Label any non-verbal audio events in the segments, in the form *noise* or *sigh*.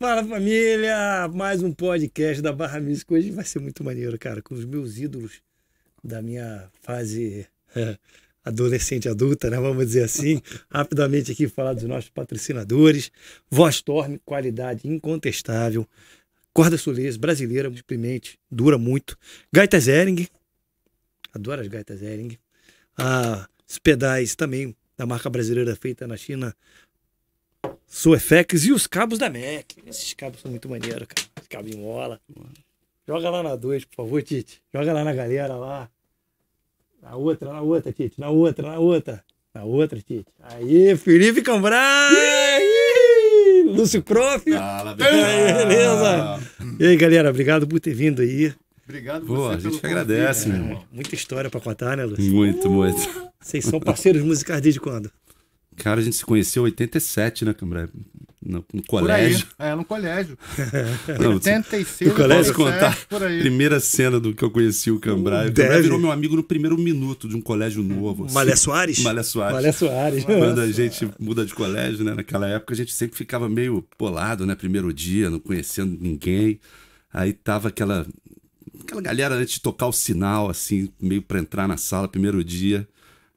Fala família! Mais um podcast da Barra Music. Hoje vai ser muito maneiro, cara, com os meus ídolos da minha fase é, adolescente adulta, né? Vamos dizer assim. *laughs* Rapidamente aqui falar dos nossos patrocinadores. Voz Torme, qualidade incontestável. Corda Solês, brasileira, simplesmente, dura muito. Gaitas Ering, adoro as gaitas Ering. Ah, os pedais também da marca brasileira feita na China, Suefex e os cabos da Mac. Esses cabos são muito maneiros, cara. Esse cabo mola. Joga lá na 2, por favor, Tite. Joga lá na galera, lá. Na outra, na outra, Tite. Na outra, na outra. Na outra, Tite. Aí, Felipe Cambrai! Lúcio Croft. Ah, beleza. E aí, galera, obrigado por ter vindo aí. Obrigado Boa. a gente que agradece, meu irmão. Muita história para contar, né, Lúcio? Muito, muito. Vocês são parceiros musicais desde quando? Cara, a gente se conheceu em 87, né, Cambrai? No, no colégio. Aí, é, no colégio. *laughs* Não, 86, no colégio contar por aí. Primeira cena do que eu conheci o Cambrai. O, o hum, Cambrai virou meu amigo no primeiro minuto de um colégio novo. Assim. Malé Soares? Malé Soares. Malé Soares. Quando a gente muda de colégio, né? Naquela época a gente sempre ficava meio polado, né? Primeiro dia, não conhecendo ninguém. Aí tava aquela, aquela galera antes de tocar o sinal, assim, meio para entrar na sala, primeiro dia.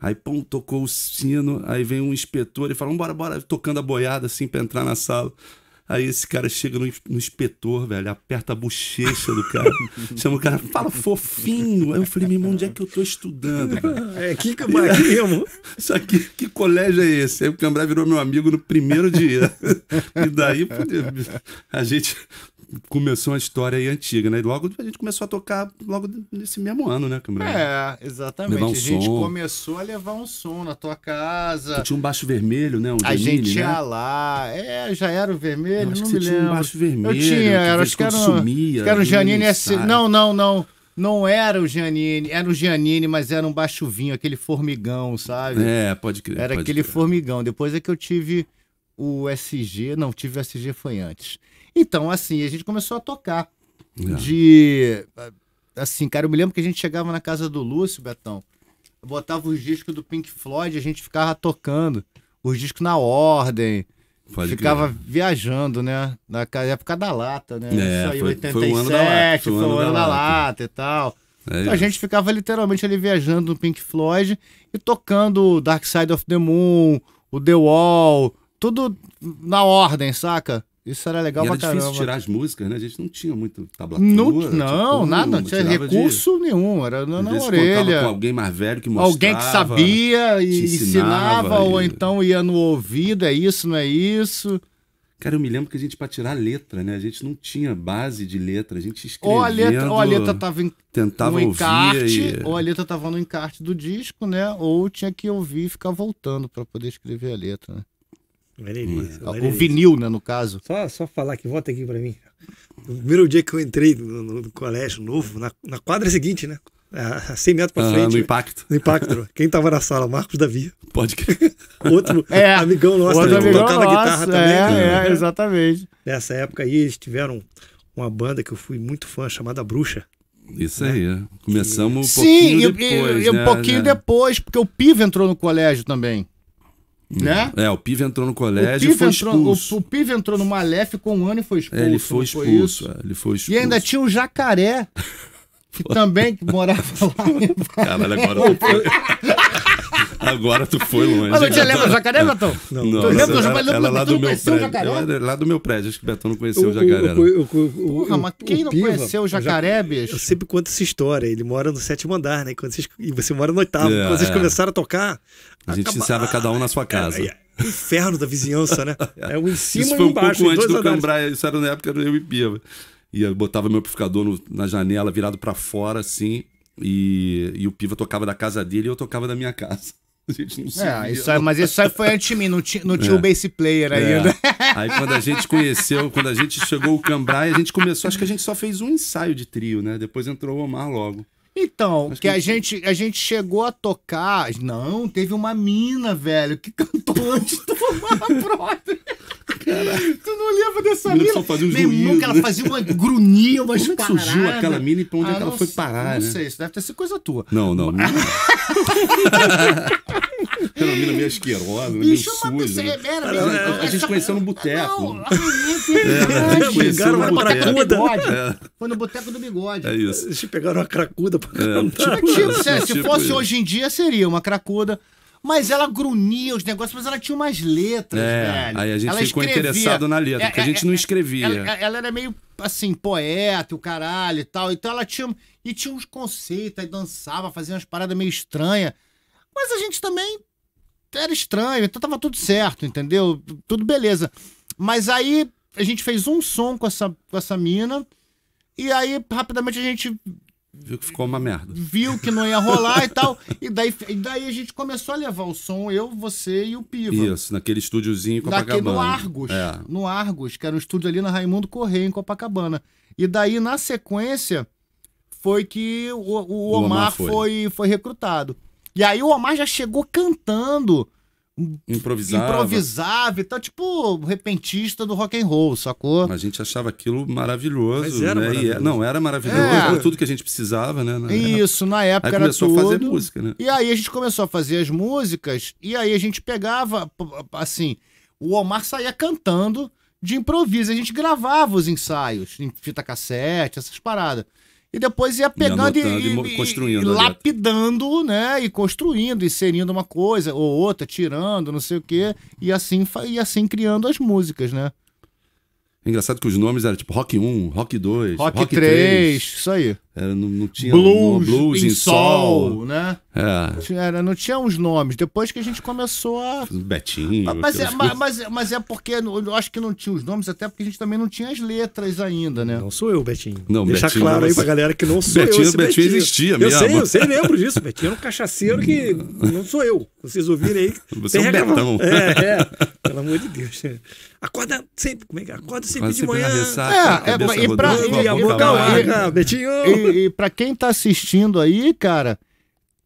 Aí, pum, tocou o sino, aí vem um inspetor e fala, bora, bora, tocando a boiada assim pra entrar na sala. Aí esse cara chega no, no inspetor, velho, aperta a bochecha do cara, *laughs* chama o cara, fala fofinho. Aí eu falei, meu irmão, onde é que eu tô estudando? *laughs* É, que, que, irmão? *laughs* Só que, que colégio é esse? Aí o Cambrai virou meu amigo no primeiro dia. e daí, a gente começou uma história aí antiga, né? E logo a gente começou a tocar logo nesse mesmo ano, né, Câmara? É, exatamente. Um a gente som. começou a levar um som na tua casa. Tu tinha um baixo vermelho, né? Um a gente ia né? lá. É, já era o vermelho, não, acho não que me lembro. Tinha um baixo vermelho. Eu tinha, era, acho que era, sumia, acho que era o Janine S. Não, não, não. Não era o Janine, era o Janine, mas era um baixo vinho, aquele formigão, sabe? É, pode crer. Era pode aquele crer. formigão. Depois é que eu tive o SG, não, tive o SG foi antes. Então, assim, a gente começou a tocar. É. De. Assim, cara, eu me lembro que a gente chegava na casa do Lúcio, Betão. Botava os discos do Pink Floyd, a gente ficava tocando. Os discos na ordem. Pode ficava criar. viajando, né? Na época da lata, né? É, Isso aí, foi, 87, foi o ano da lata, foi o ano, da, lata e tal. É então a gente ficava literalmente ali viajando no Pink Floyd e tocando Dark Side of the Moon, o The Wall, tudo na ordem, saca? Isso era legal e pra era caramba. difícil tirar as músicas, né? A gente não tinha muito tablatura. No, tipo, não, não nada, não tinha recurso de, nenhum, era na, na orelha. com alguém mais velho que mostrava. Alguém que sabia e ensinava, ensinava e... ou então ia no ouvido, é isso, não é isso. Cara, eu me lembro que a gente, para tirar letra, né? A gente não tinha base de letra, a gente escrevia. Ou a letra, ou a letra tava em, tentava no encarte, e... ou a letra tava no encarte do disco, né? Ou tinha que ouvir e ficar voltando para poder escrever a letra, né? Galeria, galeria. O vinil, né, no caso. Só, só falar que volta aqui para mim. O primeiro dia que eu entrei no, no, no colégio novo, na, na, quadra seguinte, né? A 100 metros para ah, frente. no impacto. No impacto. Quem tava na sala? Marcos Davi. Pode que. Outro *laughs* é, amigão nosso. Outro também, amigão tocava nosso, guitarra é, também. É, né? é, exatamente. Nessa época aí, eles tiveram uma banda que eu fui muito fã, chamada Bruxa. Isso né? aí, é. começamos um pouquinho Sim, depois. Sim, um né? pouquinho né? depois, porque o Piva entrou no colégio também. Né? É, o Piva entrou no colégio o e foi entrou, expulso. O, o Piva entrou no Malé, ficou um ano e foi é, expulso. É, ele foi expulso, foi é, ele foi expulso. E ainda tinha o Jacaré, que *laughs* também que morava lá. Caralho, agora... *laughs* Agora tu foi longe. Mas não te né? lembra o jacaré, Betão? Não, não. Tu lembra do jacaré? Ela lá do meu prédio. Lá do meu prédio, acho que o Betão não conheceu o jacaré. Porra, mas quem não conheceu o jacaré, bicho? Eu sempre conto essa história. Ele mora no sétimo andar, né? E você mora no oitavo. É. Quando vocês começaram a tocar. A gente encerra cada um na sua é, casa é, inferno da vizinhança, né? *laughs* É o um em cima isso foi um embaixo, pouco antes do Cambraia, isso era na época eu e Piva. E eu botava meu amplificador no, na janela, virado para fora, assim, e, e o Piva tocava da casa dele e eu tocava da minha casa. A gente não se é, via, isso aí, Mas isso aí foi antes de mim, não tinha, não tinha é. o bass player é. ainda. É. Aí quando a gente conheceu, quando a gente chegou o Cambrai, a gente começou, acho que a gente só fez um ensaio de trio, né? Depois entrou o Omar logo. Então, que, a, gente, a gente chegou a tocar. Não, teve uma mina, velho, que cantou *laughs* antes de tomar a brother. Cara, tu não lembra dessa mina? Só fazia uns Meu irmão, que ela fazia uma grunhia, *laughs* umas Como paradas. É surgiu aquela mina e pra onde ah, é que ah, ela foi parar, não né? sei, isso deve ter sido coisa tua. Não, não. não. *laughs* Pela mina meio asquerosa, meio sujo. Né? Era, era, era, a, a gente conheceu no boteco. Não, *laughs* *laughs* é, a gente conheceu no É. Foi no boteco do bigode. É isso. Eles pegaram uma cracuda pra é. cantar. É. Tipo, tipo, é, se tipo fosse isso. hoje em dia, seria uma cracuda. Mas ela grunhia os negócios, mas ela tinha umas letras, é, velho. Aí a gente ela ficou escrevia. interessado na letra, é, porque a é, gente não é, escrevia. Ela, ela era meio, assim, poeta, o caralho e tal. Então ela tinha. E tinha uns conceitos, aí dançava, fazia umas paradas meio estranhas. Mas a gente também era estranho, então tava tudo certo, entendeu? Tudo beleza. Mas aí a gente fez um som com essa, com essa mina, e aí rapidamente a gente. Viu que ficou uma merda. Viu que não ia rolar e tal. *laughs* E daí, e daí a gente começou a levar o som, eu, você e o Piva. Isso, naquele estúdiozinho Copacabana. Daquele, no Argos. É. No Argos, que era um estúdio ali na Raimundo Correia, em Copacabana. E daí, na sequência, foi que o, o Omar, Omar foi. foi, foi recrutado. E aí o Omar já chegou cantando. Improvisava. Improvisava e então, tal, tipo repentista do rock and roll, sacou? a gente achava aquilo maravilhoso. Mas era né? É- maravilhoso. E, não, era maravilhoso, é. era tudo que a gente precisava, né? Na Isso, época. na época aí era começou tudo. a fazer música, né? E aí a gente começou a fazer as músicas, e aí a gente pegava, assim, o Omar saía cantando de improviso. A gente gravava os ensaios em fita cassete, essas paradas e depois ia pegando e, e, e construindo e lapidando, né? E construindo, inserindo uma coisa ou outra, tirando, não sei o quê, e assim, e assim criando as músicas, né? É engraçado que os nomes eram tipo Rock 1, Rock 2, Rock, Rock 3, 3, isso aí. Era, não, não, tinha blues, blues em, sol, sol, né? É. Era, não tinha uns nomes. Depois que a gente começou a. Betinho. Ah, é, mas, é, mas, mas, mas, é porque eu acho que não tinha os nomes, até porque a gente também não tinha as letras ainda, né? Não sou eu, Betinho. Não, Deixar Betinho, claro aí pra galera que não sou Betinho, eu. Betinho, Betinho existia mesmo. Eu sei, eu sei, lembro disso. Betinho era um cachaceiro que *laughs* não sou eu. Vocês ouvirem aí. Você é um Betão. É, é. *laughs* Pelo amor de Deus. Acorda sempre, como é que é? Acorda sempre de manhã. Ressaca, é, é, e pra. E, tá tá e, e, e, para quem tá assistindo aí, cara,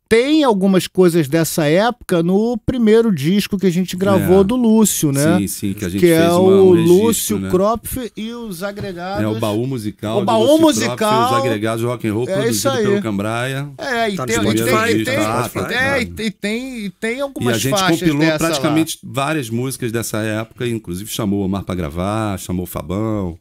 tem algumas coisas dessa época no primeiro disco que a gente gravou é. do Lúcio, né? Sim, sim, que a gente que fez é uma, Que um registro, Lúcio né? Kropf e os agregados. É o baú musical. O baú musical. Kropf e os agregados rock and roll é produzido pelo Cambraia. É, e tá tem, tem, tem, algumas faixas E a gente compilou praticamente lá. várias músicas dessa época, inclusive chamou o Omar para gravar, chamou o Fabão.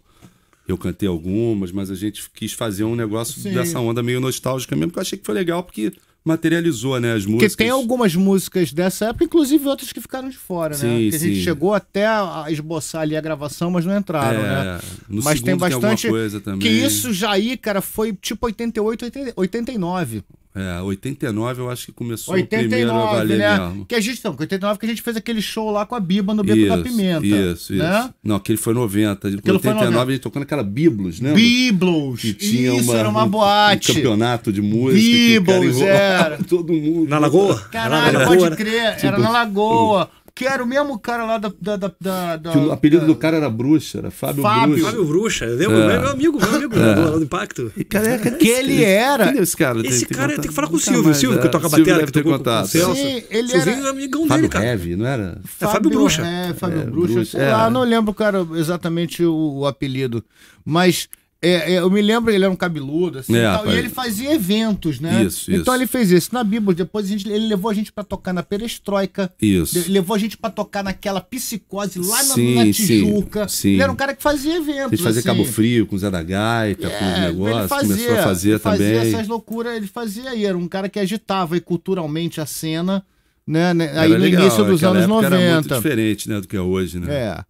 Eu cantei algumas, mas a gente quis fazer um negócio Sim. dessa onda meio nostálgica mesmo, que eu achei que foi legal, porque materializou, né, as músicas. Porque tem algumas músicas dessa época, inclusive outras que ficaram de fora, né? sim, né? Que a gente chegou até a esboçar ali a gravação, mas não entraram, é, né? mas tem bastante tem que isso já aí, cara, foi tipo 88, 89. É, 89 eu acho que começou 89, o primeiro a valer né? mesmo. Que a gente, não, 89 que a gente fez aquele show lá com a Biba no Beco da Pimenta. Isso, né? isso. Não, aquele foi 90. Aquilo 89 90. a gente tocando aquela Biblos, né? Biblos! Que tinha isso, uma, era uma boate. Um, um campeonato de música. Biblos, era. *laughs* Todo mundo. Na Lagoa? Caralho, na Lagoa, pode né? crer. era tipo, na Lagoa que era o mesmo cara lá da. da, da, da o apelido do cara era Bruxa, era Fábio, Fábio. Bruxa. Fábio Bruxa, é. meu amigo, meu amigo é. do, do Impacto. cara, é que, ele era. Cadê esse cara? Esse tem, cara tem que, tem que falar com o Silvio, o Silvio é. que toca bateria. Silvio deve ter contato. Sim, ele era... É amigão Fábio dele, cara. Heavy, não era? Fábio, é Fábio Bruxa. É, Fábio é, Bruxa. Bruxa. É. Ah, não lembro, cara, exatamente o, o apelido. Mas é, é, eu me lembro, ele era um cabeludo, assim, é, e, tal, e, ele fazia eventos, né? Isso, então isso. ele fez isso na Bíblia, depois gente, ele levou a gente para tocar na Perestroika. Isso. levou a gente para tocar naquela psicose lá na, sim, na Tijuca. Sim, sim. Ele era um cara que fazia eventos. Ele fazia assim. Cabo Frio com o Zé da Gaita, é, com os negócios, fazia, começou a fazer ele também. Fazia essas loucuras, ele fazia aí, era um cara que agitava aí, culturalmente a cena, né? né? Aí no início dos anos 90. Era muito diferente, né, do que é hoje, né? É.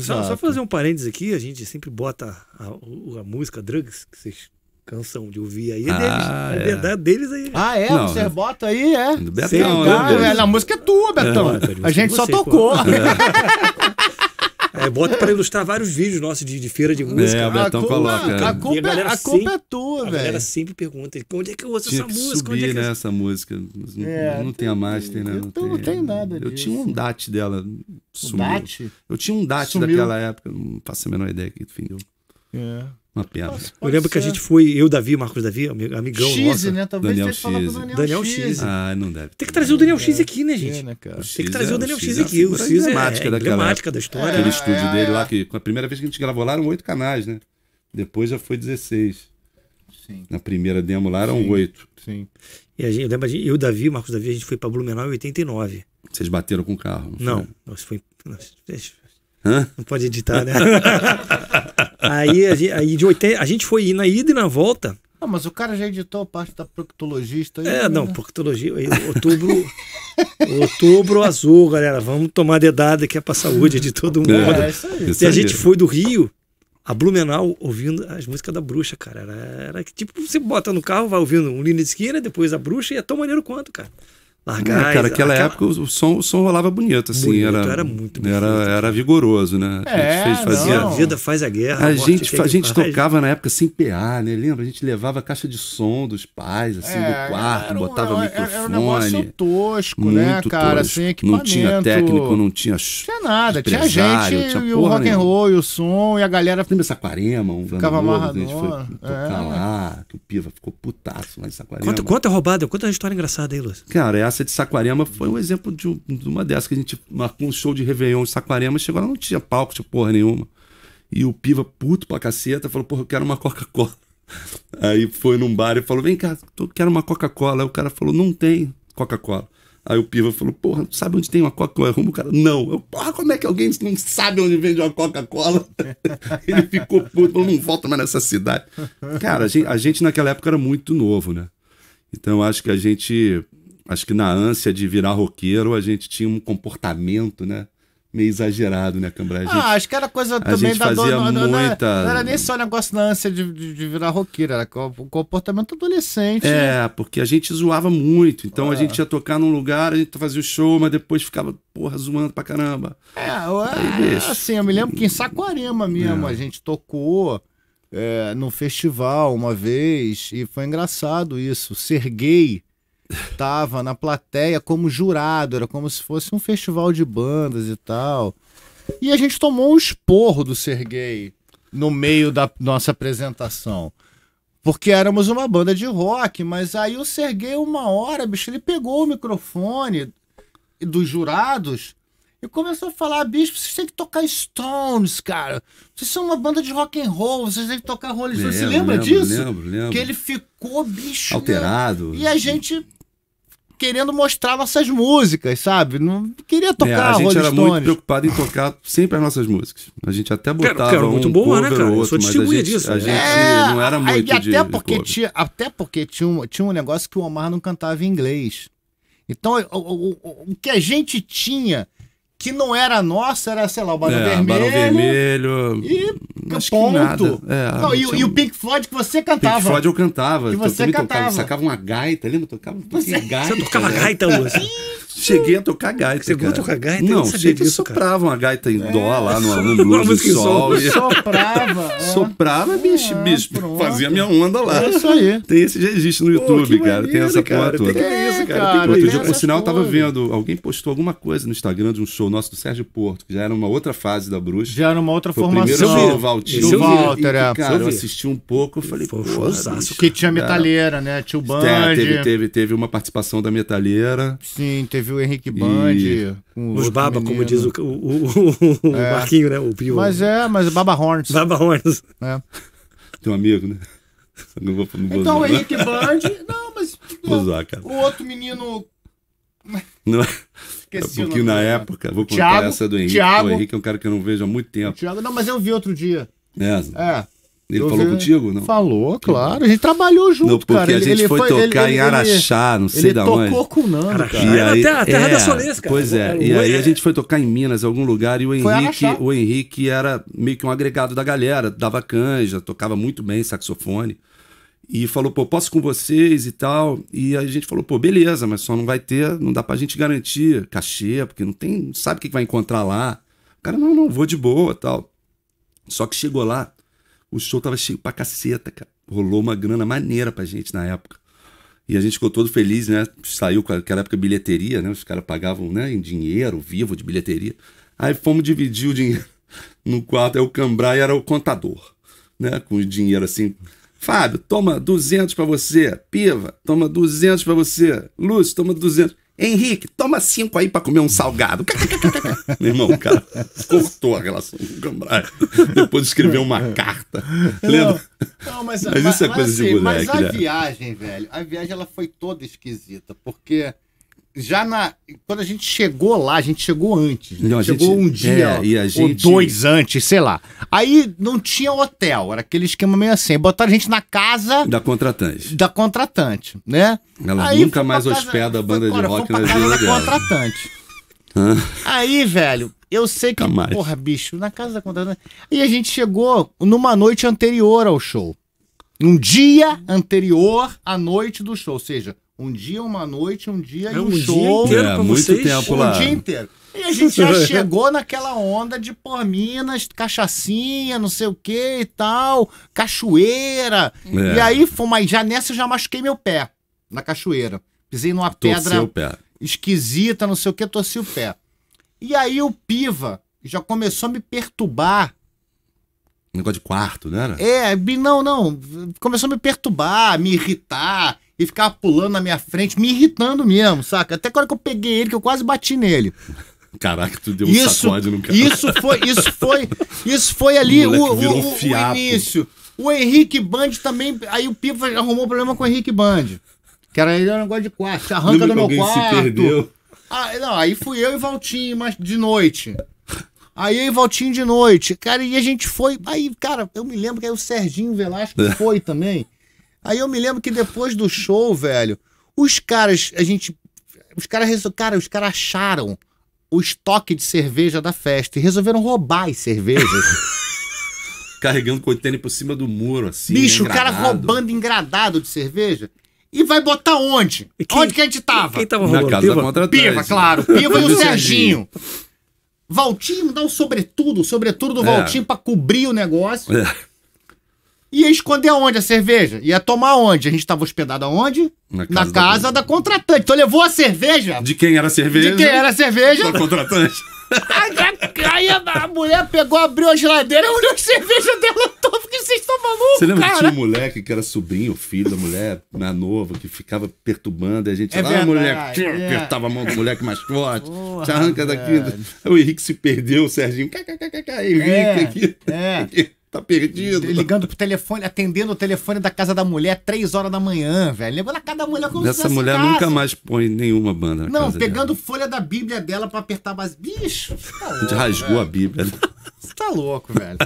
Só, só fazer um parênteses aqui, a gente sempre bota a, a, a música Drugs, que vocês canção de ouvir aí é ah, deles. Ah, é. deles aí. Ah, é? Não, você né? bota aí, é. Do Betão, Sei, não, é, a música é tua, é, Betão. a gente é só tocou. É. *laughs* É, bota pra ilustrar vários vídeos nossos de, de feira de é, música. É, o Betão a coloca. Não, a, culpa, é- galera, a culpa sempre, é tua, velho. A galera sempre pergunta, onde é que eu ouço tinha essa música? Subir, onde é que... né, essa música. Não, é, não tem, a master, né? Não tem, não tem nada Eu tinha um DAT dela. Sumiu. DAT? Eu tinha um DAT sumiu. daquela época, não faço a menor ideia que fim deu. É. Uma pena. Nossa, eu lembro ser. que a gente foi, eu, Davi, Marcos Davi, amigão X, nosso. né? Talvez Daniel X. Daniel, Daniel X. Ah, não deve. Tem que trazer o Daniel X aqui, né, gente? Tem que trazer é o Daniel X é aqui. O X é emblemática, né? é emblemática da história. Aquele estúdio dele lá, é. que a primeira vez que a gente gravou lá eram oito canais, né? Depois já foi 16. Sim. Na primeira demo lá eram oito. Sim. E a gente, eu lembro, eu, Davi, Marcos Davi, a gente foi pra Blumenau em 89. Vocês bateram com o carro? Não. Não, nós foi. Hã? Não pode editar, né? *laughs* aí, a, aí de 80, a gente foi na ida e na volta. Não, ah, mas o cara já editou a parte da proctologista. Aí, é, né? não, proctologia. Outubro, outubro azul, galera. Vamos tomar dedada que é pra saúde de todo mundo. É, é isso aí. E a gente foi do Rio a Blumenau ouvindo as músicas da bruxa, cara. Era, era tipo, você bota no carro, vai ouvindo um Lina de Esquina, depois a bruxa, e é tão maneiro quanto, cara largar. É, cara, naquela aquela... época o som, o som rolava bonito, assim. Bonito, era, era muito bonito. Era, era vigoroso, né? É, a gente é, fez, fazia. Não. A vida faz a guerra. A, a gente, a gente tocava na época sem PA, né? Lembra? A gente levava a caixa de som dos pais, assim, é, do quarto, um, botava era, microfone. Era um negócio tosco, né, muito né, cara? Assim, tosco. Sem equipamento. Não tinha técnico, não tinha. Não tinha nada, tinha gente, tinha e o rock and roll, e o som, e a galera. Lembra Saquarema? Um Ficava amarrado. A gente foi é. tocar lá, que o Piva ficou putaço lá em Saquarema. Quanta, quanta roubada, quanta história engraçada aí, Lúcio. Cara, essa é praça de Saquarema foi um exemplo de, uma dessas, que a gente marcou um show de Réveillon de Saquarema, chegou lá, não tinha palco, tinha porra nenhuma. E o Piva, puto pra caceta, falou, porra, eu quero uma Coca-Cola. *laughs* Aí foi num bar e falou, vem cá, eu quero uma Coca-Cola. Aí o cara falou, não tem Coca-Cola. Aí o Piva falou, porra, sabe onde tem uma Coca-Cola? Arruma o cara, não. Eu, porra, como é que alguém não sabe onde vende uma Coca-Cola? *laughs* Ele ficou puto, falou, não volta mais nessa cidade. Cara, a gente, a gente naquela época era muito novo, né? Então acho que a gente acho que na ânsia de virar roqueiro, a gente tinha um comportamento, né? Meio exagerado, né, Cambrai? ah, acho que era coisa também da fazia muita... Não era, não, era, nem só negócio na ânsia de, de, de virar roqueiro, era o comportamento adolescente. É, né? porque a gente zoava muito. Então a é. gente ia tocar num lugar, a gente fazia o show, mas depois ficava, porra, zoando pra caramba. É, Aí, é assim, eu me lembro que em Saquarema mesmo é. a gente tocou. É, num festival uma vez, e foi engraçado isso. Serguei, tava na plateia como jurado, era como se fosse um festival de bandas e tal. E a gente tomou um esporro do Serguei no meio da nossa apresentação. Porque éramos uma banda de rock, mas aí o Serguei, uma hora, bicho, ele pegou o microfone dos jurados e começou a falar, bicho, vocês têm que tocar Stones, cara. Vocês são uma banda de rock and roll, vocês têm que tocar Rolling Stones. Você lembra lembro, disso? Lembro, lembro. Que ele ficou, bicho. Alterado. Né? E a gente querendo mostrar nossas músicas, sabe? Não queria é, tocar é, a gente era Stones. muito preocupado em tocar sempre as nossas músicas. A gente até botava cara, cara, muito um boa, né, cara? Outro, Eu sou testemunha disso. A né? gente é, não era muito aí, de, até porque de tinha, até porque tinha um, tinha um negócio que o Omar não cantava em inglês. Então, o, o, o, o que a gente tinha que não era nossa, era, sei lá, o Barão é, Vermelho. Barão Vermelho. E ponto. É, não, e, tinha... e, o Pink Floyd que você cantava. Pink Floyd eu cantava. Que você cantava. Tocava, sacava uma gaita, lembra? Tocava você... gaita. Você tocava né? gaita, Lúcio? Cheguei a tocar gaita. Você cara. tocar gaita? Não, cheguei disso, soprava uma gaita em dó lá no, no blues do sol. *laughs* É. Soprava. É. Soprava, bicho, bicho. Fazia minha onda lá. É isso aí. Tem esse registro no YouTube, Pô, cara. tem essa porra toda. é isso, cara. Outro dia, por sinal, eu tava vendo. Alguém postou alguma coisa no Instagram de um show nosso do Sérgio Porto, que já era uma outra fase da bruxa. Já era uma outra Foi formação. O primeiro show, Valtinho. Seu Walter, é. Cara, eu assisti um pouco, eu falei, pô, que tinha metalheira, né? Tio é, Band. Teve, teve, teve uma participação da metalheira. Sim, teve viu Henrique Band. Os baba, menino. como diz o, o, *laughs* o, é. Marquinho, né? O Pio. Mas é, mas Baba Horns. Baba Horns. É. Teu amigo, né? *laughs* Não vou, não vou então, usar. Henrique Band. Não, mas. Vou usar, cara. O outro menino. *laughs* Não é? Esqueci porque na cara. época, vou contar Thiago, essa do Henrique. Thiago. O Henrique é um cara que eu não vejo há muito tempo. Thiago, não, mas eu vi outro dia. É. É. Ele eu falou vi... contigo? Não. Falou, claro. A gente trabalhou junto, não, porque cara. Porque a gente ele, foi, tocar ele, em Araxá, não sei da onde. Ele tocou com o Nando, cara. E aí, terra, terra é, da Solês, cara. Pois é. E aí a gente foi tocar em Minas, em algum lugar, e o Henrique, o Henrique era meio que um agregado da galera, dava canja, tocava muito bem saxofone. E falou, pô, posso com vocês e tal. E a gente falou, pô, beleza, mas só não vai ter, não dá pra gente garantir cachê, porque não tem, não sabe o que vai encontrar lá. O cara, não, não, vou de boa tal. Só que chegou lá, o show tava cheio pra caceta, cara. Rolou uma grana maneira pra gente na época. E a gente ficou todo feliz, né? Saiu com aquela época bilheteria, né? Os caras pagavam né? em dinheiro, vivo de bilheteria. Aí fomos dividir o dinheiro *laughs* no quarto. Aí o Cambrai era o contador, né? Com o dinheiro assim. Fábio, toma 200 para você. Piva, toma 200 para você. Lúcio, toma 200. Henrique, toma cinco aí para comer um salgado. *laughs* Meu irmão, o cara cortou a relação com o Cambraia. Depois escreveu uma carta. Não, não mas, mas, isso é mas, coisa assim, de boneco. Mas a né? viagem, velho, a viagem ela foi toda esquisita, porque já na. Quando a gente chegou lá, a gente chegou antes. Né? Não, chegou gente, um dia é, gente... ou dois antes, sei lá. Aí não tinha hotel, era aquele esquema meio assim. Botaram a gente na casa. Da contratante. Da contratante, né? Ela Aí nunca mais casa, hospeda a banda de rock na vida dela. contratante. Aí, velho, eu sei que. Porra, bicho, na casa da contratante. E a gente chegou numa noite anterior ao show. Um dia anterior à noite do show, ou seja, um dia, uma noite, um dia é e um, um show. Dia inteiro é, muito vocês. tempo lá. Um dia inteiro. E a gente já *laughs* chegou naquela onda de, pô, Minas, cachaçinha, não sei o que e tal, cachoeira. É. E aí, mas já nessa eu já machuquei meu pé na cachoeira. Pisei numa pedra esquisita, não sei o que, torci o pé. E aí o Piva já começou a me perturbar. Um negócio de quarto, né? É, não, não. Começou a me perturbar, me irritar e ficava pulando na minha frente, me irritando mesmo, saca? Até quando eu peguei ele, que eu quase bati nele. Caraca, tu deu um sacode no cara. Isso foi, isso foi, isso foi *laughs* ali o, o, o, o, início. O Henrique Band também. Aí o Piva arrumou um problema com o Henrique Band. Que era, era um negócio de quarto. arranca do meu quarto. Se perdeu. Ah, não, aí fui eu e Valtinho, mas de noite. Aí eu e Valtinho de noite. Cara, e a gente foi. Aí, cara, eu me lembro que aí o Serginho Velasco *laughs* foi também. Aí eu me lembro que depois do show, velho, os caras, a gente. Os caras, cara, os caras acharam o estoque de cerveja da festa e resolveram roubar as cervejas. *laughs* Carregando contêiner por cima do muro, assim. Bicho, o cara roubando engradado de cerveja. E vai botar onde? Quem, onde que a gente tava? Quem tava roubando? Na casa Piva? da contratante. Piva, claro. *laughs* Piva e o é Serginho. Valtinho dá um sobretudo, sobretudo do é. Valtinho pra cobrir o negócio. É. Ia esconder onde a cerveja? Ia tomar onde? A gente estava hospedado aonde? Na casa, Na casa da, da, contratante. Então levou a cerveja. De quem era a cerveja? De quem era a cerveja? Da contratante. Aí a, mulher pegou, abriu a geladeira, olhou a cerveja dela toda. Porque vocês estão malucos, Você lembra cara? que tinha um moleque que era sobrinho, filho da mulher, na nova, que ficava perturbando. E a gente é lá, ah, verdade, moleque, é. apertava a mão do moleque mais forte. Porra, te arranca velho. daqui. *laughs* O Henrique se perdeu, o Serginho. Henrique é, aqui. É. *laughs* tá perdido. Ligando pro telefone, atendendo o telefone da casa da mulher, três horas da manhã, velho. lembra na casa da mulher como Essa mulher casa. nunca mais põe nenhuma banda na Não, pegando dela. folha da Bíblia dela para apertar mais. Bicho, tá louco, rasgou velho. a Bíblia. Você tá louco, velho.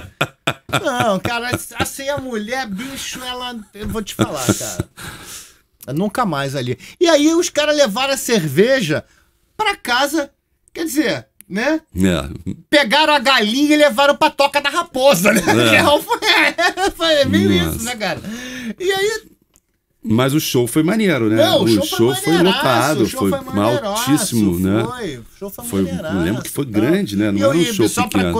Não, cara, assim a mulher, bicho, ela. Eu vou te falar, cara. nunca mais ali. E aí os caras levaram a cerveja pra casa. Quer dizer, né? É. Pegaram a galinha e levaram pra toca da raposa, né? É, *laughs* é, é meio Nossa. isso, né, cara? E aí. Mas o show foi maneiro, né? Não, o, show, o show foi, foi lotado, show foi, foi altíssimo, né? Foi, o show foi, foi lembro que foi tá? grande, né? Não e, era um e, show Só para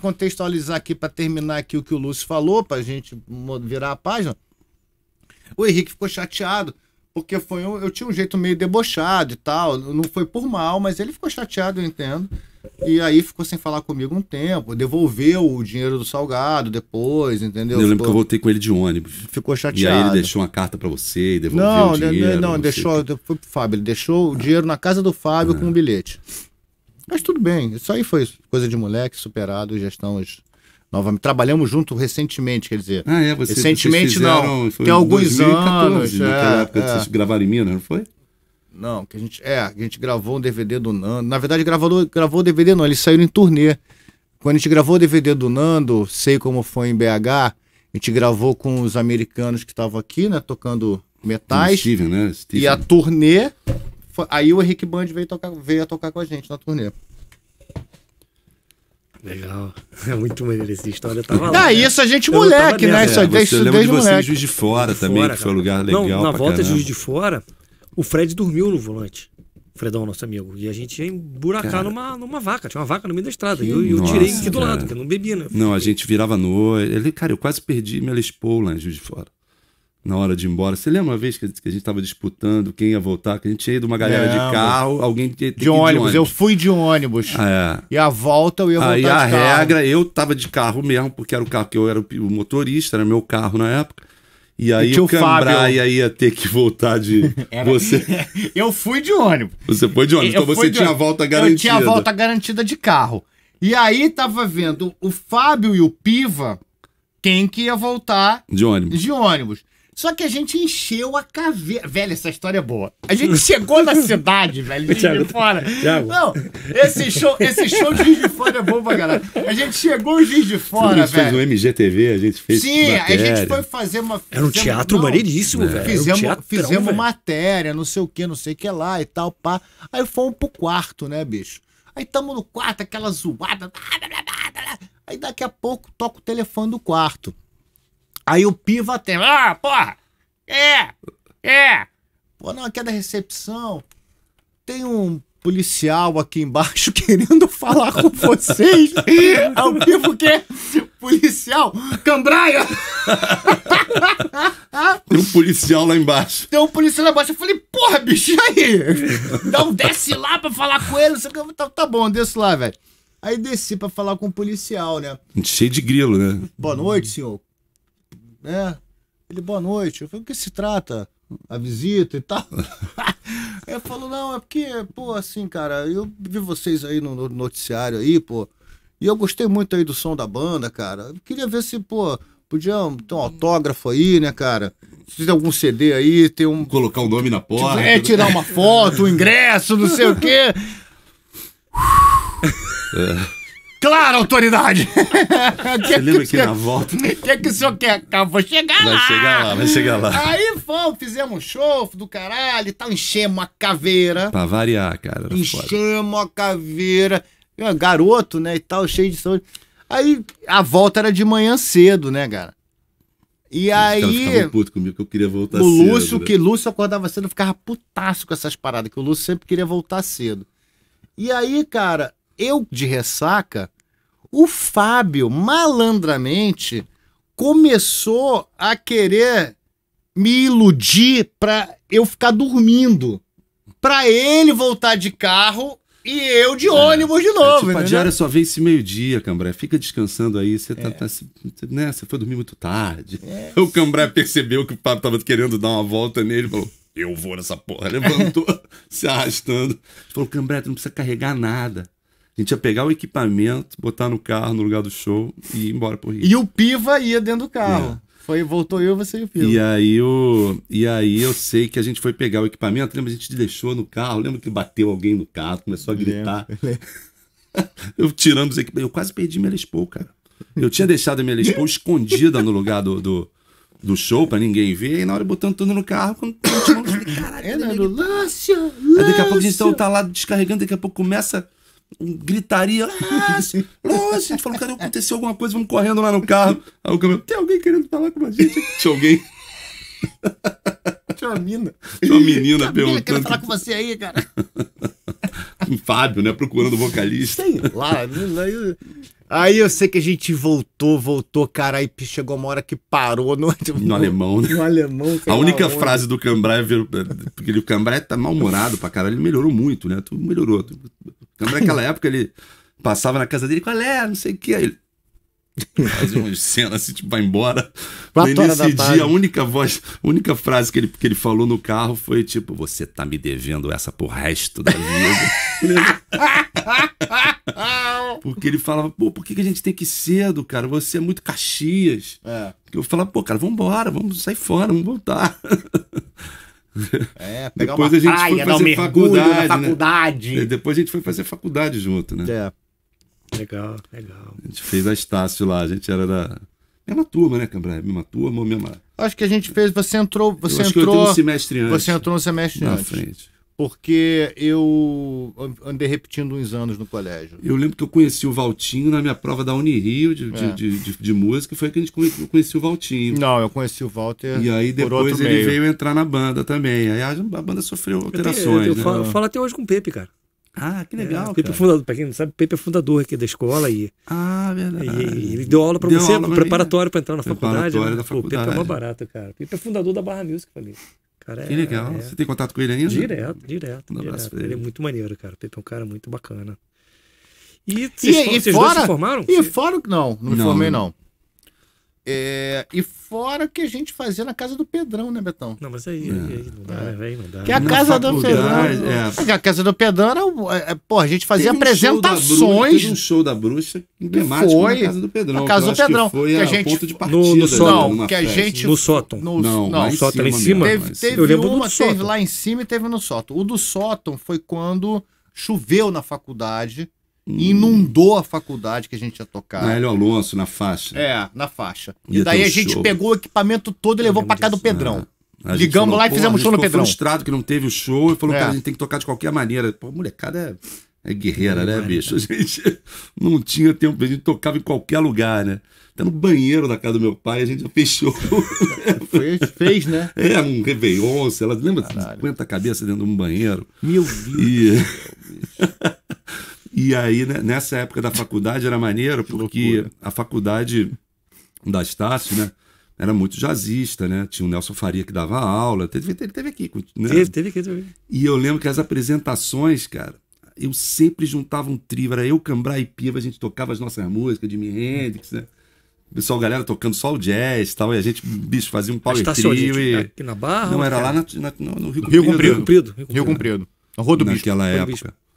contextualizar aqui, para terminar aqui o que o Lúcio falou, pra gente virar a página, o Henrique ficou chateado porque foi eu tinha um jeito meio debochado e tal. Não foi por mal, mas ele ficou chateado, eu entendo. E aí ficou sem falar comigo um tempo, devolveu o dinheiro do salgado depois, entendeu? Eu lembro ficou... que eu voltei com ele de ônibus. Ficou chateado. E aí ele deixou uma carta para você e devolveu não, o né, né, dinheiro. Não, não, deixou, foi pro Fábio, ele deixou ah. o dinheiro na casa do Fábio ah. com é. um bilhete. Mas tudo bem, isso aí foi coisa de moleque, superado, já estamos novamente. Trabalhamos junto recentemente, quer dizer. Ah, é, você, recentemente fizeram, não, tem alguns 2014, anos. Naquela é, época é. vocês gravaram em Minas, não foi? Não, que a gente. É, a gente gravou um DVD do Nando. Na verdade, gravou, gravou o DVD, não, eles saíram em turnê. Quando a gente gravou o DVD do Nando, sei como foi em BH, a gente gravou com os americanos que estavam aqui, né? Tocando metais. Steven, né? Steven. E a turnê. Foi, aí o Henrique Band veio, tocar, veio a tocar com a gente na turnê. Legal. *laughs* É muito maneiro essa história. Eu tava lá. Né? isso a gente moleque, né? Dentro, né? Isso, é, isso desde, desde moleque. Juiz de Fora de também, fora, que cara. foi um lugar legal. Não, na volta de Juiz de Fora, o Fred dormiu no volante. O Fredão, nosso amigo. E a gente ia emburacar cara, numa, numa vaca. Tinha uma vaca no meio da estrada. E eu, eu tirei aqui do lado, porque eu não bebia, né? Não, a gente virava noite. Ele, cara, eu quase perdi minha Les lá em Juiz de Fora na hora de ir embora. Você lembra uma vez que, a gente estava disputando quem ia voltar? Que a gente ia de uma galera é, de carro, alguém de, ônibus, de ônibus. Eu fui de ônibus. Ah, é. E a volta eu ia voltar Aí a regra, eu estava de carro mesmo, porque era o carro que eu era o motorista, era meu carro na época. E aí e o Cambraia Fábio... ia ter que voltar de. *laughs* Era... Você... *laughs* eu fui de ônibus. Você foi de ônibus, eu então você tinha a volta garantida. Eu tinha a volta garantida de carro. E aí tava vendo o Fábio e o Piva, quem que ia voltar de ônibus. De ônibus. Só que a gente encheu a caveira. Velho, essa história é boa. A gente *laughs* chegou na cidade, velho, de de Fora. Thiago. Não, esse show, esse show de Rio de Fora é bom pra galera. A gente chegou em Rio de Fora, A gente velho. fez o MGTV, a gente fez Sim, matéria. a gente foi fazer uma... Era um fizemos, teatro não, maneiríssimo, né? velho. Fizemos, um teatrão, fizemos velho. matéria, não sei o que, não sei o que lá e tal, pá. Aí fomos pro quarto, né, bicho? Aí tamo no quarto, aquela zoada. Aí daqui a pouco toca o telefone do quarto. Aí o piva tem, ah, porra, é, é. Pô, não, aqui é da recepção. Tem um policial aqui embaixo *laughs* querendo falar com vocês. Ao é o que é policial, cambraia. Tem um policial lá embaixo. Tem um policial lá embaixo. Eu falei, porra, bicho, aí? Não, desce lá pra falar com ele. Tá, tá bom, desço lá, velho. Aí desci pra falar com o policial, né? Cheio de grilo, né? Boa noite, senhor né Ele, boa noite. Eu falei, o que se trata? A visita e tal. *laughs* eu falo, não, é porque, pô, assim, cara, eu vi vocês aí no, noticiário aí, pô. E eu gostei muito aí do som da banda, cara. Eu queria ver se, pô, podia ter um autógrafo aí, né, cara? Se algum CD aí, tem um. Colocar o um nome na porta. É, tirar uma foto, um ingresso, não sei o quê. *laughs* É. Claro, autoridade! *laughs* Você que lembra que, que na volta. O que, que o senhor quer? Calma, ah, vou chegar vai lá! Vai chegar lá, vai chegar lá. Aí fomos, fizemos um show do caralho e tal, enchemos a caveira. Pra variar, cara. Enchemos a caveira. Eu, garoto, né, e tal, cheio de saúde. Aí a volta era de manhã cedo, né, cara? E aí. Puto comigo, que eu queria voltar o Lúcio, cedo, né? que Lúcio acordava cedo, ficava putaço com essas paradas, que o Lúcio sempre queria voltar cedo. E aí, cara, eu, de ressaca, o Fábio, malandramente, começou a querer me iludir para eu ficar dormindo. Para ele voltar de carro e eu de é, ônibus de é, novo. É, tipo, a diária só vem esse meio-dia, Cambré. Fica descansando aí. Você, tá, é. tá, né, foi dormir muito tarde. É. *laughs* O Cambré percebeu que o papo tava querendo dar uma volta nele falou: Eu vou nessa porra. Levantou, *laughs* se arrastando. Falou: Cambré, tu não precisa carregar nada. A gente ia pegar o equipamento, botar no carro, no lugar do show e ir embora pro Rio. E o Piva ia dentro do carro. É. Foi, voltou eu, você e o Piva. E aí, o, e aí eu sei que a gente foi pegar o equipamento, lembra? A gente deixou no carro, lembra que bateu alguém no carro, começou a gritar. Lembra. *laughs* eu tirando os equipamentos. Eu quase perdi minha Lespo, cara. Eu tinha deixado a minha Lespo escondida no lugar do, do, do show pra ninguém ver. E na hora botando tudo no carro, quando eu caralho, é, Lúcio, né, Lúcio. Aí daqui a pouco a gente tá, tá lá descarregando, daqui a pouco começa gritaria. Ah, nossa, a gente falou, cara, aconteceu alguma coisa, vamos correndo lá no carro. Aí o caminhão, tem alguém querendo falar com a gente? Tinha alguém. Tinha uma mina. Tinha uma menina perguntando. querendo falar com você aí, cara. *laughs* Fábio, né? Procurando o vocalista. Sei lá, Aí eu sei que a gente voltou, voltou, cara, aí chegou uma hora que parou no, é? no alemão, né? No alemão, A única onde. frase do Cambrai, porque o Cambrai tá mal-humorado pra caralho, ele melhorou muito, né? Tudo melhorou. O Cambrai naquela época ele passava na casa dele, qual é, não sei o que, aí ele *laughs* faz umas cenas assim, tipo, vai embora. Quatro Daí, nesse dia, tarde. a única voz, a única frase que ele, que ele falou no carro foi tipo: Você tá me devendo essa pro resto da vida. *laughs* Porque ele falava, pô, por que, que a gente tem que ir cedo, cara? Você é muito Caxias. É. Eu falava, pô, cara, vambora, vamos sair fora, vamos voltar. É, *laughs* pegar Depois uma a gente praia, foi fazer um faculdade, faculdade. Né? É, depois a gente foi fazer faculdade junto, né? É. Legal, legal. A gente fez a Estácio lá, a gente era da. Mesma turma, né, Cambrai? Mesma turma, mesma. Acho que a gente fez. Você entrou. Você eu acho entrou, que eu um semestre antes. Você entrou um semestre na antes. Na frente. Porque eu andei repetindo uns anos no colégio. Eu lembro que eu conheci o Valtinho na minha prova da Unirio de, é. de, de, de, música, foi que a gente conheceu o Valtinho. Não, eu conheci o Walter. E aí depois ele meio. veio entrar na banda também. Aí a, banda sofreu alterações. Eu, tenho, eu, tenho, né? eu falo, eu falo até hoje com o Pepe, cara. Ah, que é, legal. É, Pepe fundador, pra quem não sabe, Pepe é fundador aqui da escola ah, e. Ah, verdade. E, ele deu aula para você, aula preparatório para entrar na faculdade. Né? Da faculdade. Pô, Pepe é tá mó barato, cara. Pepe é fundador da Barra Music, falei. Cara, que é, legal. É... Você tem contato com ele ainda? Direto, direto. Um direto. Ele. ele é muito maneiro, cara. O Pepe é um cara muito bacana. E, vocês, e, e vocês fora, dois se formaram? E fora que não, não, me formei não. É, e fora o que a gente fazia na casa do Pedrão, né, Betão? Não, mas aí, é. aí não dá, é. Né, não dá. É. É, que a casa do Pedrão. É. A casa do Pedrão era. Pô, a gente fazia teve um apresentações. Bruxa, teve um show da bruxa emblemático foi, na casa do Pedrão. Na casa do Pedrão. foi a, a gente, ponto de partida. No, no né, sótão. Não, que a gente, no sótão. No, não, não, no sótão em cima. teve, teve, eu lembro uma, do teve lá em cima e teve no sótão. O do sótão foi quando choveu na faculdade inundou a faculdade que a gente ia tocar. Na Hélio Alonso, na faixa. É, na faixa. Ia e daí um a gente show. pegou o equipamento todo e levou pra cá do Pedrão. É. Ligamos falou, lá e fizemos show no Pedrão. frustrado que não teve o show e falou, é. cara, a gente tem que tocar de qualquer maneira. Pô, molecada é, é guerreira, é, né, bicho? A gente *laughs* não tinha tempo, a gente tocava em qualquer lugar, né? Até no banheiro da casa do meu pai, a gente já fechou. *laughs* Foi, fez, né? É, um Réveillon, sei lembra? Caralho. 50 cabeças dentro de um banheiro. Meu Deus. E... Deus, *laughs* E aí, né, nessa época da faculdade, era maneiro, porque a faculdade da Estácio, né? Era muito jazzista, né? Tinha o Nelson Faria que dava aula. Teve, teve, teve aqui. Né? Teve, teve aqui também. E eu lembro que as apresentações, cara, eu sempre juntava um trio. Era eu, Cambra e Piva, a gente tocava as nossas músicas, Jimi Hendrix, né? O pessoal, galera tocando só o jazz e tal, e a gente, bicho, fazia um power tá trio gente, e... Aqui na Barra? Não, era cara? lá na, na, no, Rio, Rio Comprido. Comprido. Rio Comprido. Rio Comprido. Rio Comprido. Rua do Naquela Bispo. época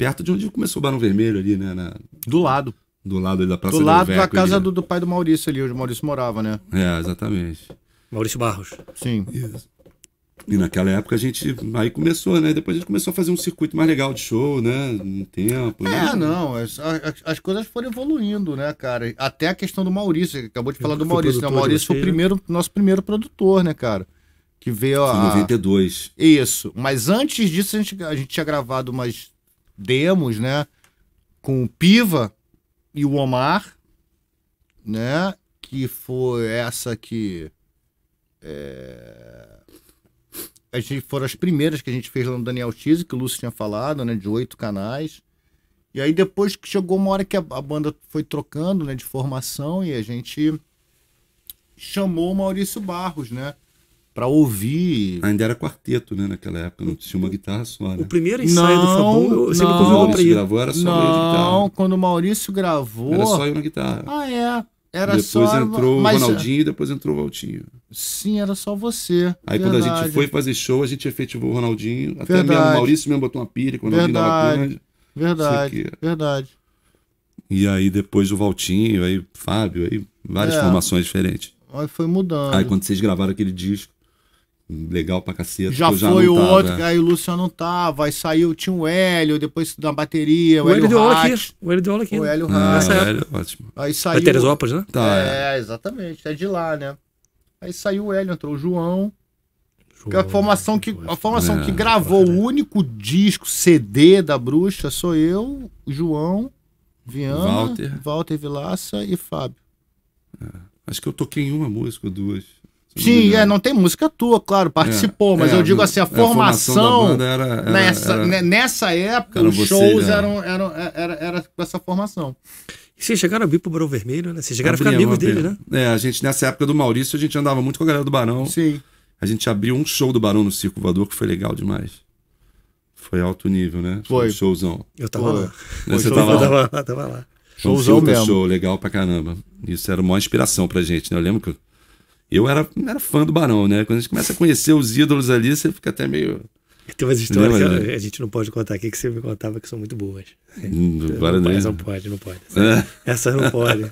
perto de onde começou o Barão Vermelho ali, né? Na... Do lado. Do lado da Praça Do lado da casa ali, né? do, do, pai do Maurício ali, onde o Maurício morava, né? É, exatamente. Maurício Barros. Sim. Isso. E naquela época a gente. Aí começou, né? Depois a gente começou a fazer um circuito mais legal de show, né? Um tempo. Né? É, não. As, as, as, coisas foram evoluindo, né, cara? Até a questão do Maurício, que acabou de falar do Maurício, né? O Maurício foi o né? primeiro, nosso primeiro produtor, né, cara? Que veio a. Em 92. Isso. Mas antes disso, a gente, a gente tinha gravado umas demos, né? Com o Piva e o Omar, né? Que foi essa que. É... A gente, foram as primeiras que a gente fez lá no Daniel Tise, que o Lúcio tinha falado, né? De oito canais. E aí depois que chegou uma hora que a, a, banda foi trocando, né? De formação e a gente chamou o Maurício Barros, né? para ouvir. Ainda era quarteto, né? Naquela época não tinha uma guitarra só. Né? O primeiro ensaio não, do Fabão, eu sempre convidou para ir. gravou era só não, eu e guitarra. Não, quando o Maurício gravou. Era só eu na guitarra. Ah, é. Era depois só. Depois entrou mas... o Ronaldinho e depois entrou o Valtinho. Sim, era só você. Aí Verdade. quando a gente foi fazer show, a gente efetivou o Ronaldinho. Até Verdade. mesmo o Maurício mesmo botou uma pilha quando o Ronaldinho dava grande. Verdade. Né? Verdade. E aí depois o Valtinho, aí Fábio, aí várias é. formações diferentes. Aí foi mudando. Aí quando vocês gravaram aquele disco, legal pra caceta. Já, já foi o tava. outro, aí o Luciano não tava, aí saiu, tinha o Hélio, depois da bateria, o, o Hélio, Hélio deu aula aqui. O Hélio deu aula aqui. O né? Hélio ah, Nessa época. Hélio, ótimo. Aí saiu... Foi Teresópolis, né? Tá, é, é, exatamente, é de lá, né? Aí saiu o Hélio, entrou o João. João a formação que, a formação é, que gravou o único disco CD da Bruxa sou eu, João, Viana, Walter, Walter Vilaça e Fábio. É, acho que eu toquei em uma música ou duas. Sim, né? é, não tem música tua, claro, participou, é, mas é, eu digo assim, a, a formação, formação era, era, nessa, era, né, nessa época, os shows né? eram, eram é, era, era essa formação. E vocês chegaram a vir pro Barão Vermelho, né? Vocês chegaram Abria, a ficar amigos dele, né? É, a gente, nessa época do Maurício, a gente andava muito com a galera do Barão. Sim. A gente abriu um show do Barão no Circo Voador, que foi legal demais. Foi alto nível, né? Foi. foi um showzão. Eu tava lá. Você tava, lá. tava lá? Tava lá. Showzão mesmo. Show, legal pra caramba. Isso era uma inspiração pra gente, né? Eu lembro que eu era, era fã do Barão, né? Quando a gente começa a conhecer os ídolos ali, você fica até meio. Tem umas histórias não, que né? a gente não pode contar aqui que você me contava que são muito boas. Para hum, não, pode, não pode, não é. pode. Essa, não pode.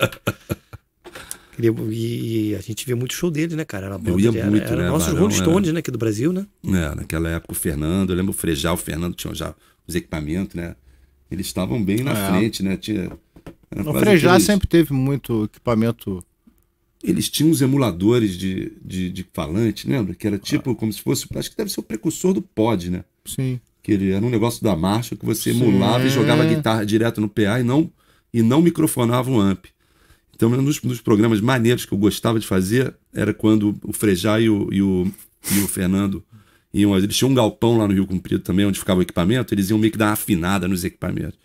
E a gente via muito show dele, né, cara? Era banda, eu ia era, muito, era, era né? Nossos Rolling Stones, né, aqui do Brasil, né? É, naquela época o Fernando, eu lembro o Frejal, o Fernando tinham já os equipamentos, né? Eles estavam bem na é. frente, né? Tinha, o Frejá aqueles... sempre teve muito equipamento eles tinham os emuladores de, de, de falante, lembra? Que era tipo ah. como se fosse. Acho que deve ser o precursor do pod, né? Sim. Que ele era um negócio da marcha que você Sim. emulava e jogava a guitarra direto no PA e não, e não microfonava um amp. Então, um dos, um dos programas maneiros que eu gostava de fazer era quando o Frejá e o, e o, e o Fernando iam. Eles tinham um galpão lá no Rio Comprido também, onde ficava o equipamento, eles iam meio que dar uma afinada nos equipamentos.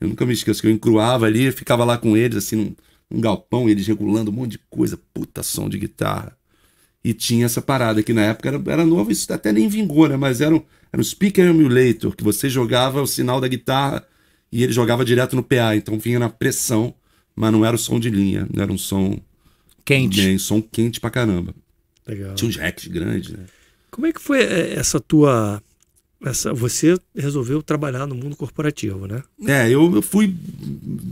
Eu nunca me esqueço que eu encruava ali, ficava lá com eles, assim, um galpão, eles regulando um monte de coisa, puta som de guitarra. E tinha essa parada que na época era, era novo, isso até nem vingou, né? Mas era um, era um speaker emulator, que você jogava o sinal da guitarra e ele jogava direto no PA, então vinha na pressão, mas não era o som de linha, não era um som quente. Bem, som quente pra caramba. Legal. Tinha uns hacks grandes, né? Como é que foi eh, essa tua essa, você resolveu trabalhar no mundo corporativo, né? É, eu, eu fui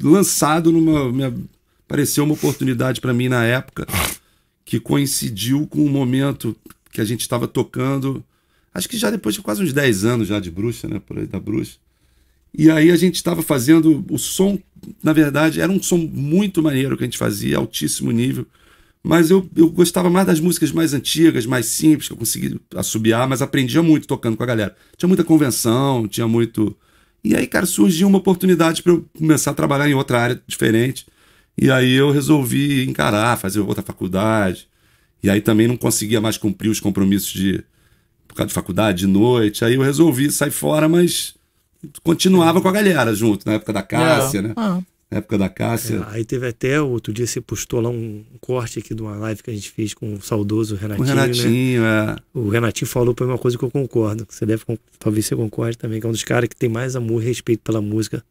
lançado numa minha pareceu uma oportunidade para mim na época, que coincidiu com um momento que a gente estava tocando, acho que já depois de quase uns 10 anos já de bruxa, né, por aí da bruxa. E aí a gente estava fazendo o som, na verdade, era um som muito maneiro que a gente fazia, altíssimo nível. Mas eu, eu gostava mais das músicas mais antigas, mais simples, que eu conseguia assobiar, mas aprendia muito tocando com a galera. Tinha muita convenção, tinha muito. E aí, cara, surgiu uma oportunidade para eu começar a trabalhar em outra área diferente. E aí eu resolvi encarar, fazer outra faculdade. E aí também não conseguia mais cumprir os compromissos de por causa de faculdade, de noite. Aí eu resolvi sair fora, mas continuava com a galera junto, na época da é. Cássia, é. né? Ah. Na época da Cássia. É, aí teve até, outro dia você postou lá um corte aqui de uma live que a gente fez com o saudoso Renatinho. O Renatinho, né? é. O Renatinho falou para mim uma coisa que eu concordo. Que você deve, talvez você concorde também, que é um dos caras que tem mais amor e respeito pela música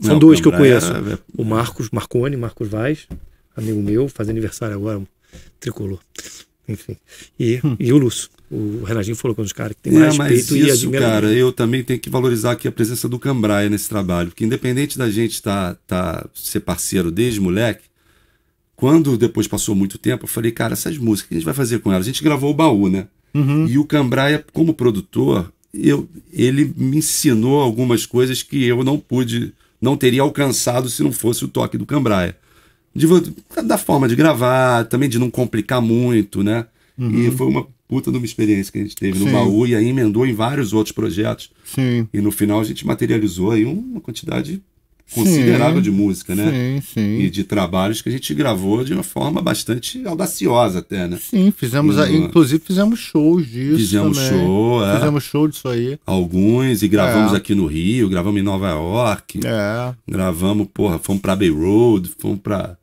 são dois duas que eu é, conheço. É, é. O Marcos, Marconi, Marcos Vaz, amigo meu, faz aniversário agora, um tricolor. Enfim. E, hum. e o Lúcio. O Renatinho falou com os caras que tem mais é, respeito isso, e admiração. Cara, eu também tenho que valorizar aqui a presença do Cambraia nesse trabalho, porque independente da gente tá, tá ser parceiro desde moleque, quando depois passou muito tempo, eu falei, cara, essas músicas, o que a gente vai fazer com elas? A gente gravou o baú, né? Uhum. E o Cambraia, como produtor, eu, ele me ensinou algumas coisas que eu não pude não teria alcançado se não fosse o toque do Cambraia. De, da forma de gravar, também de não complicar muito, né? Uhum. E foi uma puta de uma experiência que a gente teve Sim. no baú e aí emendou em vários outros projetos. Sim. E no final a gente materializou aí uma quantidade considerável sim, de música, né? Sim, sim. E de trabalhos que a gente gravou de uma forma bastante audaciosa até, né? Sim, fizemos, inclusive fizemos shows disso Fizemos também. show, é. Fizemos show disso aí. Alguns, e gravamos é. aqui no Rio, gravamos em Nova York. É. Gravamos, porra, fomos pra Bay Road, fomos pra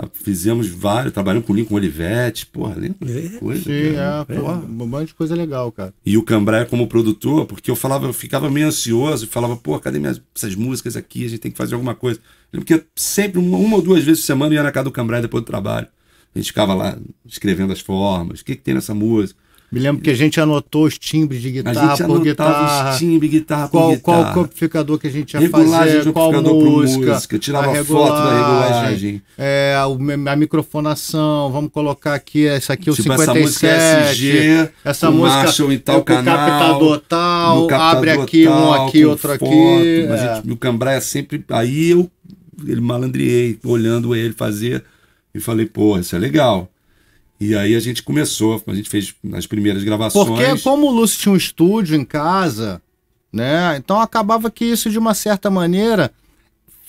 ah, fizemos vários, trabalhamos com o Lincoln Olivetti, porra, lembra? É, coisa, Sim, cara, é, porra. É. um monte de coisa legal, cara. E o Cambraia como produtor, porque eu falava, eu ficava meio ansioso e falava, pô, cadê minhas, essas músicas aqui? A gente tem que fazer alguma coisa. Porque sempre, uma, uma ou duas vezes por semana, eu ia na casa do Cambraia depois do trabalho. A gente ficava lá escrevendo as formas, o que, que tem nessa música me lembro que a gente anotou os timbres de guitarra a gente por guitarra. Os timbres, guitarra qual, guitarra. Qual amplificador que a gente ia regulagem fazer, qual música, música. Tirava foto da regulagem. É, a, a, microfonação, vamos colocar aqui, essa aqui é o tipo, 57. Essa música é SG, essa música tal é o canal. captador tal, captador abre aqui tal, um aqui, outro foto, aqui. Mas é. gente, o Cambraia sempre... Aí eu ele malandriei, olhando ele fazer, e falei, pô, isso é legal. E aí a gente começou, a gente fez as primeiras gravações. Porque como o Lúcio tinha um estúdio em casa, né? Então acabava que isso de uma certa maneira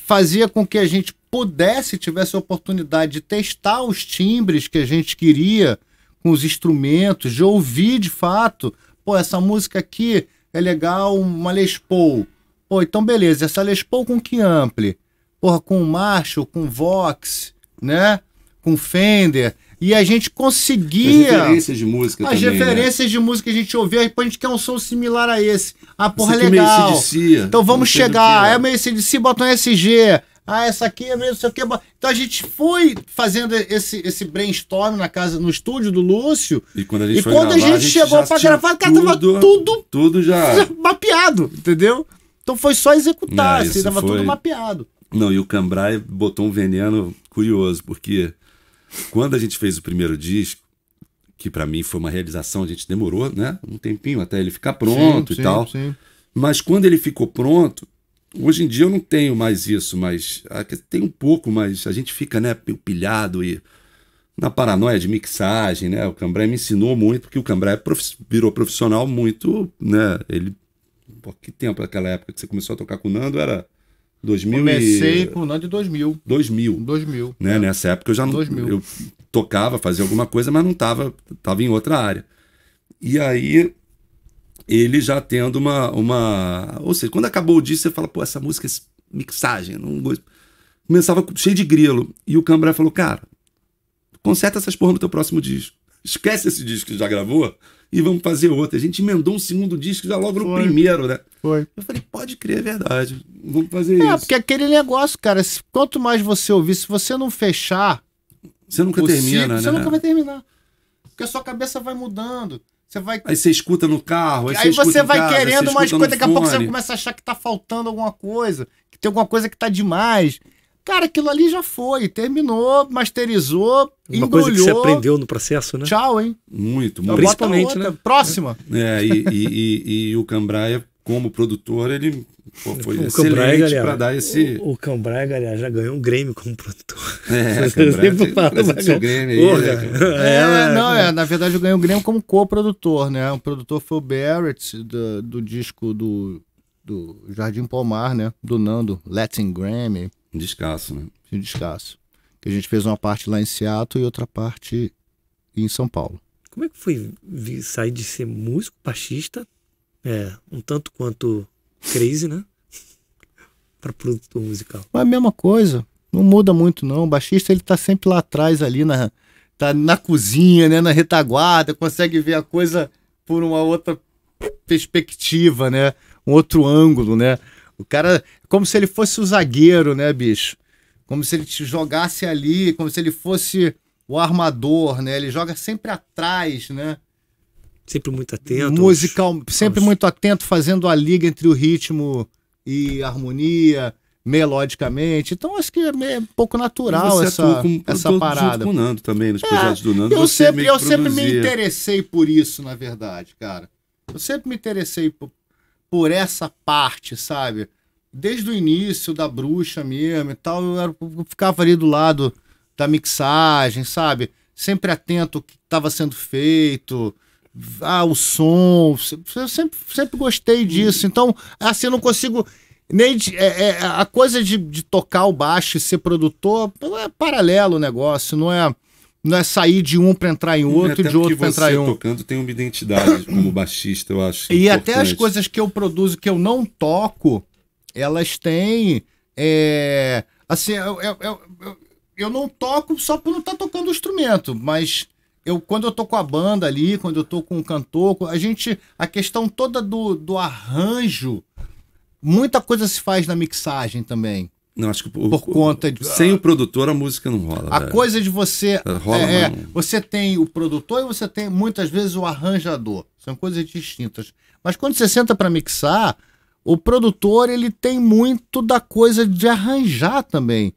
fazia com que a gente pudesse, tivesse a oportunidade de testar os timbres que a gente queria com os instrumentos, de ouvir de fato, pô, essa música aqui é legal, uma Les Paul. Pô, então beleza, essa Les Paul com que ampli? Porra, com Marshall, com Vox, né? Com Fender e a gente conseguia. As referências de música As também, né? referências né? de música a gente ouvia, depois a gente quer um som similar a esse. Ah, porra, esse é legal. Meio então vamos chegar. É. é meio CDC, bota um SG. Ah, essa aqui é mesmo, sei o que. Então a gente foi fazendo esse, esse brainstorm na casa, no estúdio do Lúcio. E quando a gente, quando gravar, a gente, a gente chegou pra gravar, cara, tava tudo, tudo já *laughs* mapeado, entendeu? Então foi só executar, Não, é, assim, tava foi... tudo mapeado. Não, e o Cambrai botou um veneno curioso, porque quando a gente fez o primeiro disco, que para mim foi uma realização, a gente demorou, né? Um tempinho até ele ficar pronto sim, e sim, tal. Sim. Mas quando ele ficou pronto, hoje em dia eu não tenho mais isso, mas ah, tem um pouco, mas a gente fica, né, pilhado e na paranoia de mixagem, né? O Cambrai me ensinou muito, porque o Cambrai é prof... virou profissional muito, né? Ele Pô, que tempo aquela época que você começou a tocar com o Nando era 2000 Comecei e... por lá de 2000. 2000. 2000. Né? É. Nessa época eu já não, 2000. eu tocava, fazia alguma coisa, mas não estava tava em outra área. E aí ele já tendo uma uma, ou seja, quando acabou o disco você fala, pô, essa música essa é mixagem, não Começava cheio de grilo e o Cambrai falou, cara, conserta essas porra no teu próximo disco. Esquece esse disco que já gravou e vamos fazer outro. A gente emendou um segundo disco já logo Foi. no primeiro, né? Foi. Eu falei, pode crer, é verdade. Vamos fazer é, isso. É, porque aquele negócio, cara, se, quanto mais você ouvir, se você não fechar. Você nunca termina, ciclo, né? Você nunca vai terminar. Porque a sua cabeça vai mudando. Você vai... Aí você escuta no carro, aí, aí você, você vai casa, querendo mais coisa, daqui a pouco você começa a achar que tá faltando alguma coisa, que tem alguma coisa que tá demais. Cara, aquilo ali já foi, terminou, masterizou, Uma embrulhou. coisa que você aprendeu no processo, né? Tchau, hein? Muito, então muito. Principalmente, né? Próxima. É, e, e, e, e o Cambraia, como produtor, ele Pô, foi o excelente para dar esse. O, o Cambraia, galera, já ganhou um Grêmio como produtor. É, *laughs* Cambraia, falo, Grêmio aí, né? é, é não, é, na verdade eu ganhei um Grêmio como co-produtor, né? O produtor foi o Barrett do, do disco do, do Jardim Palmar, né? Do Nando, Latin Grammy. Descasso, né? Em Descasso. Que a gente fez uma parte lá em Seattle e outra parte em São Paulo. Como é que foi sair de ser músico, baixista, é, um tanto quanto crazy, né? *laughs* para produtor musical? É a mesma coisa. Não muda muito, não. O baixista ele tá sempre lá atrás, ali na, tá na cozinha, né? Na retaguarda, consegue ver a coisa por uma outra perspectiva, né? Um outro ângulo, né? O cara como se ele fosse o zagueiro, né, bicho? Como se ele te jogasse ali, como se ele fosse o armador, né? Ele joga sempre atrás, né? Sempre muito atento. Musical, aos... sempre muito atento, fazendo a liga entre o ritmo e harmonia, melodicamente. Então acho que é, é um pouco natural você essa, com, essa parada. com o Nando também, nos é, projetos do Nando. Eu, sempre, eu sempre me interessei por isso, na verdade, cara. Eu sempre me interessei por, por essa parte, sabe? desde o início da bruxa mesmo e tal, eu, era, eu ficava ali do lado da mixagem, sabe? Sempre atento ao que estava sendo feito, ah, o som. Eu sempre, sempre gostei disso. Então, assim, eu não consigo. Nem de, é, é, a coisa de, de, tocar o baixo e ser produtor é paralelo o negócio, não é não é sair de um para entrar em outro e de outro para entrar em um. tocando tem uma identidade como baixista, eu acho. E importante. até as coisas que eu produzo que eu não toco, elas têm. É, assim, eu, eu, eu, eu, não toco só por não estar tá tocando o instrumento, mas eu quando eu tô com a banda ali, quando eu tô com o cantor, a gente. A questão toda do, do arranjo, muita coisa se faz na mixagem também. Não, acho que por, por conta de... sem o produtor a música não rola. A velho. coisa de você é, rola, é, é não. você tem o produtor e você tem muitas vezes o arranjador. São coisas distintas. Mas quando você senta para mixar, o produtor ele tem muito da coisa de arranjar também.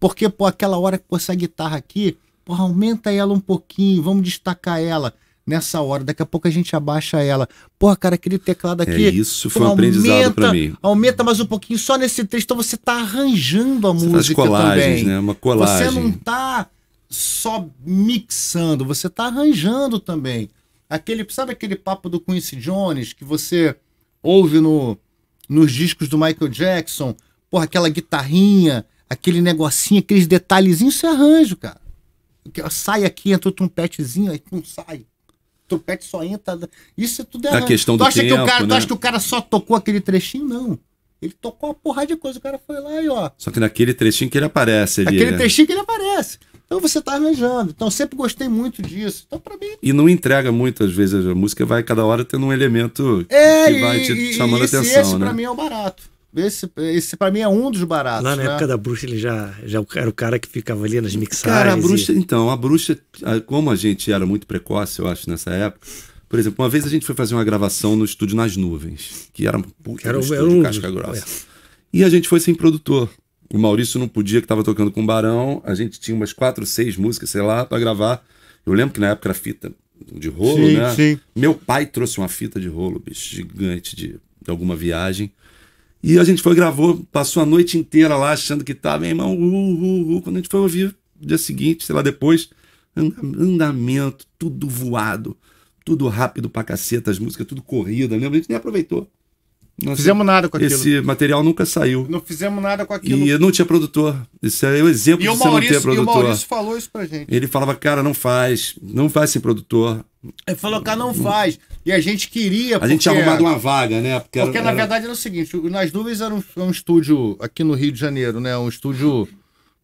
Porque, pô, aquela hora que pô, essa guitarra aqui, porra, aumenta ela um pouquinho, vamos destacar ela nessa hora, daqui a pouco a gente abaixa ela. Porra, cara, aquele teclado é aqui. É isso, foi pô, um aumenta, aprendizado para mim. Aumenta mais um pouquinho só nesse trecho, então você tá arranjando a você música faz colagens, também. Né? Uma colagem. Você não tá só mixando, você tá arranjando também. Aquele, sabe aquele papo do Quincy Jones que você ouve no nos discos do Michael Jackson, porra, aquela guitarrinha, aquele negocinho, aqueles detalhezinhos, isso é arranjo, cara. Sai aqui, entra o trompetezinho, aí não sai. O trompete só entra. Isso é tudo é arranjo. A questão do tu acha tempo, que o cara, né? Tu acha que o cara só tocou aquele trechinho? Não. Ele tocou uma porrada de coisa. O cara foi lá e ó. Só que naquele trechinho que ele aparece ali. Aquele né? trechinho que ele aparece. Então você está arranjando. Então sempre gostei muito disso. Então para mim. E não entrega muitas vezes a música, vai cada hora tendo um elemento é, que vai e, te chamando e esse, atenção. Esse né? para mim é o um barato. Esse, esse para mim é um dos baratos. Lá na né? época da bruxa, ele já, já era o cara que ficava ali nas mixagens. Cara, a bruxa, e... então, a bruxa, como a gente era muito precoce, eu acho, nessa época. Por exemplo, uma vez a gente foi fazer uma gravação no estúdio Nas Nuvens, que era, puta, que era, um estúdio era um... casca grossa. É. E a gente foi sem produtor o Maurício não podia, que estava tocando com o Barão. A gente tinha umas quatro, seis músicas, sei lá, para gravar. Eu lembro que na época era fita de rolo, sim, né? Sim. Meu pai trouxe uma fita de rolo, bicho, gigante de, de alguma viagem. E a gente foi, gravou, passou a noite inteira lá achando que tava, meu irmão, uh, uh, uh. quando a gente foi ouvir dia seguinte, sei lá, depois, andamento, tudo voado, tudo rápido pra caceta, as músicas tudo corrida, lembra? A gente nem aproveitou. Não fizemos nada com aquilo. Esse material nunca saiu. Não fizemos nada com aquilo. E não tinha produtor. Esse é o exemplo e de você Maurício, não ter produtor. E o Maurício falou isso pra gente. Ele falava, cara, não faz. Não faz sem produtor. Ele falou, cara, não faz. E a gente queria. Porque... A gente tinha arrumado uma vaga, né? Porque, porque era... na verdade era o seguinte: Nas Nuvens era um, um, estúdio aqui no Rio de Janeiro, né? Um estúdio.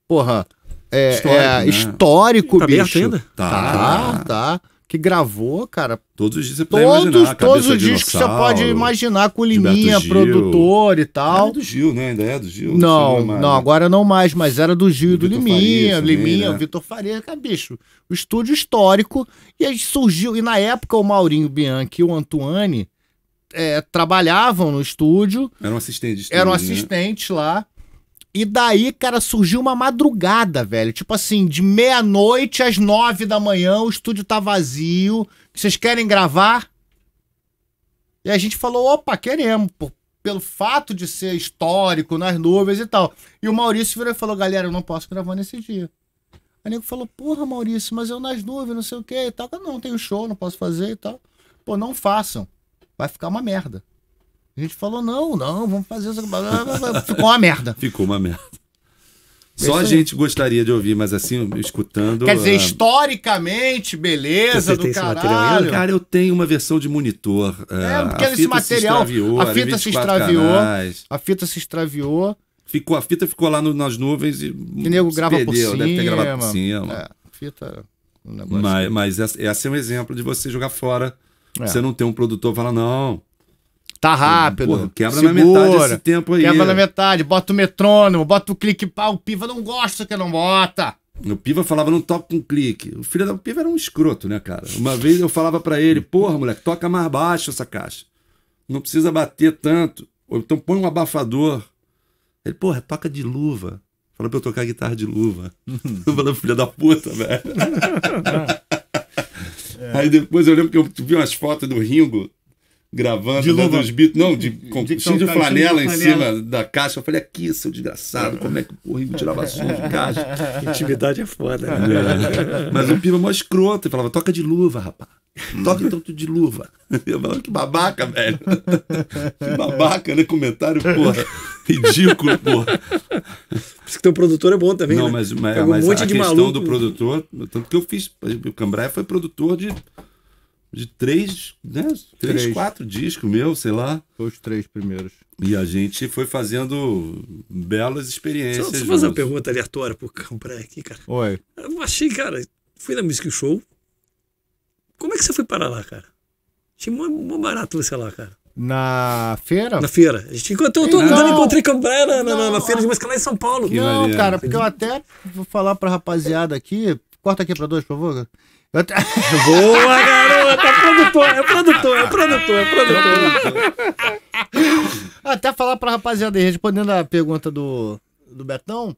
Porra. É, histórico, é, né? histórico tá bicho. Ainda? Tá, tá. tá que gravou, cara. Todos os dias você pode todos, imaginar. Todos os dias que você pode imaginar com Liminha, produtor e tal. Era do Gil, né? Ainda é do Gil? Não, não, não né? agora não mais, mas era do Gil e do Liminha. Também, Liminha, né? Vitor Faria, cara, bicho. O estúdio histórico. E aí surgiu, e na época o Maurinho Bianchi e o Antuani é, trabalhavam no estúdio. Eram assistentes. Eram né? assistentes né? lá. E daí, cara, surgiu uma madrugada, velho. Tipo assim, de meia-noite às nove da manhã, o estúdio tá vazio. Vocês querem gravar? E a gente falou, opa, queremos, pelo fato de ser histórico, nas nuvens e tal. E o Maurício virou e falou, galera, eu não posso gravar nesse dia. A nego falou, porra, Maurício, mas eu nas nuvens, não sei o que e tal. não, tenho show, não posso fazer e tal. Pô, não façam. Vai ficar uma merda. A gente falou, não, não, vamos fazer isso. Ficou uma merda. Ficou uma merda. Só a gente gostaria de ouvir, mas assim, escutando. Quer dizer, ah, historicamente, beleza, do caralho. Eu, cara, eu tenho uma versão de monitor. É, ah, porque material. a fita material, se extraviou. A fita se extraviou, a fita se extraviou. Ficou, a fita ficou lá no, nas nuvens e. Que nego grava perdeu, por cima. Deve ter gravado por cima. É, fita. Um mas, mas esse é um exemplo de você jogar fora. É. Você não tem um produtor que fala, não. Tá rápido. Porra, quebra segura, na metade esse tempo aí. Quebra na metade, bota o metrônomo, bota o clique pau, o piva não gosta que não bota. O Piva falava, não toca com clique. O filho da Piva era um escroto, né, cara? Uma vez eu falava para ele, porra, moleque, toca mais baixo essa caixa. Não precisa bater tanto. Ou então põe um abafador. Ele, porra, toca de luva. Falou pra eu tocar guitarra de luva. *laughs* eu falei, filha da puta, velho. é. *laughs* Aí depois eu lembro que eu vi umas fotos do Ringo gravando, de dando os beats, não, de, com, de, cheio de flanela em cima da caixa. Eu falei, aqui, seu desgraçado, como é que porra, me tirava som de caixa? *laughs* Intimidade é foda. Né? É. Mas o Piva é mó escroto, ele falava, toca de luva, rapaz. Toca tanto de luva. Eu falava, que babaca, velho. *laughs* Que babaca, né? Comentário, porra. Ridículo, porra. Por isso que teu produtor é bom também. Não, né? mas, mas, mas monte a de questão maluco. do produtor, tanto que eu fiz. O Cambraia foi produtor de de três, né? Três, três, quatro discos meus, sei lá. Os três primeiros. E a gente foi fazendo belas experiências. Só, só fazer uma pergunta aleatória pro comprar aqui, cara. Oi. Eu achei, cara, fui na Music Show. Como é que você foi parar lá, cara? Achei uma barato você lá, cara. Na feira? Na feira. A gente encontrou, eu tô andando, encontrei Cambraia na, na, na, na feira de música lá em São Paulo. Que não, cara, porque eu até vou falar pra rapaziada aqui. Corta aqui pra dois, por favor. Cara. Eu... *laughs* Boa, garota! É produtor, é produtor, é produtor, é produtor. Até falar pra rapaziada aí, respondendo a pergunta do, do Betão,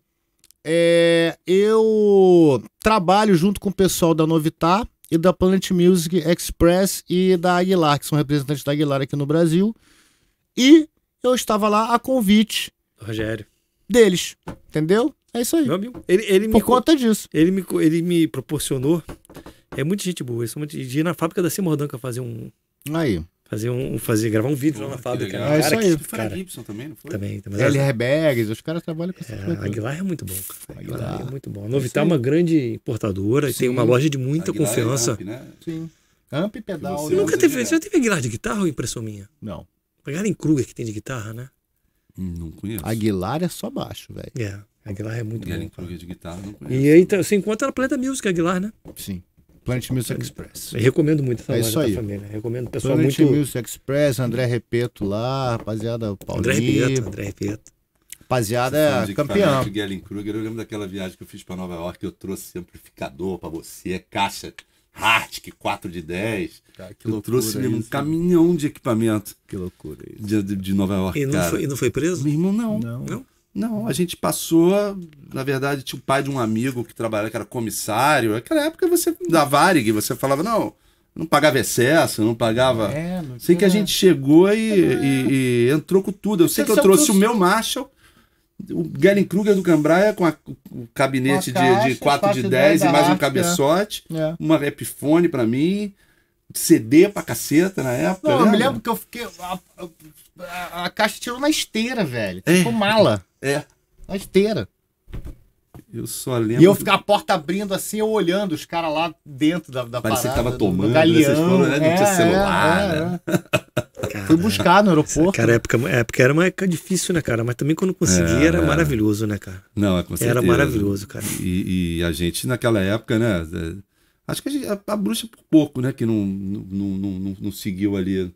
é, eu trabalho junto com o pessoal da Novitar e da Planet Music Express e da Aguilar, que são representantes da Aguilar aqui no Brasil. E eu estava lá a convite. Rogério. Deles, entendeu? É isso aí. Meu amigo, ele, ele Por me, conta disso. Ele me, ele me proporcionou é muita gente boa. Isso, é muito... De ir na fábrica da Simordanca fazer um. Aí. Fazer um. Fazer, gravar um vídeo Pô, lá na fábrica. Legal. É isso aí. cara, também, não foi? Também. Mas L. os caras trabalham com é, essas é, coisas. Aguilar é muito bom. Aguilar, Aguilar é muito bom. A Novitar tá é uma grande importadora e tem uma loja de muita Aguilar confiança. É amp, né? Sim. Amp, pedal. Você né? nunca teve. Você já teve Aguilar de guitarra ou impressão minha? Não. Aguilar Kruger que tem de guitarra, né? Não conheço. Aguilar é só baixo, velho. É. Aguilar é muito Aguilar bom. Aguilar de guitarra, não conheço. E aí, então, você encontra na Planeta Music, Aguilar, né? Sim. Plant Music Express. Eu recomendo muito essa é isso aí. família. Recomendo pessoal Planet muito... Music Express, André Repeto lá, rapaziada Paulinho. André Repeto, André Repeto. Rapaziada é campeão. Galen Kruger, eu lembro daquela viagem que eu fiz para Nova York, eu trouxe amplificador para você, caixa Hartic 4 de 10. Cara, que eu trouxe mesmo um caminhão de equipamento. Que loucura isso. De, de, de Nova York. E não, cara. Foi, e não foi preso? Meu irmão, não. Não. não. Não, a gente passou. Na verdade, tinha o pai de um amigo que trabalhava, que era comissário. Naquela época você, da Varig, você falava, não, não pagava excesso, não pagava. É, não sei que a gente chegou e, é. e, e entrou com tudo. Eu sei que eu trouxe o meu Marshall o Gelen Kruger do Cambraia com a, o gabinete de, de 4 de 10 e mais um cabeçote, é. uma Epiphone para mim, CD pra caceta na época. Não, eu me lembro que eu fiquei. A, a caixa tirou na esteira, velho. É. mala. É. Na esteira. Eu só lembro. E eu ficar a porta abrindo assim, eu olhando os caras lá dentro da, da Parecia parada, que tava tomando, né? galeão, né? não é, tinha celular. É, né? cara, é. *laughs* Fui buscar no aeroporto. Cara, época, época era uma época difícil, né, cara? Mas também quando conseguia é, era é. maravilhoso, né, cara? Não, é com certeza. Era maravilhoso, cara. E, e a gente naquela época, né? É, acho que a, gente, a, a bruxa por pouco, né? Que não, não, não, não, não seguiu ali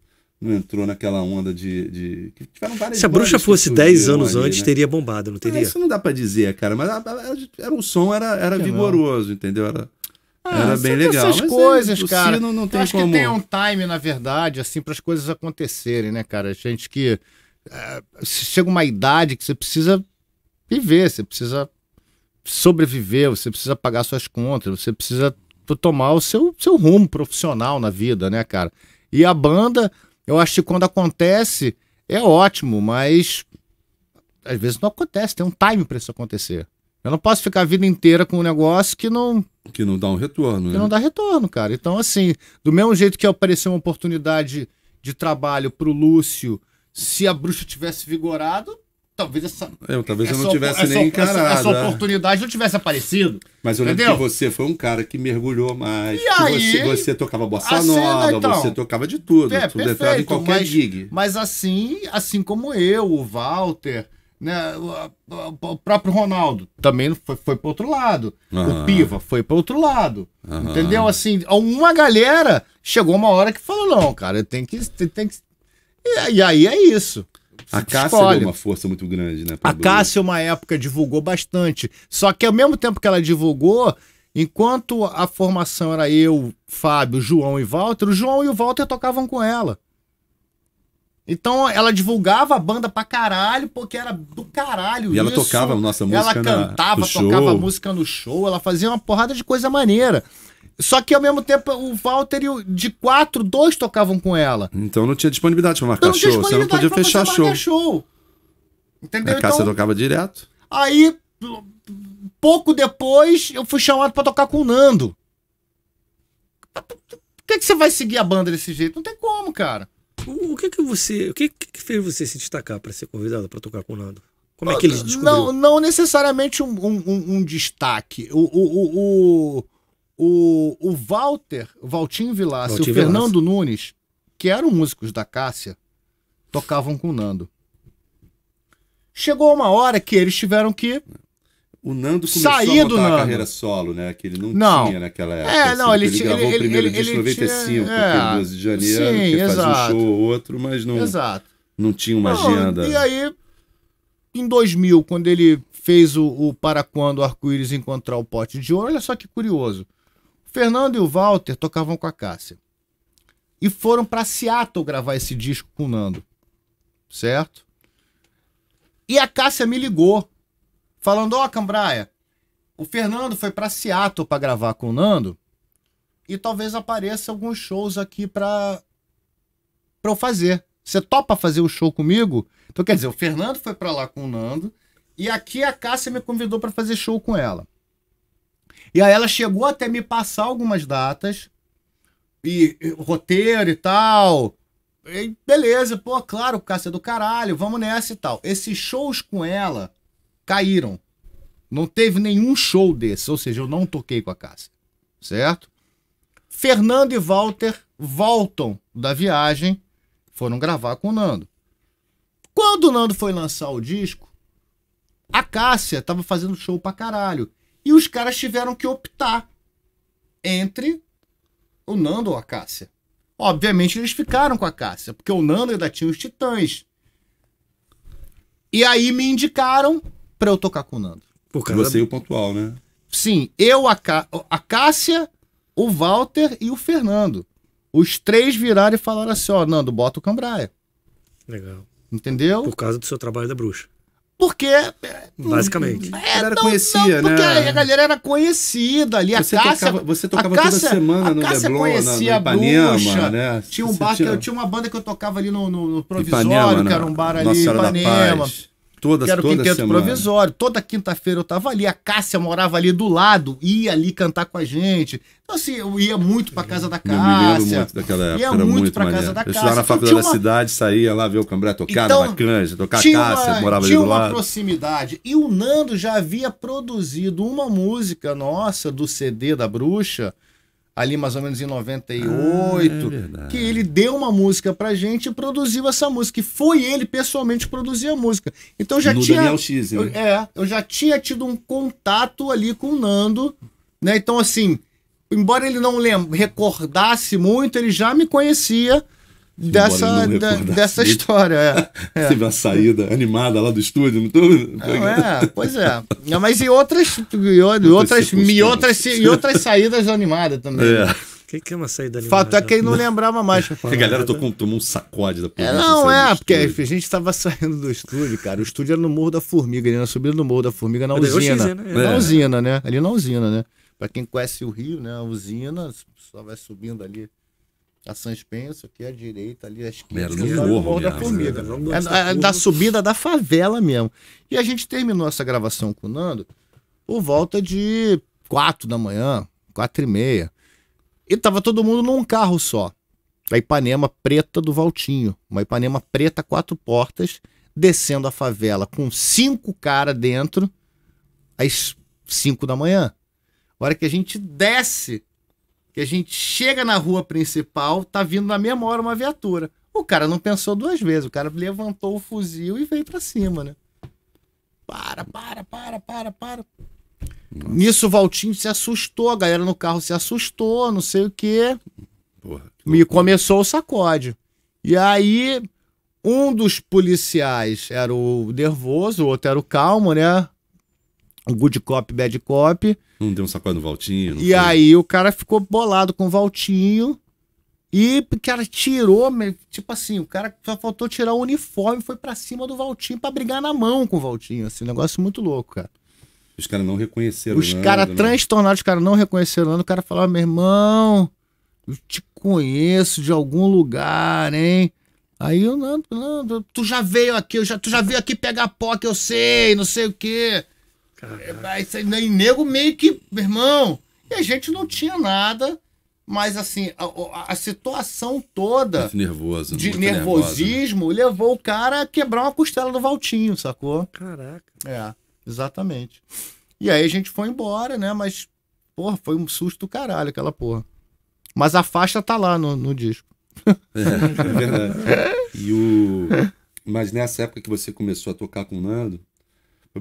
não entrou naquela onda de. de que tiveram várias, Se a bruxa fosse 10 anos ali, antes, né? teria bombado, não teria? Ah, isso não dá para dizer, cara, mas a, a, a, o som era, era é, vigoroso, não. entendeu? Era, ah, era bem legal. Essas é, coisas, cara. não tem acho como... que tem um time, na verdade, assim, para as coisas acontecerem, né, cara? A gente que. É, chega uma idade que você precisa viver, você precisa sobreviver, você precisa pagar suas contas, você precisa tomar o seu, seu rumo profissional na vida, né, cara? E a banda, eu acho que quando acontece, é ótimo, mas às vezes não acontece, tem um time para isso acontecer. Eu não posso ficar a vida inteira com um negócio que não. Que não dá um retorno, Que né? não dá retorno, cara. Então, assim, do mesmo jeito que apareceu uma oportunidade de trabalho para o Lúcio, se a bruxa tivesse vigorado, talvez essa. Eu, talvez essa, eu não tivesse essa, nem encarado. Essa, essa, é. oportunidade não tivesse aparecido. Mas eu lembro que você foi um cara que mergulhou mais. E aí, você, você tocava bossa assim, nova, então, você tocava de tudo. É, tudo perfeito, em qualquer mas, gig. Mas assim, assim como eu, o Walter. Né, o próprio Ronaldo também foi, foi para outro lado. Uhum. O Piva foi para outro lado. Uhum. Entendeu? Assim, uma galera chegou uma hora que falou: não, cara, tem que, tem que, e, aí é isso. A Cássia deu uma força muito grande, né? A Cássia, é uma época, divulgou bastante. Só que ao mesmo tempo que ela divulgou, enquanto a formação era eu, Fábio, João e Walter, o João e o Walter tocavam com ela. Então ela divulgava a banda pra caralho, porque era do caralho. E ela isso. tocava a nossa música. Ela na... cantava, tocava show. música no show, ela fazia uma porrada de coisa maneira. Só que ao mesmo tempo o Walter e o de quatro, dois tocavam com ela. Então não tinha disponibilidade pra marcar então, show. Você não podia fechar show. show. Entendeu? A Cássia então, tocava direto. Aí, pouco depois, eu fui chamado para tocar com o Nando. Por que, que você vai seguir a banda desse jeito? Não tem como, cara. O que que você. O que, que fez você se destacar para ser convidado para tocar com o Nando? Como é que ah, eles descobriram? Não, não necessariamente um, um, um destaque. o, o, o, o o, o Walter, Valtinho Vilaça e o Fernando Nunes, que eram músicos da Cássia, tocavam com o Nando. Chegou uma hora que eles tiveram que o Nando começou Saí a montar carreira solo, né? Que ele não, não. tinha naquela época. É, assim, não, ele, ele gravou ele, o primeiro ele, disco em 95, tinha, é, 12 de janeiro, sim, que exato. fazia um show ou outro, mas não, exato. não tinha uma não, agenda. E aí, em 2000, quando ele fez o, o Para Quando o Arco-Íris Encontrar o Pote de Ouro, olha só que curioso. Fernando e o Walter tocavam com a Cássia. E foram para Seattle gravar esse disco com o Nando. Certo? E a Cássia me ligou, falando: Ó, oh, Cambraia, o Fernando foi para Seattle para gravar com o Nando e talvez apareça alguns shows aqui para para eu fazer. Você topa fazer o um show comigo? Então quer dizer, o Fernando foi para lá com o Nando e aqui a Cássia me convidou para fazer show com ela. E aí ela chegou até me passar algumas datas, e, e roteiro e tal. E beleza, pô, claro, cacete do caralho, vamos nessa e tal. Esses shows com ela caíram. Não teve nenhum show desse, ou seja, eu não toquei com a Cássia, certo? Fernando e Walter voltam da viagem, foram gravar com o Nando. Quando o Nando foi lançar o disco, a Cássia tava fazendo show pra caralho. E os caras tiveram que optar entre o Nando ou a Cássia. Obviamente eles ficaram com a Cássia, porque o Nando ainda tinha os Titãs. E aí me indicaram para eu tocar com o Nando. Por causa Você da... É o Pontual, né? Sim, eu, a, a Cássia, o Walter e o Fernando. Os três viraram e falaram assim: ó, Nando, bota o Cambraia. Legal. Entendeu? Por causa do seu trabalho da bruxa. Porque. É, hum, Basicamente. É, a galera não, conhecia, não, porque né? a galera era conhecida ali. Você a Cássia, tocava, você tocava a Cássia, toda semana no Leblon, conhecia na, no Ipanema, bruxa, né? Tinha um você bar tinha... que eu tinha uma banda que eu tocava ali no, no, no provisório, Ipanema, né? que era um bar ali Nossa Ipanema. Da Paz. Todas, que era o Quinteto semana. Provisório. Toda quinta-feira eu tava ali. A Cássia morava ali do lado, ia ali cantar com a gente. Então, assim, eu ia muito pra casa da Cássia. Eu muito daquela época. Ia muito, muito pra maneiro. casa da Cássia. Eu estudava na então, faculdade então, uma... da cidade, saía lá ver o Cambré tocar, então, Canja, tocar a Cássia, uma, morava ali do lado. Tinha uma proximidade. E o Nando já havia produzido uma música nossa do CD da Bruxa, ali mais ou menos em 98, ah, é que ele deu uma música pra gente e produziu essa música. E foi ele pessoalmente produzir a música. Então já no tinha. Daniel X, né? eu, é, eu já tinha tido um contato ali com o Nando, né? Então, assim, embora ele não recordasse muito, ele já me conhecia dessa, da, dessa assim. história. É, *laughs* é. Teve uma saída animada lá do estúdio, não tudo. É, pois é. *laughs* Não, mas e outras, e outras, e outras, e outras saídas animadas também. É. O né? que, que é uma saída animada? Fato é que ele não lembrava mais. É. a galera tocou, tomou um sacode da porra. É, não, é, porque a gente estava saindo do estúdio, cara. O estúdio era no Morro da Formiga, ali na subida do Morro da Formiga, na usina. Né? Na é. usina, né? Ali na usina, né? Pra quem conhece o Rio, né? A usina, só vai subindo ali a Sãs que é aqui à direita, ali à esquerda. Era no morro, né? da Formiga. É, é, é, da subida da favela mesmo. E a gente terminou essa gravação com o Nando por volta de quatro da manhã, quatro e meia. E tava todo mundo num carro só. A Ipanema preta do Valtinho. Uma Ipanema preta, quatro portas, descendo a favela com cinco caras dentro às cinco da manhã. A hora que a gente desce que a gente chega na rua principal, tá vindo na mesma hora uma viatura. O cara não pensou duas vezes, o cara levantou o fuzil e veio para cima, né? Para, para, para, para, para. Nossa. Nisso o Valtinho se assustou, a galera no carro se assustou, não sei o quê. Porra, que começou o sacode. E aí, um dos policiais era o nervoso, o outro era o calmo, né? O good cop, bad cop. Não deu um sacode no Valtinho. E foi. aí o cara ficou bolado com o Valtinho. E, cara, tirou, tipo assim, o cara só faltou tirar o uniforme, foi para cima do Valtinho para brigar na mão com o Valtinho, assim, um negócio muito louco, cara. Os caras não reconheceram Os caras né? transtornados, os caras não reconheceram nada, o cara falava, ah, meu irmão, eu te conheço de algum lugar, hein? Aí eu, não, não, tu já veio aqui, eu já, tu já veio aqui pegar pó que eu sei, não sei o quê. É, mas nem né, nego meio que, meu irmão. E a gente não tinha nada, mas assim, a, a situação toda muito nervoso, de nervosismo nervosa. Né? levou o cara a quebrar uma costela do Valtinho, sacou? Caraca. É, exatamente. E aí a gente foi embora, né? Mas, porra, foi um susto do caralho aquela porra. Mas a faixa tá lá no, no disco. É, é verdade. *laughs* E o. Mas nessa época que você começou a tocar com o Nando,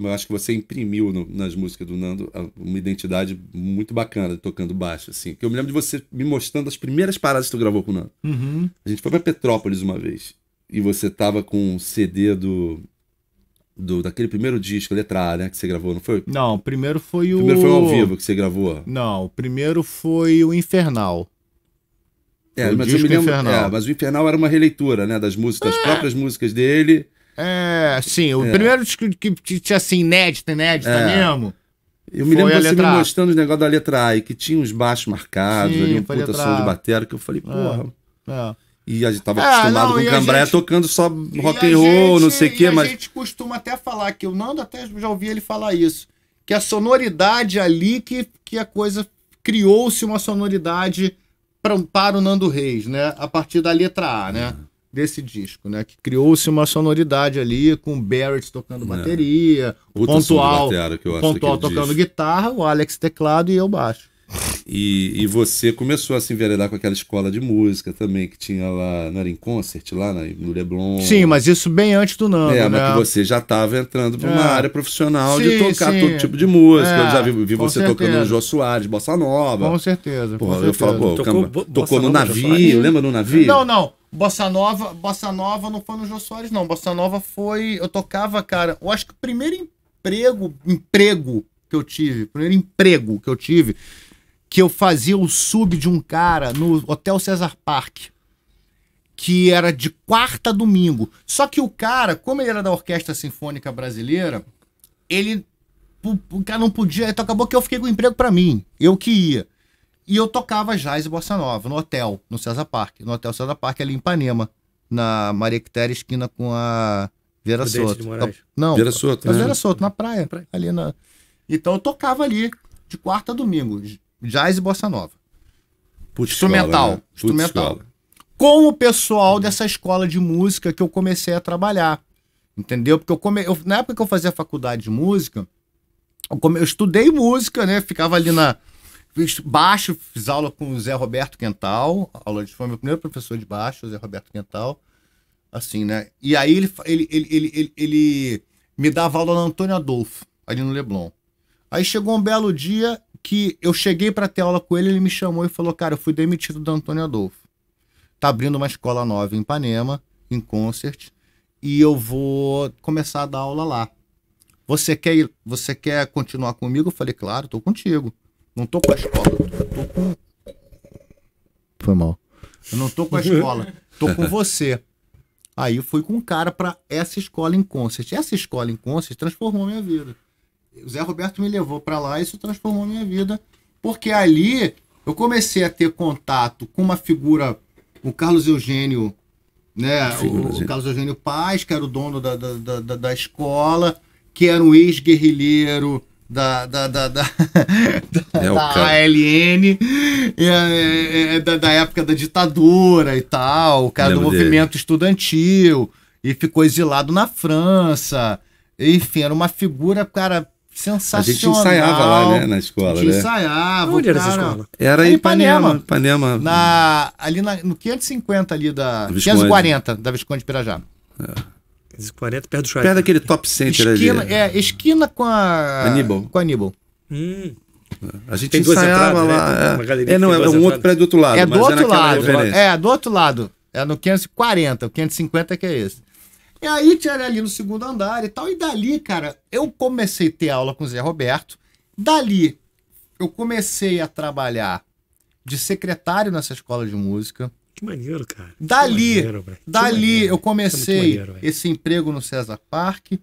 eu acho que você imprimiu no, nas músicas do Nando uma identidade muito bacana tocando baixo, assim. Que eu me lembro de você me mostrando as primeiras paradas que tu gravou com o Nando. Uhum. A gente foi para Petrópolis uma vez e você tava com um CD do, do daquele primeiro disco, Letra A, né, que você gravou, não foi? Não, primeiro foi o Primeiro foi o ao vivo que você gravou. Não, primeiro foi o Infernal. É, o mas eu me lembro, Infernal. É, mas o Infernal era uma releitura, né, das músicas, das é. próprias músicas dele é, sim. O é. primeiro disco que tinha assim, inédito, inédito tá é. mesmo. Eu me foi assim, lembro você me mostrando os negócios da letra A, e que tinha uns baixos marcados, sim, ali, um puta som de bateria que eu falei, é, porra. É. E a gente tava é, acostumado não, com Cambraia gente... tocando só rock and roll, gente, não sei o quê, mas. A gente costuma até falar que o Nando até já ouvi ele falar isso. Que a sonoridade ali que, que a coisa criou-se uma sonoridade para o Nando Reis, né? A partir da letra A, né? Uhum desse disco, né? Que criou-se uma sonoridade ali com o Barrett tocando né. bateria, é. o Pontual, o Pontual tocando disco. guitarra, o Alex teclado e eu baixo. E, e você começou a se enveredar com aquela escola de música também que tinha lá, não era em concert lá na, no Leblon? Sim, mas isso bem antes do Nando, É, né? mas que você já estava entrando para uma é. área profissional sim, de tocar sim. todo tipo de música. É, eu já vi, vi você certeza. tocando no Jô Soares, Bossa Nova. Com certeza. Porra, eu certeza. falo, pô, tocou, cama, tocou no navio, lembra no navio? Não, não. Bossa Nova, Bossa Nova não foi no Jô Soares, não. Bossa Nova foi. Eu tocava, cara. Eu acho que o primeiro emprego, emprego que eu tive, primeiro emprego que eu tive, que eu fazia o sub de um cara no Hotel Cesar Park, que era de quarta a domingo. Só que o cara, como ele era da Orquestra Sinfônica Brasileira, ele. O cara não podia. Então acabou que eu fiquei com o emprego para mim. Eu que ia. E eu tocava jazz e bossa nova no hotel, no César Parque. No hotel César Parque, ali em Ipanema, na Maria Quitéria, esquina com a Vera Soto. Não, Vera Soto. né? Vera Soto, na praia, ali na... Então eu tocava ali, de quarta a domingo, jazz e bossa nova. instrumental, escola, né? instrumental. Escola. Com o pessoal dessa escola de música que eu comecei a trabalhar, entendeu? Porque eu, come... eu na época que eu fazia faculdade de música, eu, come... eu estudei música, né? Ficava ali na fiz baixo, fiz aula com o Zé Roberto Quental, aula de foi meu primeiro professor de baixo, o Zé Roberto Quental. Assim, né? E aí ele, ele, ele, ele, ele, ele me dava aula no Antônio Adolfo, ali no Leblon. Aí chegou um belo dia que eu cheguei para ter aula com ele, ele me chamou e falou: Cara, eu fui demitido do Antônio Adolfo. Tá abrindo uma escola nova em Ipanema, em concert, e eu vou começar a dar aula lá. Você quer, você quer continuar comigo? Eu falei: Claro, tô contigo. Não tô com a escola. Tô com. Foi mal. Eu não tô com a escola. tô com você. Aí eu fui com um cara para essa escola em concert. Essa escola em concert transformou minha vida. O Zé Roberto me levou para lá e isso transformou minha vida. Porque ali eu comecei a ter contato com uma figura, o Carlos Eugênio, né? Figura, o, o, Carlos Eugênio Paz, que era o dono da, da, da, da escola, que era um ex-guerrilheiro da, da, da, da, *laughs* é da ALN, é, é, é, da, da, época da ditadura e tal, o cara do movimento dele. estudantil, e ficou exilado na França. Enfim, era uma figura, cara, sensacional. A gente ensaiava lá, né, na escola, a gente né? ensaiava, Onde cara, era essa escola? Era em Ipanema. Ipanema. Na, ali na, no 550 ali da... 540 da Visconde de Pirajá. É. 40 perto do Schreiber. Perto daquele top center esquina, ali. Né? É, esquina com a. Aníbal. Com a Aníbal. Hum. É, a gente tem ensaiava duas entradas, lá. Né? é, é não, é um entradas. outro prédio do outro lado. É do é outro lado. É, do outro lado. É no 540, o 550 que é esse. E aí tinha ali no segundo andar e tal. E dali, cara, eu comecei a ter aula com o Zé Roberto. Dali, eu comecei a trabalhar de secretário nessa escola de música. Que maneiro, cara. Dali, maneiro, dali maneiro. eu comecei maneiro, esse emprego no César Park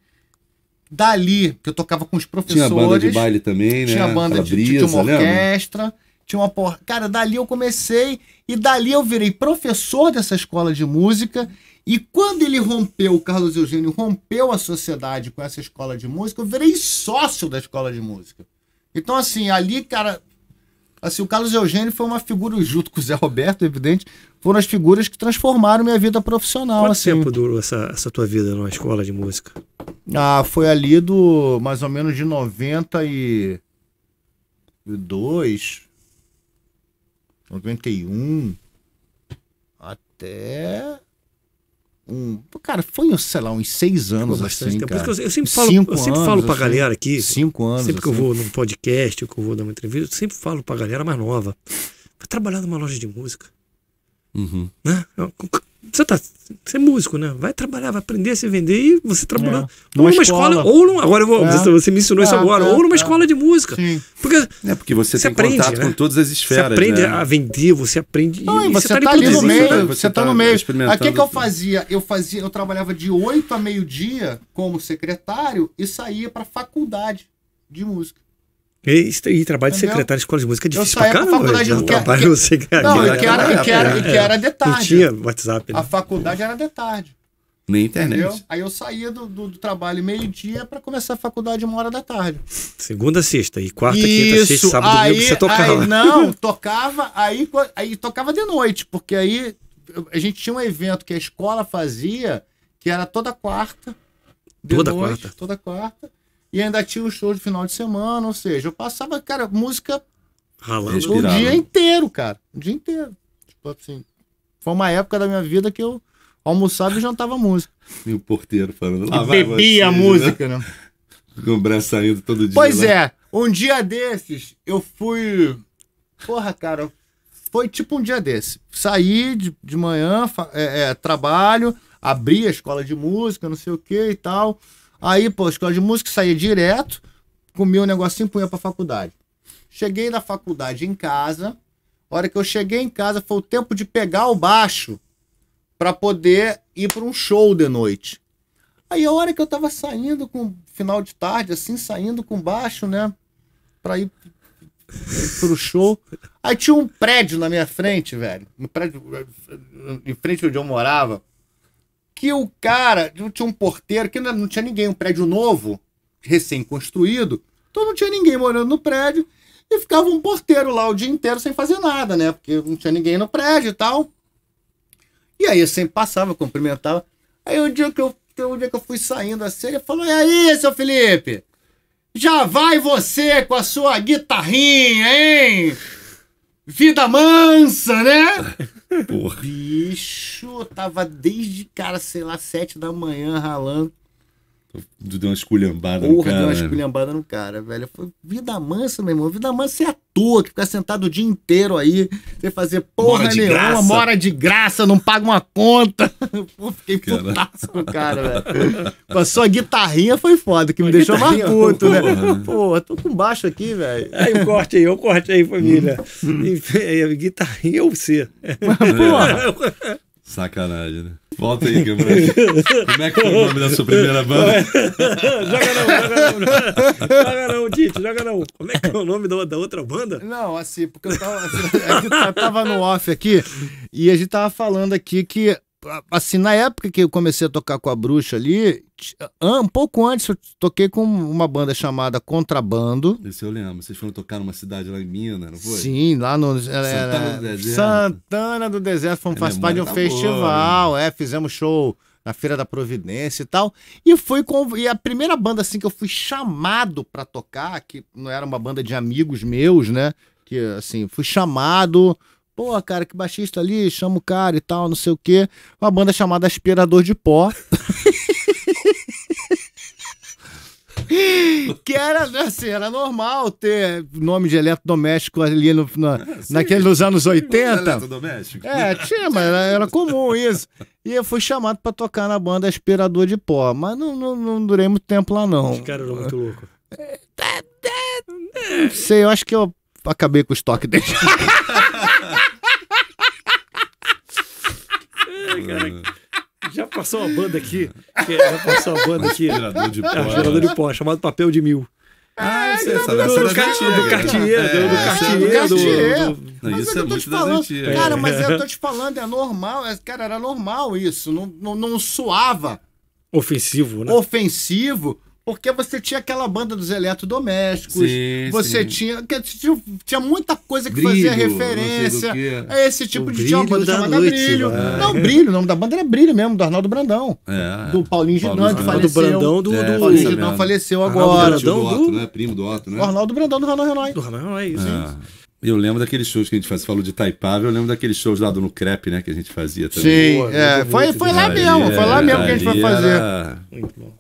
Dali, que eu tocava com os professores. Tinha banda de baile também, né? Tinha banda de, brisa, tinha uma lembra? orquestra. Tinha uma porra. Cara, dali eu comecei e dali eu virei professor dessa escola de música. E quando ele rompeu, o Carlos Eugênio rompeu a sociedade com essa escola de música, eu virei sócio da escola de música. Então, assim, ali, cara, assim, o Carlos Eugênio foi uma figura, junto com o Zé Roberto, evidente, foram as figuras que transformaram minha vida profissional. Quanto assim. tempo durou essa, essa tua vida numa escola de música? Ah, foi ali do mais ou menos de 92, 91, até um. Cara, foi, sei lá, uns seis anos assim. Tempo. Cara. Eu, eu sempre falo, cinco eu sempre anos, falo pra assim, galera aqui. Cinco anos. Sempre que assim. eu vou num podcast, ou que eu vou dar uma entrevista, eu sempre falo pra galera mais nova. Vai trabalhar numa loja de música. Uhum. Né? você tá você é músico, né? Vai trabalhar, vai aprender a se vender e você trabalhar. É. Ou numa escola, escola ou num, agora vou, é. você me ensinou é, isso agora, é, ou numa é. escola de música. Sim. Porque, é porque você tem aprende, contato né? com todas as esferas. Você aprende né? a vender, você aprende. Não, e você, você tá, tá ali no meio, né? você, você tá, tá no meio. Aqui é que eu fazia, eu fazia, eu trabalhava de 8 a meio-dia como secretário e saía para faculdade de música. E, e trabalho de secretário de escola de música é difícil eu pra caramba. Não, não, trabalho no secretário. Não, que era, e que era, que era de tarde. Não tinha WhatsApp. Né? A faculdade era de tarde. Nem internet. Entendeu? Aí eu saía do, do, do trabalho meio-dia para começar a faculdade uma hora da tarde. Segunda, sexta. E quarta, Isso, quinta, sexta, sábado, aí, domingo você tocava. Aí, não, tocava, aí, aí tocava de noite, porque aí a gente tinha um evento que a escola fazia, que era toda quarta. toda noite, quarta. Toda quarta. E ainda tinha o show de final de semana, ou seja, eu passava, cara, música Ralando, o dia inteiro, cara. O dia inteiro. Tipo assim, foi uma época da minha vida que eu almoçava e jantava música. *laughs* E o porteiro falando lá. bebia você, né? música, né? né? *laughs* Com o braço saindo todo dia. Pois lá. Né? é, um dia desses eu fui. Porra, cara, foi tipo um dia desse. Saí de, de manhã, é, é, trabalho, abri a escola de música, não sei o que e tal. Aí, pô, escola de música, saía direto, comia um negocinho e punha pra faculdade. Cheguei na faculdade em casa. A hora que eu cheguei em casa foi o tempo de pegar o baixo para poder ir para um show de noite. Aí a hora que eu tava saindo com final de tarde, assim, saindo com baixo, né? Pra ir pro show. Aí tinha um prédio na minha frente, velho. Um prédio em frente onde eu morava que o cara tinha um porteiro, que não tinha ninguém, um prédio novo, recém-construído, então não tinha ninguém morando no prédio, e ficava um porteiro lá o dia inteiro sem fazer nada, né? Porque não tinha ninguém no prédio e tal. E aí eu sempre passava, cumprimentava. Aí um dia que eu, um dia que eu fui saindo assim, ele falou: E aí, seu Felipe? Já vai você com a sua guitarrinha, hein? Vida mansa, né? *laughs* Porra. Bicho, tava desde, cara, sei lá, sete da manhã ralando. Deu uma esculhambada Porra, no cara. deu uma né? esculhambada no cara, velho. Foi vida mansa, meu irmão. Vida mansa é à toa, que ficar sentado o dia inteiro aí, sem fazer porra mora nenhuma, graça. mora de graça, não paga uma conta. *laughs* Pô, fiquei cara. putaço com o cara, velho. Com a guitarrinha, foi foda, que me deixou mais puto, né? né? Pô, tô com baixo aqui, velho. Aí o corte aí, eu corte aí, família. Hum. E, e, guitarrinha é ou você? Porra. É Sacanagem, né? Volta aí, Gabriel. Como é que foi o nome da sua primeira banda? *laughs* joga não, joga não. Joga não, Tite, joga não. Como é que é o nome da outra banda? Não, assim, porque eu tava, assim, gente é tava no off aqui e a gente tava falando aqui que assim, na época que eu comecei a tocar com a bruxa ali, ah, um pouco antes eu toquei com uma banda chamada Contrabando. Isso eu lembro. Vocês foram tocar numa cidade lá em Minas, não foi? Sim, lá no. Santana era, do Deserto. Santana do Deserto. Fomos é participar de um tá festival. Boa, é, fizemos show na Feira da Providência e tal. E foi com, e a primeira banda assim que eu fui chamado para tocar, que não era uma banda de amigos meus, né? Que assim, fui chamado Pô, cara, que baixista ali, chama o cara e tal, não sei o quê. Uma banda chamada Aspirador de Pó. *laughs* que era, assim, era normal ter nome de eletrodoméstico ali no, na, é, naquele, nos anos 80. Eletrodoméstico. É, tinha, mas era, era, comum isso. E eu fui chamado para tocar na banda Aspirador de Pó, mas não, não, não durei muito tempo lá, não. Os caras eram muito loucos. É, é, é, não sei, eu acho que eu acabei com o estoque dele. *laughs* Hum. Já passou uma banda aqui. É, já passou uma banda aqui. Gerador de é, pó. gerador de pó, chamado Papel de Mil. Ah, essa, ah, é essa, do, do, Cartier, é, do Cartier, do, do, Não, isso é, muito das antigas. Cara, mas eu tô te falando, é normal, cara, era normal isso, não, não, não soava... Ofensivo, né? Ofensivo, porque você tinha aquela banda dos eletrodomésticos, sim, você sim. Tinha, tinha, tinha. muita coisa que brilho, fazia referência a esse tipo o de tinha uma banda chamada noite, Brilho. Vai. Né? Não, Brilho, o nome da banda era Brilho mesmo, do Arnaldo Brandão. É, do Paulinho Ginão, que faleceu. Brandão do, é, do, do Paulinho faleceu agora. Brandão do Otto, né? Primo do Otto, né? O Arnaldo Brandão do Ronaldo Renói. Do Ronaldo Renói, isso. É. Eu lembro daqueles shows que a gente faz, você falou de Taipava, eu lembro daqueles shows lá do No Crepe, né, que a gente fazia também. Sim, Pô, é, foi, foi lá mesmo, foi lá é, mesmo que a gente foi fazer. Muito bom.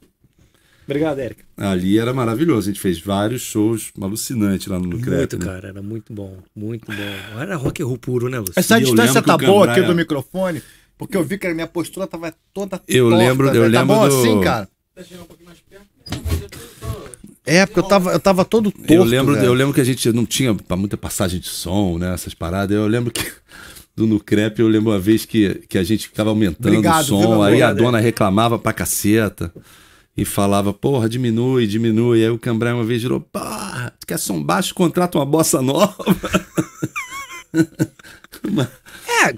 Obrigado, Érica. Ali era maravilhoso. A gente fez vários shows alucinantes lá no Lucreto. Muito, né? cara. Era muito bom. Muito bom. Era rock and roll puro, né, Lúcio? Essa distância tá boa aqui do microfone, porque eu vi que a minha postura tava toda Eu torta, lembro, eu lembro né? tá bom do... assim, cara? É, porque eu tava, eu tava todo torto, eu lembro Eu lembro que a gente não tinha muita passagem de som, né? Essas paradas. Eu lembro que *laughs* do Nucrep, eu lembro uma vez que, que a gente ficava aumentando Obrigado, o som, aí a dona reclamava pra caceta e falava, porra, diminui, diminui. Aí o Cambrai uma vez virou, pá, tu quer som baixo, contrata uma bossa nova. uma... *laughs*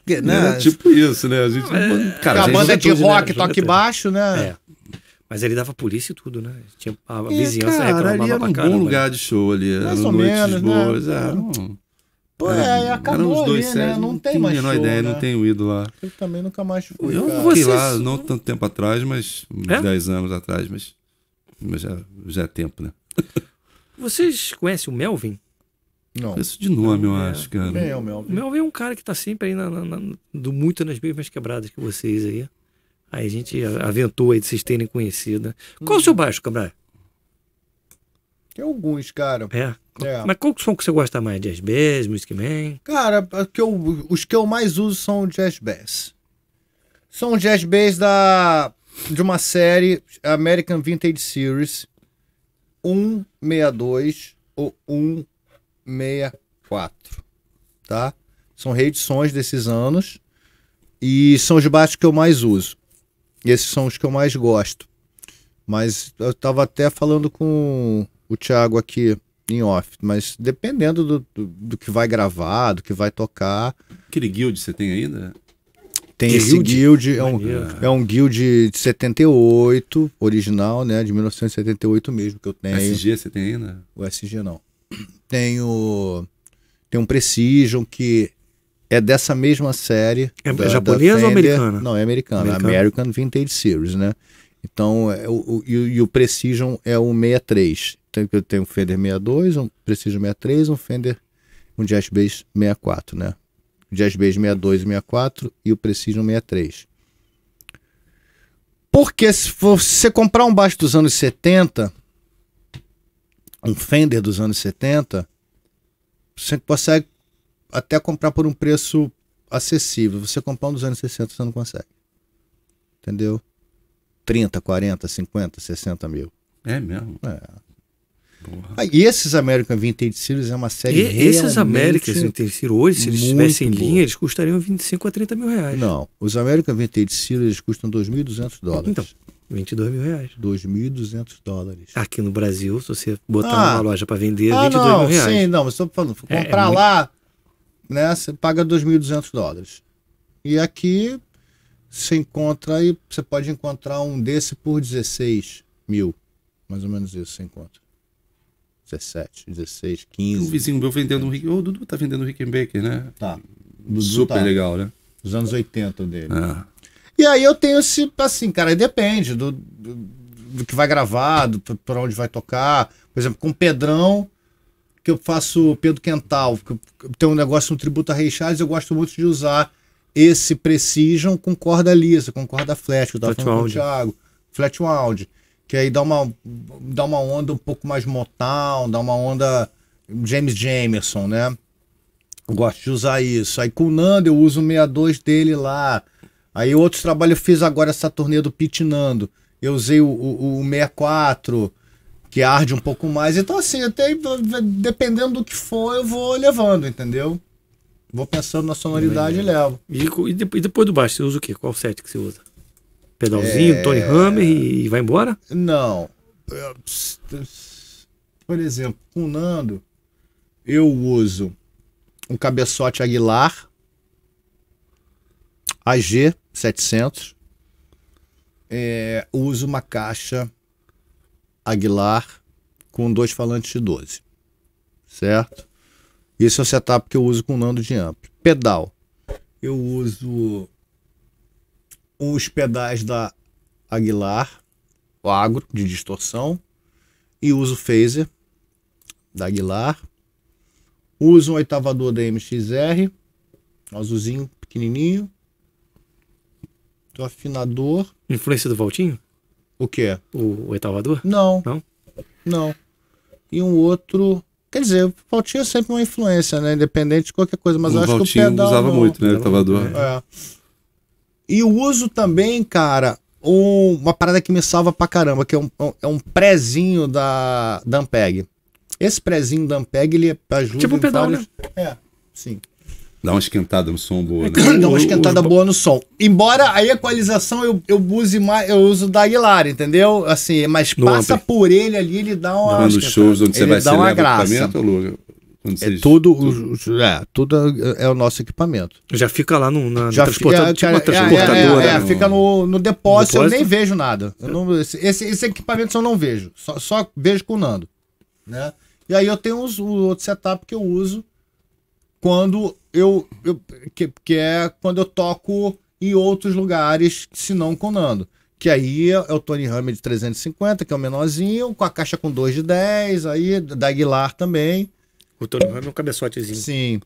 É, né? Era tipo isso, né? A gente é, cara, a, a banda de rock, né? toque baixo, né? É. Mas ele dava polícia e tudo, né? Tinha a é, vizinhança é, cara, reclamava ali era um bom né? lugar de show ali. Mais ou menos, né? boas, né? Era um... Pô, é, acabou uns dois ali, sérios, né? Não, não tem mais menor show, ideia, né? não tenho ido lá. Eu também nunca mais fui. Eu cara. fui lá, não tanto tempo atrás, mas uns é? 10 anos atrás, mas, mas já, já é tempo, né? *laughs* Vocês conhecem o Melvin? Não. Isso de nome, eu é, acho, cara. Quem é o Melvin? O Melvin é um cara que tá sempre aí na, na, na, do muito nas mesmas quebradas que vocês aí. Aí a gente aventou aí de vocês terem conhecido. Né? Qual é hum. o seu baixo, Cabral? Tem alguns, cara. É. é. Mas qual som que você gosta mais? Jazz bass, Music Man? Cara, que eu, os que eu mais uso são jazz bass. São jazz bass da, de uma série American Vintage Series 162 ou 164, tá? São reedições desses anos e são os baixos que eu mais uso. Esses são os que eu mais gosto. Mas eu tava até falando com o Thiago aqui em off, mas dependendo do, do, do, que vai gravar, do que vai tocar. Aquele guild você tem ainda? Tem que esse guild, guild é, um, é um guild de 78, original, né? De 1978 mesmo que eu tenho. SG você tem ainda? O SG não. Tenho. Tem um Precision que é dessa mesma série. É da, japonesa da ou americana? Não, é americana. americana. American Vintage Series, né? Então, é, o, o, e, o Precision é o 63 tenho, eu tenho um Fender 62, um Precision 63, um Fender, um Jazz Bass 64, né? Jazz Bass 62 e 64 e o Precision 63. Porque se você comprar um baixo dos anos 70, um Fender dos anos 70, você consegue até comprar por um preço acessível. Você comprar um dos anos 60, você não consegue. Entendeu? 30, 40, 50, 60 mil. É mesmo? É. Ah, e esses American Vintage Series é uma série e, Esses American Vintage Series, hoje, se eles estivessem em linha, eles custariam 25 a 30 mil reais. Não, os American Vintage Series custam 2.200 dólares. Então, 22 mil reais. 2.200 dólares. Aqui no Brasil, se você botar ah, numa loja para vender, ah, 22 não, mil reais. Sim, não, mas estou falando, comprar é, é lá, muito... né, você paga 2.200 dólares. E aqui, você encontra, e você pode encontrar um desse por 16 mil. Mais ou menos isso, você encontra. 17, 16, 15. Um vizinho meu vendendo um O Dudu tá vendendo um Rickenbacker, né? Tá. Super tá. legal, né? Os anos 80 dele. É. E aí eu tenho esse, assim, cara, depende do, do, que vai gravar, do, pra onde vai tocar. Por exemplo, com o Pedrão, que eu faço Pedro Quental, que tem um negócio, um tributo a Rei Charles, eu gosto muito de usar esse Precision com corda lisa, com corda flat, que eu tava flat falando com o Thiago. Flat wound que aí dá uma, dá uma onda um pouco mais Motown, dá uma onda James Jamerson, né? Eu gosto de usar isso. Aí com o Nando eu uso o 62 dele lá. Aí outros trabalhos eu fiz agora essa turnê do Pit Nando Eu usei o, o, o 64, que arde um pouco mais. Então, assim, até dependendo do que for, eu vou levando, entendeu? Vou pensando na sonoridade e levo. E, e depois do baixo, você usa o quê? Qual set que você usa? Pedalzinho, é... Tony Hammer e vai embora? Não. Por exemplo, com o Nando, eu uso um cabeçote Aguilar AG700. É, uso uma caixa Aguilar com dois falantes de 12. Certo? Esse é o setup que eu uso com o Nando de amplo. Pedal. Eu uso os pedais da Aguilar, o agro de distorção, e uso phaser da Aguilar. Uso um oitavador da MXR, azulzinho pequenininho. Do afinador. Influência do Valtinho? O que? O oitavador? Não. Não? Não. E um outro. Quer dizer, o Valtinho é sempre uma influência, né? Independente de qualquer coisa, mas o eu acho Valtinho que o pedal. usava não... muito, né? O oitavador. é. E eu uso também, cara, um, uma parada que me salva pra caramba, que é um, é um prezinho da, da Ampeg. Esse prezinho da Ampeg, ele ajuda tipo um pedal, vários... né? É, sim. Dá uma esquentada no som boa, *clears throat* né? Dá uma esquentada boa no som. Embora a equalização eu, eu use mais, eu uso da Aguilar, entendeu? Assim, mas passa por ele ali, ele dá uma. Não, nos shows onde você vai dá uma graça. É, é tudo, os, é, tudo é o nosso equipamento. Já fica lá no, na, já transportador, fica, é, tipo é, é né? fica no, no depósito, eu nem vejo nada. Não, esse, esse, esse, equipamento eu não vejo, só, só, vejo com o Nando. Né? E aí eu tenho os, o outro setup que eu uso quando eu, eu que, que, é quando eu toco em outros lugares, se não com o Nando. Que aí é o Tony Hammer de 350, que é o menorzinho, com a caixa com 2 de 10, aí da Aguilar também. O Tony Ramos é um cabeçotezinho. Sim.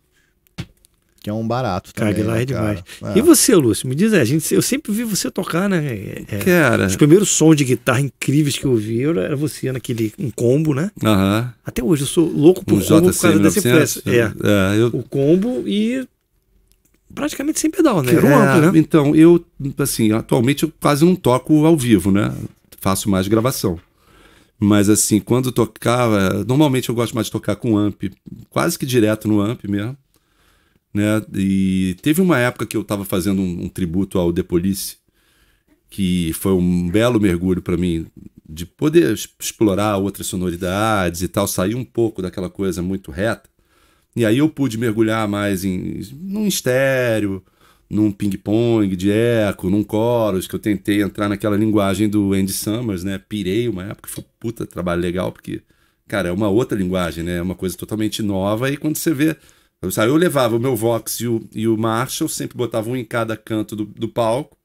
Que é um barato também. Cara, lá é né, demais. E é. você, Lúcio? Me diz aí, gente, eu sempre vi você tocar, né? É, é, cara. Os primeiros sons de guitarra incríveis que eu vi era você naquele um combo, né? Aham. Uh -huh. Até hoje eu sou louco por um combo JC por causa 1900, dessa É. é eu... O combo e praticamente sem pedal, né? Era um é, amplo, né? Então, eu, assim, atualmente eu quase não toco ao vivo, né? Faço mais gravação. Mas assim, quando tocava. Normalmente eu gosto mais de tocar com amp, quase que direto no amp mesmo. Né? E teve uma época que eu estava fazendo um, um, tributo ao The Police, que foi um belo mergulho para mim de poder explorar outras sonoridades e tal, sair um pouco daquela coisa muito reta. E aí eu pude mergulhar mais em num estéreo, num ping-pong de eco, num chorus, que eu tentei entrar naquela linguagem do Andy Summers, né? Pirei uma época, foi puta trabalho legal, porque, cara, é uma outra linguagem, né? É uma coisa totalmente nova. E quando você vê. Eu, sabe, eu levava o meu Vox e o, e o Marshall, sempre botava um em cada canto do, do palco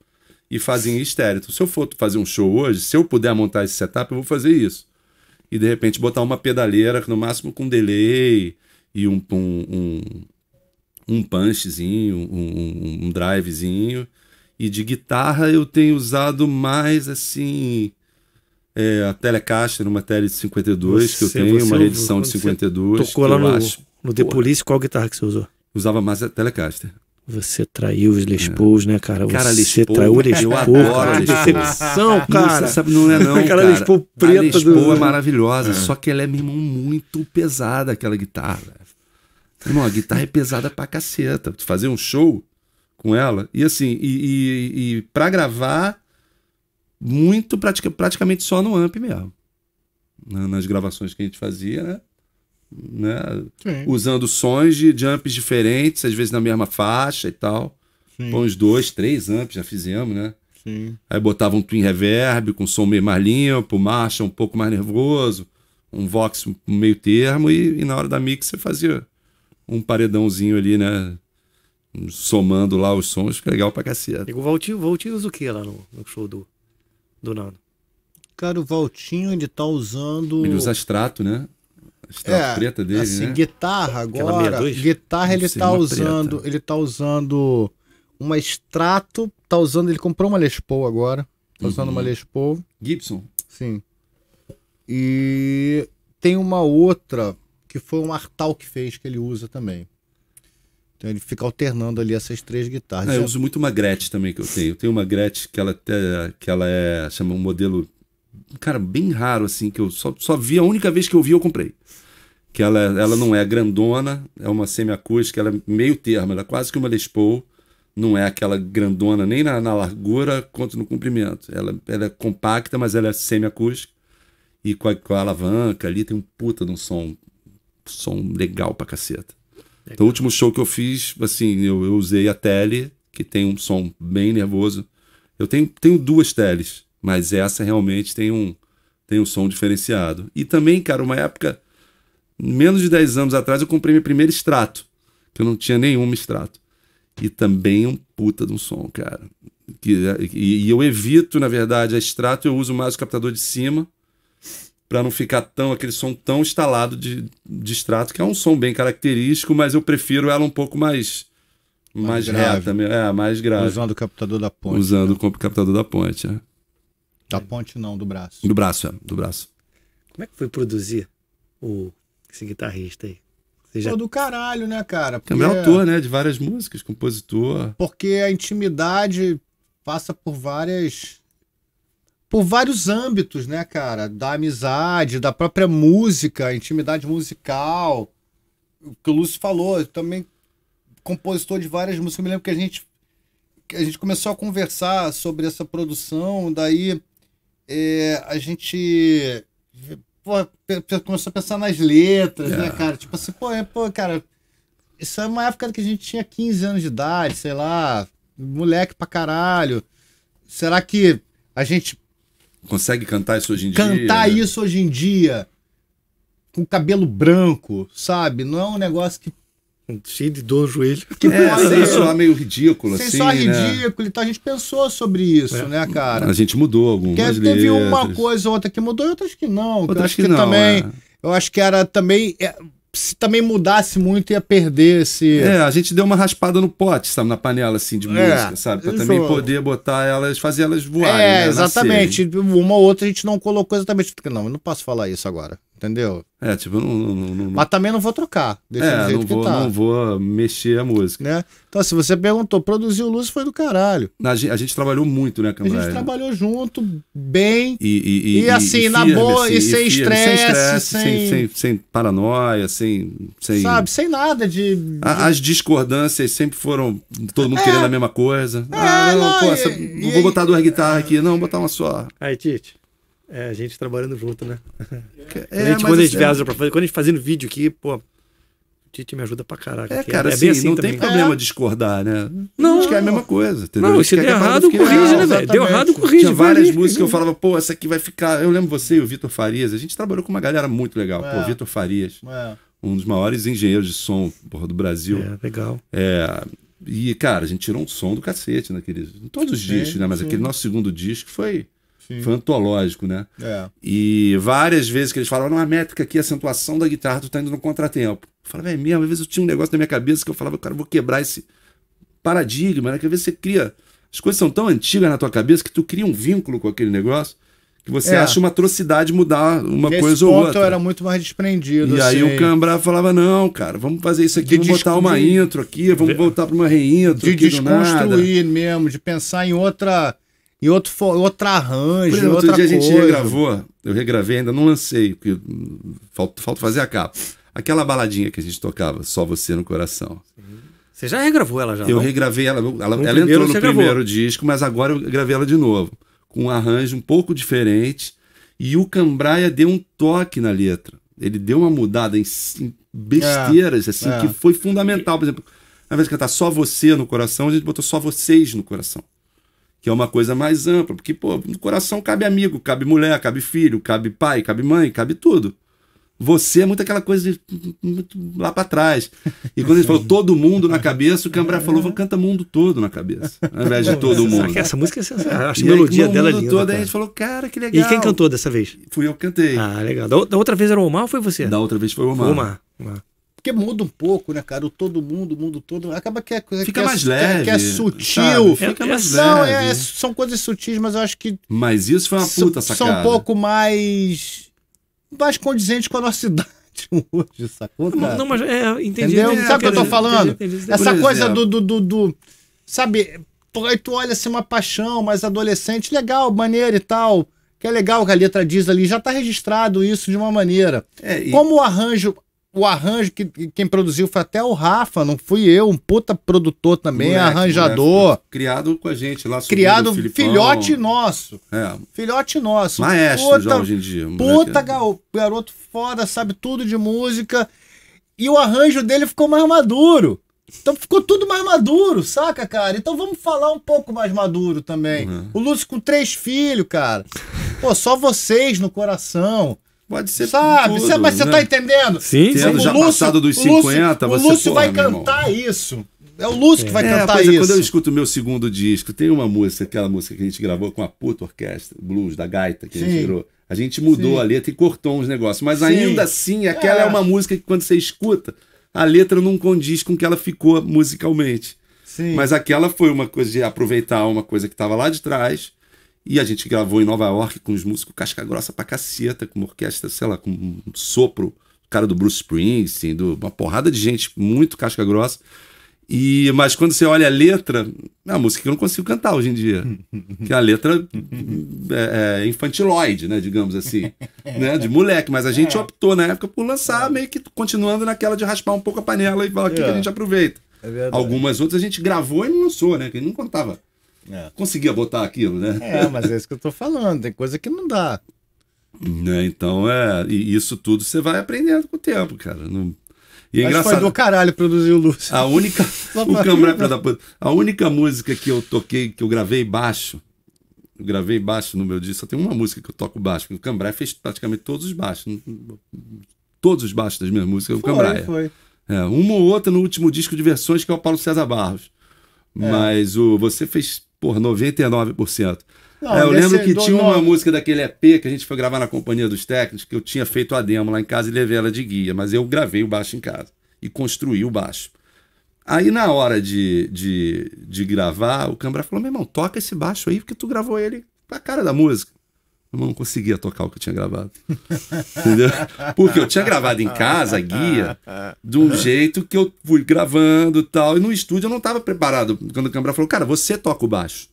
e fazia em estéreo. Então, se eu for fazer um show hoje, se eu puder montar esse setup, eu vou fazer isso. E de repente botar uma pedaleira, no máximo com delay e um, um, um um punchzinho, um, um, drivezinho. E de guitarra eu tenho usado mais assim. É, a Telecaster, uma tele de 52 você, que eu tenho, uma edição de 52. Tocou lá no, acho, no The Police, qual guitarra que você usou? Usava mais a Telecaster. Você traiu os Les Pauls, é. né, cara? Cara, Você traiu o Les Paul, cara. Que decepção, cara. Não, sabe, não é não, cara. *laughs* Aquela Les Paul preta a Les Paul do... é maravilhosa, é. só que ela é mesmo muito pesada, aquela guitarra. Irmão, a guitarra é pesada pra caceta. Fazer um show com ela. E assim, e, e, e pra gravar, muito pratica, praticamente só no AMP mesmo. Na, nas gravações que a gente fazia, né? né? Usando sons de, de amps diferentes, às vezes na mesma faixa e tal. Põe uns dois, três amps, já fizemos, né? Sim. Aí botava um twin reverb com som meio mais limpo, marcha um pouco mais nervoso, um vox meio termo e, e na hora da mix você fazia um paredãozinho ali, né? Somando lá os sons, fica legal pra cacete. E o Valtinho, Valtinho usa o que lá no, no show do, do Nando? Cara, o Valtinho, ele tá usando. Ele usa extrato, né? Extrato é, preta dele, assim, né? guitarra agora. Guitarra ele tá usando. Preta. Ele tá usando uma extrato. Tá usando. Ele comprou uma Les Paul agora. Tá uhum. usando uma uhum. Les Paul. Gibson. Sim. E tem uma outra que foi um Artal que fez, que ele usa também. Então ele fica alternando ali essas três guitarras. É, eu uso muito uma Gretsch também que eu tenho. Eu tenho uma Gretsch que ela, que ela é, chama um modelo, cara, bem raro assim, que eu só, só vi, a única vez que eu vi eu comprei. Que ela, ela não é grandona, é uma semiacústica, ela é meio termo, ela é quase que uma Les Paul. Não é aquela grandona nem na, na largura quanto no comprimento. Ela, ela é compacta, mas ela é semiacústica. E com a, com a alavanca ali tem um puta de um som som legal pra caceta. Legal. Então, o último show que eu fiz, assim, eu, eu, usei a tele, que tem um som bem nervoso. Eu tenho, tenho duas teles, mas essa realmente tem um, tem um som diferenciado. E também, cara, uma época, menos de 10 anos atrás, eu comprei meu primeiro extrato, que eu não tinha nenhum extrato. E também um puta de um som, cara. Que, é, e, e eu evito, na verdade, a extrato, eu uso mais o captador de cima para não ficar tão aquele som tão instalado de, de extrato, que é um som bem característico, mas eu prefiro ela um pouco mais mais, mais reta, é, mais grave. Usando o captador da ponte. Usando né? o captador da ponte, é. Da ponte não, do braço. Do braço, é, do braço. Como é que foi produzir o esse guitarrista aí? Você já... Pô, do caralho, né, cara? Porque... Também é autor, né, de várias músicas, compositor. Porque a intimidade passa por várias por vários âmbitos, né, cara? Da amizade, da própria música, intimidade musical. O que o Lúcio falou, também compositor de várias músicas. Eu me lembro que a gente, que a gente começou a conversar sobre essa produção, daí é, a gente pô, começou a pensar nas letras, yeah. né, é. cara? Tipo assim, pô, é, pô, cara, isso é uma época que a gente tinha 15 anos de idade, sei lá, moleque pra caralho. Será que a gente Consegue cantar isso hoje em cantar dia? Cantar né? isso hoje em dia, com cabelo branco, sabe? Não é um negócio que. Cheio de dor no joelho. Que é, pode... sem né? soar meio ridículo, sem assim. Sem soar né? ridículo. Então a gente pensou sobre isso, é. né, cara? A gente mudou algumas Porque letras. Teve uma coisa ou outra que mudou e outras que não. Outras eu acho que, que não, também. É. Eu acho que era também. É se também mudasse muito, ia perder esse. É, a gente deu uma raspada no pote, sabe, na panela assim de é, música, é, sabe? Pra isso... também poder botar elas, fazer elas voarem. É, né? exatamente. Nascerem. Uma ou outra a gente não colocou exatamente, porque não, eu não posso falar isso agora. Entendeu? É, tipo, não, não, não, Mas também não vou trocar. Deixa é, do jeito não vou, que tá. não vou mexer a música. Né? Então, se assim, você perguntou, produziu luz foi do caralho. A gente, a gente trabalhou muito, né, Cambrai? A gente trabalhou junto, bem. E, e, e, e assim, na firme, boa, assim, e sem estresse. Sem, sem... sem, sem, paranoia, sem, sem. Sabe, sem nada de. As discordâncias sempre foram todo mundo é. querendo a mesma coisa. É, ah, não, não, pô, essa... vou botar duas guitarras aqui, não, vou botar uma só. Aí, Tite. É, a gente trabalhando junto, né? *laughs* É, a gente, quando a gente assim, viaja é- pra fazer, quando a gente fazendo vídeo aqui, pô, Tite me ajuda pra caraca. É, cara, é, assim, assim, não também. tem problema é. discordar, né? Não. Acho que é a mesma coisa, entendeu? Não, se deu errado, corrige, né, velho? Deu errado, corrige. Tinha várias corrige, músicas que eu falava, pô, essa aqui vai ficar. Eu lembro você e o Vitor Farias, a gente trabalhou com uma galera muito legal. É. Pô, Vitor Farias, é. um dos maiores engenheiros de som porra, do Brasil. É, legal. É. E, cara, a gente tirou um som do cacete naqueles. Né, todos os discos, né? Mas sim. aquele nosso segundo disco foi Sim. Foi antológico, né? É. E várias vezes que eles falavam uma métrica aqui, a acentuação da guitarra, tu tá indo no contratempo. Eu falava, é mesmo, às vezes eu tinha um negócio na minha cabeça que eu falava, cara, eu vou quebrar esse paradigma, né? Que às vezes você cria. As coisas são tão antigas na tua cabeça que tu cria um vínculo com aquele negócio que você é. acha uma atrocidade mudar uma coisa ou outra. Eu era muito mais desprendido. E assim. aí o assim. Cambra falava: não, cara, vamos fazer isso aqui, de vamos botar uma intro aqui, vamos voltar para uma reintro. De desconstruir mesmo, de pensar em outra e outro, outro arranjo. Por exemplo, outro dia coisa. a gente regravou, eu regravei, ainda não lancei, porque falta, falta fazer a capa. Aquela baladinha que a gente tocava, Só Você no Coração. Você já regravou ela já? Eu não? regravei ela, ela, ela entrou no primeiro gravou. disco, mas agora eu gravei ela de novo, com um arranjo um pouco diferente. E o Cambraia deu um toque na letra. Ele deu uma mudada em, em besteiras, é, assim, é. que foi fundamental. Por exemplo, na vez de cantar só você no coração, a gente botou só vocês no coração que é uma coisa mais ampla, porque, pô, no coração cabe amigo, cabe mulher, cabe filho, cabe pai, cabe mãe, cabe tudo. Você é muito aquela coisa de, muito lá para trás. E quando ele falou todo mundo na cabeça, o Cambrai falou, canta mundo todo na cabeça, ao invés de todo mundo. Essa música é sensacional. Acho a melodia dela é linda. Todo, aí a gente falou, cara, que legal. E quem cantou dessa vez? Fui eu que cantei. Ah, legal. Da, outra vez era o Omar ou foi você? Da outra vez foi o Omar. O Omar. Omar. Porque muda um pouco, né, cara? O todo mundo, o mundo todo. Acaba que é coisa é fica que, mais é, é, leve, que é sutil. Sabe? Fica é, mais não, é, leve. É, são coisas sutis, mas eu acho que. Mas isso foi uma puta sacada. São um pouco mais. mais condizentes com a nossa *laughs* idade hoje, sacou? Cara? Não, não mas é, entendi. Entendeu? Sabe o que eu tô falando? Entendi, entendi, Essa coisa do, do, do, do. Sabe? Aí tu olha assim, uma paixão mais adolescente, legal, maneira e tal que é legal que a letra diz ali, já está registrado isso de uma maneira. É, e... Como o arranjo o arranjo que quem produziu foi até o Rafa, não fui eu, um puta produtor também, moleque, arranjador. Moleque, criado com a gente lá. Criado filhote nosso. É. Filhote nosso. Maestro puta, já hoje em dia. Moleque. Puta garoto, garoto foda, sabe tudo de música. E o arranjo dele ficou mais maduro. Então ficou tudo mais maduro, saca, cara? Então vamos falar um pouco mais maduro também. Uhum. O Lúcio com três filhos, cara. Pô, só vocês no coração. Pode ser. Sabe? Tudo, mas você tá né? tá entendendo? Sim, Tendo já Lúcio, passado dos 50, Lúcio, você. O Lúcio porra, vai cantar isso. É o Lúcio é. que vai cantar isso. É, quando eu escuto o meu segundo disco, tem uma música, aquela música que a gente gravou com a puta orquestra, blues, da gaita, que Sim. a gente virou. A gente mudou Sim. a letra e cortou uns negócios. Mas Sim. ainda assim, aquela é. é uma música que quando você escuta, a letra não condiz com o que ela ficou musicalmente. Sim. Mas aquela foi uma coisa de aproveitar uma coisa que estava lá de trás e a gente gravou em Nova York com os músicos casca grossa pra caceta, com uma orquestra, sei lá, com um sopro, cara do Bruce Springsteen, do, uma porrada de gente muito casca grossa. E, mas quando você olha a letra, é uma música que eu não consigo cantar hoje em dia. *laughs* que é a letra é, é, infantiloide, né? Digamos assim. né, de moleque. Mas a é. gente é. optou na época por lançar, meio que continuando naquela de raspar um pouco a panela e falar o que, que a é. gente aproveita. É Algumas outras a gente gravou e não lançou, né? Que não contava é. Conseguia botar aquilo, né? É, mas é isso que eu tô falando, tem coisa que não dá. Né? Então é. E isso tudo você vai aprendendo com o tempo, cara. Não... E é mas Foi do caralho produzir o Lúcio. A única. *laughs* o Cambrai pra dar... A única música que eu toquei, que eu gravei baixo. Eu gravei baixo no meu disco, só tem uma música que eu toco baixo, que o Cambrai fez praticamente todos os baixos. Todos os baixos das minhas músicas, foi, o Cambrai. Foi. É, uma ou outra no último disco de versões, que é o Paulo César Barros. É. Mas o, você fez por 99%. Não, é, eu lembro é que tinha uma música daquele EP que a gente foi gravar na Companhia dos Técnicos, que eu tinha feito a demo lá em casa e levei ela de guia, mas eu gravei o baixo em casa e construí o baixo. Aí na hora de, de, de gravar, o Cambra falou: meu irmão, toca esse baixo aí, porque tu gravou ele pra cara da música eu não conseguia tocar o que eu tinha gravado. *laughs* Entendeu? Porque eu tinha gravado em casa guia de um jeito que eu fui gravando e tal. E no estúdio eu não estava preparado. Quando o câmera falou, cara, você toca o baixo.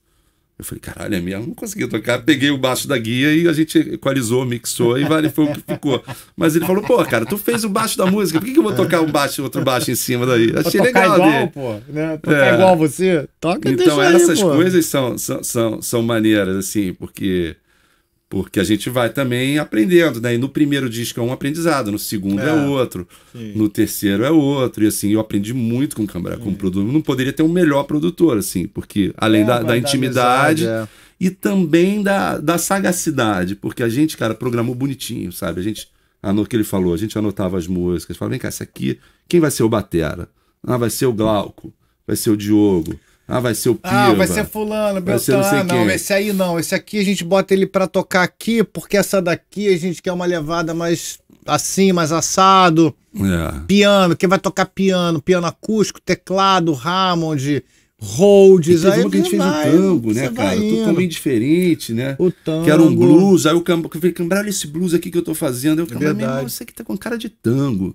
Eu falei, caralho, é mesmo? Não conseguia tocar. Peguei o baixo da guia e a gente equalizou, mixou e vale, foi o que ficou. Mas ele falou, pô, cara, tu fez o baixo da música, por que, que eu vou tocar um baixo, outro baixo em cima daí? Achei tocar legal igual, dele. pô. Né? É. Tocar é. igual você, toca Então, essas aí, coisas são, são, são, são maneiras, assim, porque porque a gente vai também aprendendo, né? E no primeiro disco é um aprendizado, no segundo é, é outro, Sim. no terceiro é outro. E assim, eu aprendi muito com o com como produtor. Não poderia ter um melhor produtor, assim, porque além é, da, da, intimidade da amizade, é. e também da, da sagacidade. Porque a gente, cara, programou bonitinho, sabe? A gente, o que ele falou, a gente anotava as músicas, falava, vem cá, essa aqui, quem vai ser o Batera? Ah, vai ser o Glauco, vai ser o Diogo. Ah, vai ser o Pio. Ah, vai ser fulano, Beltrano. não, não esse aí não. Esse aqui a gente bota ele pra tocar aqui, porque essa daqui a gente quer uma levada mais assim, mais assado. É. Piano, quem vai tocar piano? Piano acústico, teclado, Hammond, Rhodes. Aí que a gente vai, fez o tango, né, cara? Totalmente diferente, né? O tango. Que era um blues. Aí o Cambra, eu falei, Cambra, olha esse blues aqui que eu tô fazendo. Aí o Cambra, é meu irmão, você que tá com cara de tango.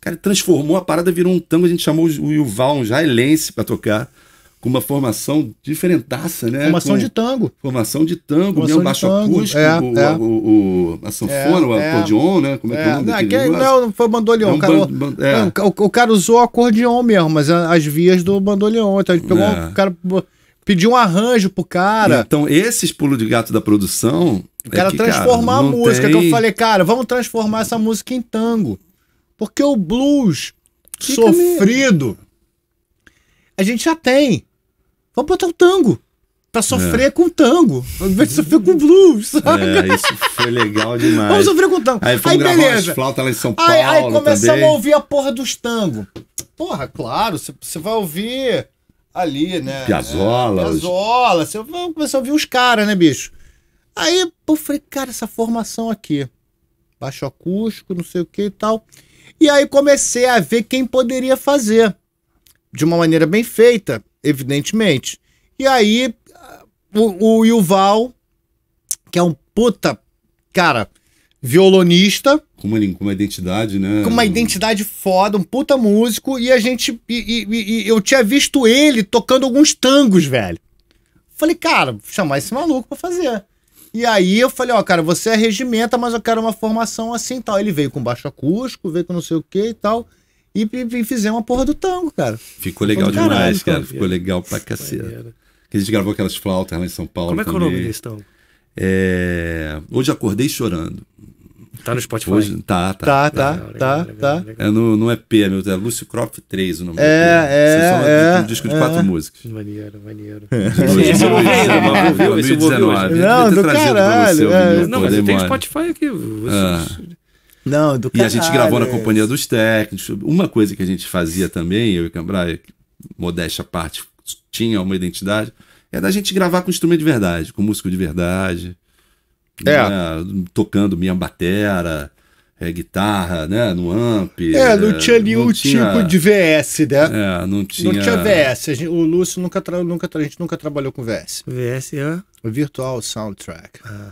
Cara, transformou a parada, virou um tango. A gente chamou o Yuval, um jailense, pra tocar com uma formação diferentaça, né? Formação com, de tango. Formação de tango, formação mesmo baixo tango. acústico, é, o, é. O, o, o, a sanfona, é, o é. acordeon, né? Como é, que é o é, nome é, não, não, foi bandoleon. É um cara, ban, o, o, cara usou acordeon mesmo, mas as vias do bandoleon. Então ele pegou o cara pediu um arranjo pro cara. Então esses pulos de gato da produção... O cara que, transformar cara, a música, tem... que eu falei, cara, vamos transformar essa música em tango. Porque o blues Fica sofrido... Mesmo. A gente já tem. Vamos botar o tango. Pra sofrer é. com tango. Ao invés de sofrer com blues, saca? É, isso foi legal demais. Vamos sofrer com tango. Aí aí, gravar beleza. flautas lá em São Paulo. Aí, aí começamos também. a ouvir a porra dos tangos. Porra, claro, você vai ouvir ali, né? Piazola. É, Piazola. Você vai começar a ouvir os caras, né, bicho? Aí eu falei, cara, essa formação aqui. Baixo acústico, não sei o que e tal. E aí comecei a ver quem poderia fazer. De uma maneira bem feita evidentemente. E aí, o, o Yuval, que é um puta, cara, violonista. Com uma, com uma identidade, né? Com uma identidade foda, um puta músico. E a gente. E, e, e eu tinha visto ele tocando alguns tangos, velho. Falei, cara, vou chamar esse maluco pra fazer. E aí eu falei, ó, oh, cara, você é regimenta, mas eu quero uma formação assim e tal. Ele veio com baixo acústico, veio com não sei o que e tal e, e fizemos uma porra do tango, cara. Ficou legal demais, caralho, cara. Ficou legal pra cacete. Que a gente gravou aquelas flautas lá em São Paulo. Como é que é o nome desse tango? É... Hoje acordei chorando. Tá no Spotify? Hoje, tá, tá. Tá, tá, legal, tá, legal, tá. Legal, é no, no EP, é meu, é Lúcio Croft 3 o nome É, é, é. Um disco de é. quatro músicas. Maneiro, maneiro. *laughs* eu não, ver, não, eu vou ver. Não, do caralho. É. não, mas tem Spotify aqui. Não, do caralho. E a gente gravou na companhia dos técnicos. Uma coisa que a gente fazia também, eu e Cambrai, modéstia parte, tinha uma identidade, é da gente gravar com instrumento de verdade, com músico de verdade. É. Né? Tocando minha batera, é, guitarra, né? No amp. É, não é, tinha nenhum não tinha... tipo de VS, né? É, não tinha. Não tinha VS. Gente, o Lúcio nunca, tra... nunca tra... a gente nunca trabalhou com VS. VS é Virtual soundtrack. Ah.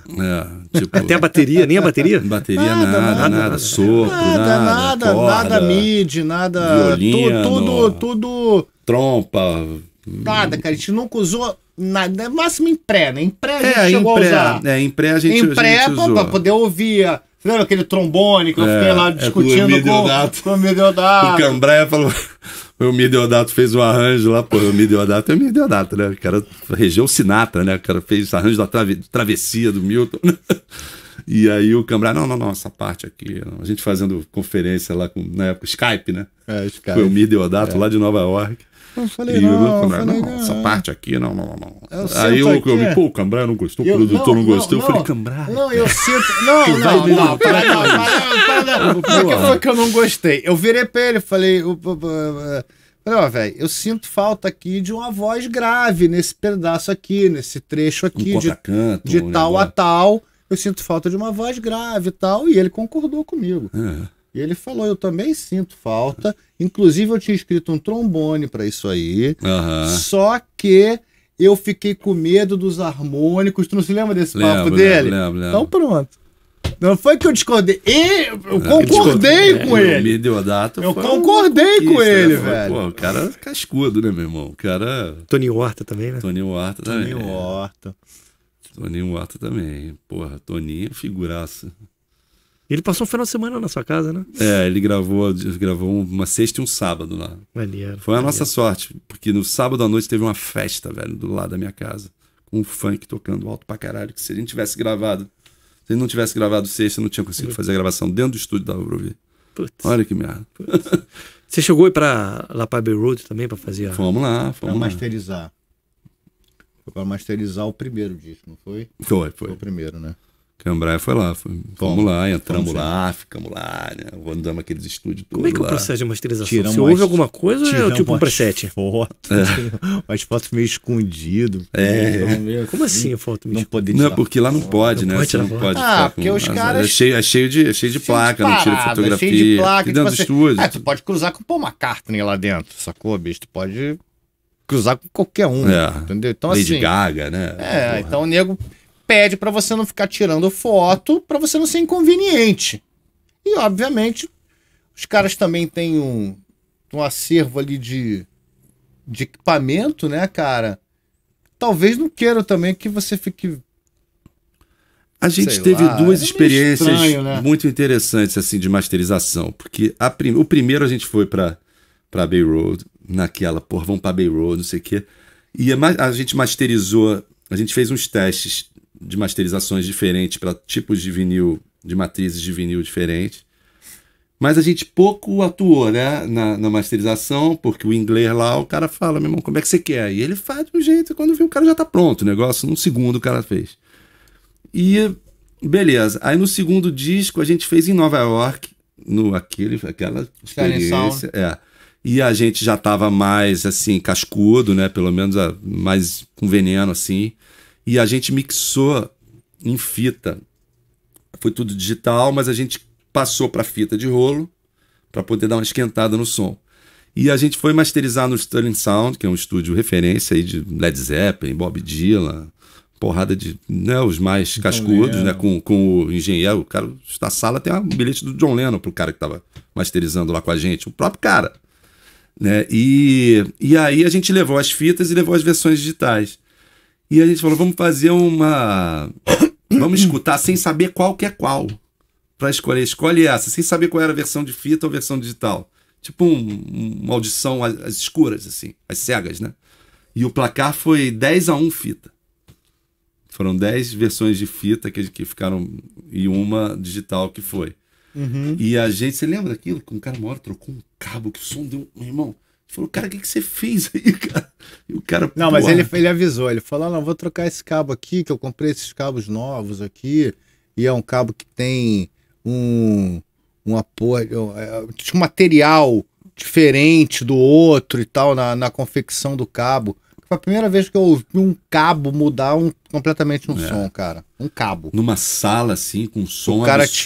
É, tipo... Até a bateria, nem a bateria? Bateria, nada, nada, nada, sopro, nada, nada, corda, nada mid, nada. Violino, tudo, tudo. Trompa. Nada, cara, a gente nunca usou nada, é máximo em pré, né? Em pré a é, gente é, chegou pré, a usar. É, em pré a gente Em pré, a gente pra poder ouvir. Lembra aquele trombone que eu é, fiquei lá discutindo com, com o Mediodato? O Cambreia falou o Miridato fez um arranjo lá, pô, o Miridato é o Miridato, né? O cara regeu o Sinatra, né? O cara fez arranjo da trave, travessia do Milton. Né? *laughs* E aí o Cambrai, não, não, não, essa parte aqui. A gente fazendo conferência lá com, na época, Skype, né? É, Skype. Foi o Mir Deodato é. lá de Nova York. Eu falei, não, eu falei, não, não, essa parte aqui, não, não, não. Eu é Aí eu, eu vi, é. pô, o Cambrá não gostou, o produtor não, gostou. eu falei, Cambrá. Não, eu sinto. Não, não, não, para, não, para, não, para, não. Tá que eu não gostei. Eu virei pra ele, falei, ó velho, eu sinto falta aqui de uma voz grave nesse pedaço aqui, nesse trecho aqui, um de, de tal negócio. a tal. Eu sinto falta de uma voz grave e tal. E ele concordou comigo. É. E ele falou: Eu também sinto falta. Inclusive, eu tinha escrito um trombone para isso aí. Uhum. Só que eu fiquei com medo dos harmônicos. Tu não se lembra desse lembro, papo dele? Lembro, lembro, Então, pronto. Não foi que eu discordei. eu é, concordei com ele. eu né? concordei com ele, velho. Pô, o cara é cascudo, né, meu irmão? O cara. Tony Horta também, né? Tony Horta também. Tony Horta. Tony Horta também. Porra, Toninho, é figuraça. Ele passou um final de semana na sua casa, né? É, ele gravou, gravou uma sexta e um sábado lá. Maneiro, Foi a maneiro. nossa sorte, porque no sábado à noite teve uma festa, velho, do lado da minha casa. Com um funk tocando alto pra caralho. Que se a gente tivesse gravado, se ele não tivesse gravado sexta, não tinha conseguido fazer a gravação dentro do estúdio, da pra ouvir. Putz. Olha que merda. Putz. Você chegou aí pra La Bay Road também pra fazer a... Fomos lá, fomos pra lá. masterizar. Foi pra masterizar o primeiro disco, não foi? Foi, foi. Foi o primeiro, né? Cambraia foi lá. Foi, fomos lá, entramos lá, ficamos lá, né? andamos aqueles estúdios todos. Como é que o processo de masterização? Tiramos Você ouve alguma coisa ou é tipo um preset? Foto, é. foto assim, fotos meio escondido. É. Meio Como assim, assim foto meio Não pode? Não, porque lá não pode, não né? Pode não pode ah, ficar porque com, os caras... É, é cheio, é cheio, de, é cheio de placa, de não tira fotografia. É cheio de placa. E dentro tipo do é, tu pode cruzar com o Paul McCartney né, lá dentro, sacou, bicho? Tu pode cruzar com qualquer um, é. entendeu? Então, Lady assim, Gaga, né? É, então o nego pede para você não ficar tirando foto, para você não ser inconveniente. E, obviamente, os caras também têm um, um acervo ali de, de equipamento, né, cara? Talvez não queiram também que você fique a gente Sei teve lá, duas é experiências estranho, né? muito interessantes assim de masterização, porque prim... o primeiro a gente foi para para Bay Road, naquela, porra, vamos para Bay Road, não sei o quê. E a, a, gente masterizou, a gente fez uns testes de masterizações diferentes para tipos de vinil, de matrizes de vinil diferentes. Mas a gente pouco atuou, né? Na, na, masterização, porque o inglês lá, o cara fala, meu irmão, como é que você quer? E ele faz de um jeito, quando viu, o cara já tá pronto, o negócio, num segundo o cara fez. E beleza. Aí no segundo disco a gente fez em Nova York, no aquele, aquela experiência. É. E a gente já tava mais assim, cascudo, né? Pelo menos a, mais com veneno, assim. E a gente mixou em fita. Foi tudo digital, mas a gente passou para fita de rolo para poder dar uma esquentada no som. E a gente foi masterizar no Sterling Sound, que é um estúdio referência aí de Led Zeppelin, Bob Dylan, porrada de né, os mais cascudos, né, com, com o engenheiro. O cara da sala tem um bilhete do John Lennon pro cara que tava masterizando lá com a gente, o próprio cara. Né? E, e aí a gente levou as fitas e levou as versões digitais. E a gente falou, vamos fazer uma. Vamos escutar sem saber qual que é qual. Pra escolher. Escolhe essa, sem saber qual era a versão de fita ou versão digital. Tipo um, uma audição às, escuras, assim, às cegas, né? E o placar foi 10 a 1 fita. Foram 10 versões de fita que, que ficaram. E uma digital que foi. Uhum. E a gente, você lembra daquilo? Que um cara uma hora trocou um cabo que o som deu. Meu irmão, falou, cara, o que, que você fez aí, *laughs* cara? E o cara. Não, mas ele, ele avisou, ele falou, não, vou trocar esse cabo aqui, que eu comprei esses cabos novos aqui, e é um cabo que tem um, um apoio, é, tipo, um material diferente do outro e tal, na, na confecção do cabo. Foi a primeira vez que eu ouvi um cabo mudar um, completamente um é. som, cara. Um cabo. Numa sala, assim, com som. O cara absurdo.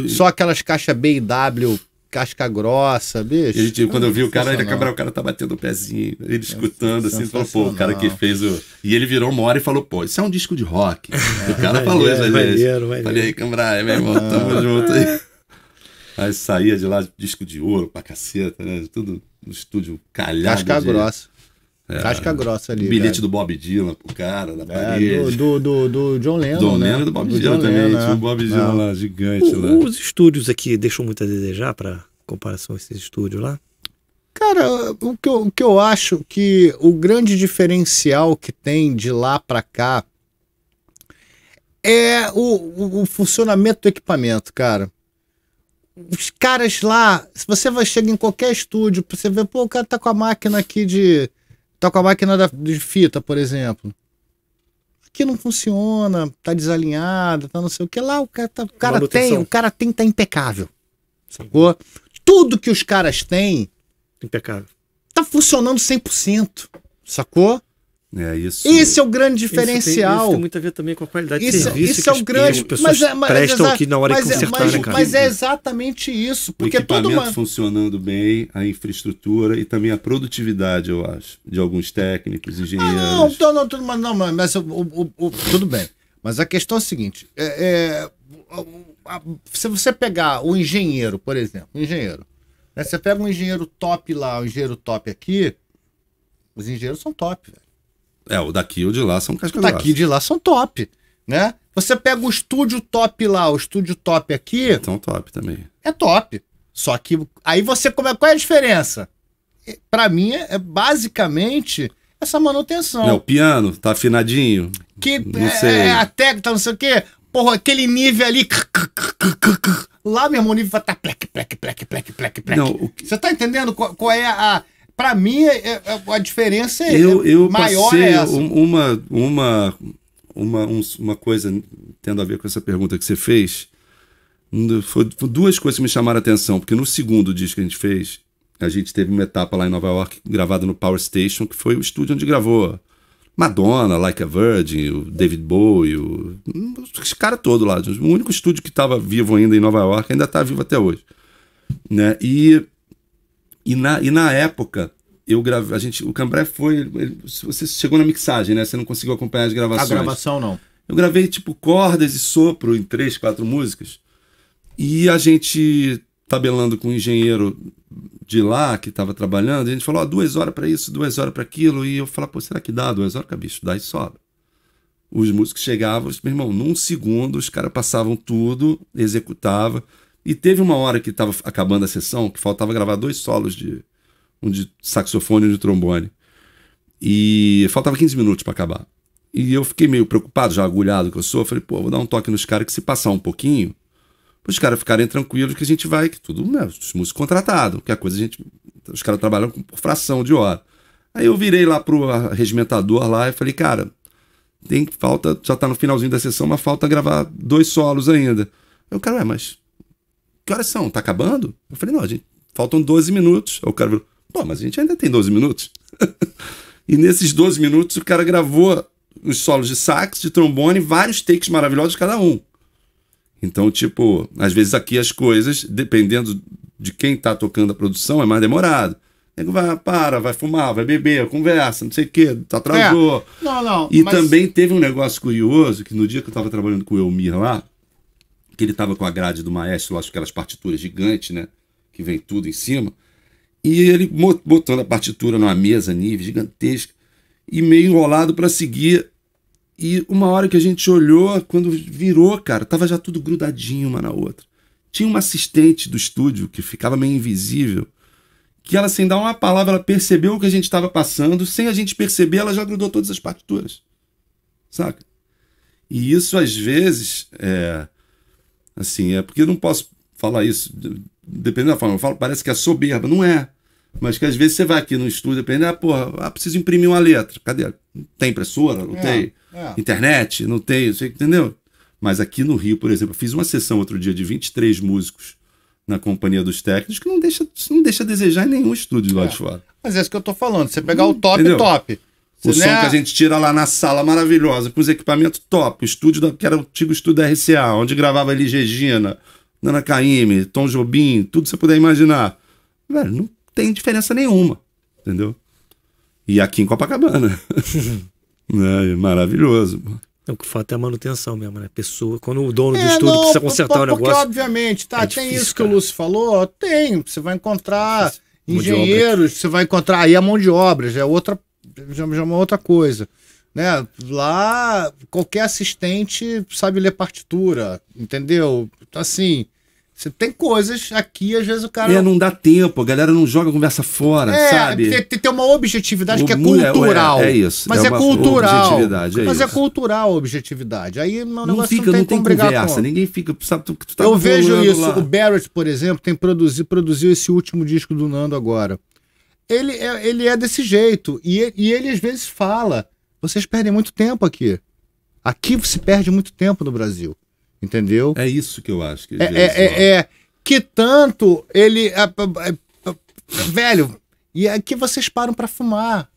tirou só aquelas caixas B e W casca grossa, bicho. tipo, quando eu vi o cara, ele acabou, o cara tá batendo o pezinho, ele é escutando, é assim, falou, pô, o cara que fez o. E ele virou uma hora e falou, pô, isso é um disco de rock. *laughs* É, o cara falou isso aí. Maneiro, aí Falei, Cambrai, meu irmão, tamo ah. junto aí. Aí saía de lá, disco de ouro pra caceta, né? Tudo no estúdio calhado. Casca de... grossa. É. Casca grossa ali. Bilhete cara. do Bob Dylan pro cara, da é, parede. Do, do, do, John Lennon. John né? Lennon né? do Bob do Dylan John também. Lennon, Tinha um né? Bob Dylan lá, gigante o, lá. Os estúdios aqui deixam muito a desejar para comparação a esses estúdios lá? Cara, o que, eu, o que eu acho que o grande diferencial que tem de lá para cá é o, o, o, funcionamento do equipamento, cara. Os caras lá, se você vai chegar em qualquer estúdio, você vê, pô, o cara tá com a máquina aqui de Tá com a máquina da, de fita, por exemplo. Aqui não funciona, tá desalinhada, tá não sei o que. Lá o cara, tá, o cara tem, o cara tem, tá impecável. Sacou? Tudo que os caras têm. Impecável. Tá funcionando 100%. Sacou? É, isso, isso é o grande diferencial. Isso tem, isso tem, muito a ver também com a qualidade isso, de serviço isso que é o grande, as mas é, mas, é prestam aqui na hora mas, de é- consertar, né, mas, né, cara? Mas é exatamente isso. Porque o equipamento funcionando bem, a infraestrutura e também a produtividade, eu acho, de alguns técnicos, ah, engenheiros. Ah, não, não, mas, não, mas o, o, o, tudo bem. Mas a questão é a seguinte: é, é, a, se você pegar o engenheiro, por exemplo, engenheiro, né, você pega um engenheiro top lá, um engenheiro top aqui, os engenheiros são top, velho. É, o daqui e o de lá são casca grossa. Daqui e de lá são top, né? Você pega o estúdio top lá, o estúdio top aqui. É tão top também. É top. Só que aí você como é qual é a diferença? Para mim é, basicamente essa manutenção. Não, o piano tá afinadinho. Que não é, sei. é a técnica, tá, não sei o quê. Porra, aquele nível ali. Lá, meu irmão, o nível vai estar tá plec, plec, plec, plec, plec, plec. Não, o... Você tá entendendo qual, qual é a para mim, é, é, é, a diferença é eu maior é passei é essa. Uma, uma, uma, um, uma coisa tendo a ver com essa pergunta que você fez. Foi, foi duas coisas que me chamaram a atenção, porque no segundo disco que a gente fez, a gente teve uma etapa lá em Nova York gravada no Power Station, que foi o estúdio onde gravou Madonna, Like a Virgin, o David Bowie, o... os caras todos lá. O único estúdio que estava vivo ainda em Nova York ainda está vivo até hoje. Né? E e na, e na época, eu gravei. A gente, o Cambré foi. Ele, você chegou na mixagem, né? Você não conseguiu acompanhar as gravações. A gravação não. Eu gravei tipo cordas e sopro em três, quatro músicas. E a gente tabelando com o um engenheiro de lá que estava trabalhando, a gente falou: oh, duas horas para isso, duas horas para aquilo. E eu falava: pô, será que dá duas horas? Bicho, dá e sobra. Os músicos chegavam, meu irmão, num segundo os caras passavam tudo, executava. E teve uma hora que estava acabando a sessão que faltava gravar dois solos de um de saxofone e um de trombone. E faltava 15 minutos para acabar. E eu fiquei meio preocupado, já agulhado que eu sou. falei, pô, vou dar um toque nos caras que se passar um pouquinho, os caras ficarem tranquilos que a gente vai, que tudo, né? Os músicos contratados, que a coisa a gente. Os caras trabalham com fração de hora. Aí eu virei lá pro regimentador lá e falei, cara, tem falta, já tá no finalzinho da sessão, mas falta gravar dois solos ainda. Eu, cara, é, mas que horas são? Tá acabando? Eu falei, não, gente, faltam 12 minutos. Aí o cara falou, pô, mas a gente ainda tem 12 minutos. *laughs* e nesses 12 minutos o cara gravou os solos de sax, de trombone, vários takes maravilhosos cada um. Então, tipo, às vezes aqui as coisas, dependendo de quem tá tocando a produção, é mais demorado. Nego vai, para, vai fumar, vai beber, conversa, não sei o quê, tá atrasou. É. Não, não. E mas... também teve um negócio curioso que no dia que eu tava trabalhando com o Elmir lá, que ele estava com a grade do maestro, acho que aquelas partituras gigantes, né? Que vem tudo em cima. E ele botando a partitura numa mesa nível gigantesca e meio enrolado para seguir. E uma hora que a gente olhou, quando virou, cara, tava já tudo grudadinho uma na outra. Tinha uma assistente do estúdio que ficava meio invisível, que ela sem dar uma palavra, ela percebeu o que a gente estava passando, sem a gente perceber, ela já grudou todas as partituras. Saca? E isso às vezes é, Assim, é porque eu não posso falar isso, dependendo da forma, eu falo, parece que é soberba, não é. Mas que às vezes você vai aqui no estúdio, dependendo, ah, porra, ah, preciso imprimir uma letra. Cadê? tem impressora, não é, tem é. internet, não tem, sei, entendeu? Mas aqui no Rio, por exemplo, eu fiz uma sessão outro dia de 23 músicos na companhia dos técnicos que não deixa, não deixa a desejar em nenhum estúdio lá é. de fora. Mas é isso que eu tô falando. Você pegar hum, o top, entendeu? top. Você o é som que a gente tira lá na sala maravilhosa, com os equipamentos top, o estúdio da, que era o antigo estúdio da RCA, onde gravava ali Regina, Nana Caymmi, Tom Jobim, tudo que você puder imaginar. Velho, não tem diferença nenhuma, entendeu? E aqui em Copacabana. *laughs* é, maravilhoso. O que falta é a manutenção mesmo, né? Pessoa, quando o dono é, do estúdio não, precisa consertar o negócio. obviamente, tá, é difícil, tem isso cara. que o Lúcio falou, tem, você vai encontrar engenheiros, você vai encontrar aí a mão de obras, é outra já, já é uma outra coisa. Né? Lá, qualquer assistente sabe ler partitura, entendeu? Então, assim, você tem coisas aqui, às vezes o cara. É, não dá tempo, a galera não joga conversa fora, é, sabe? Tem, tem uma objetividade o, que é cultural. É, é, é isso. Mas é, é uma, cultural. É mas é cultural a objetividade. Aí meu não fica, não tem, não tem conversa. Com. Ninguém fica. Sabe, tu, tu tá Eu vejo isso. Lá. O Barrett, por exemplo, tem produzir, produziu esse último disco do Nando agora ele é, ele é desse jeito. E, e ele às vezes fala: vocês perdem muito tempo aqui. Aqui se perde muito tempo no Brasil. Entendeu? É isso que eu acho que. É, é, é, é, que tanto ele. velho, e aqui vocês param para fumar.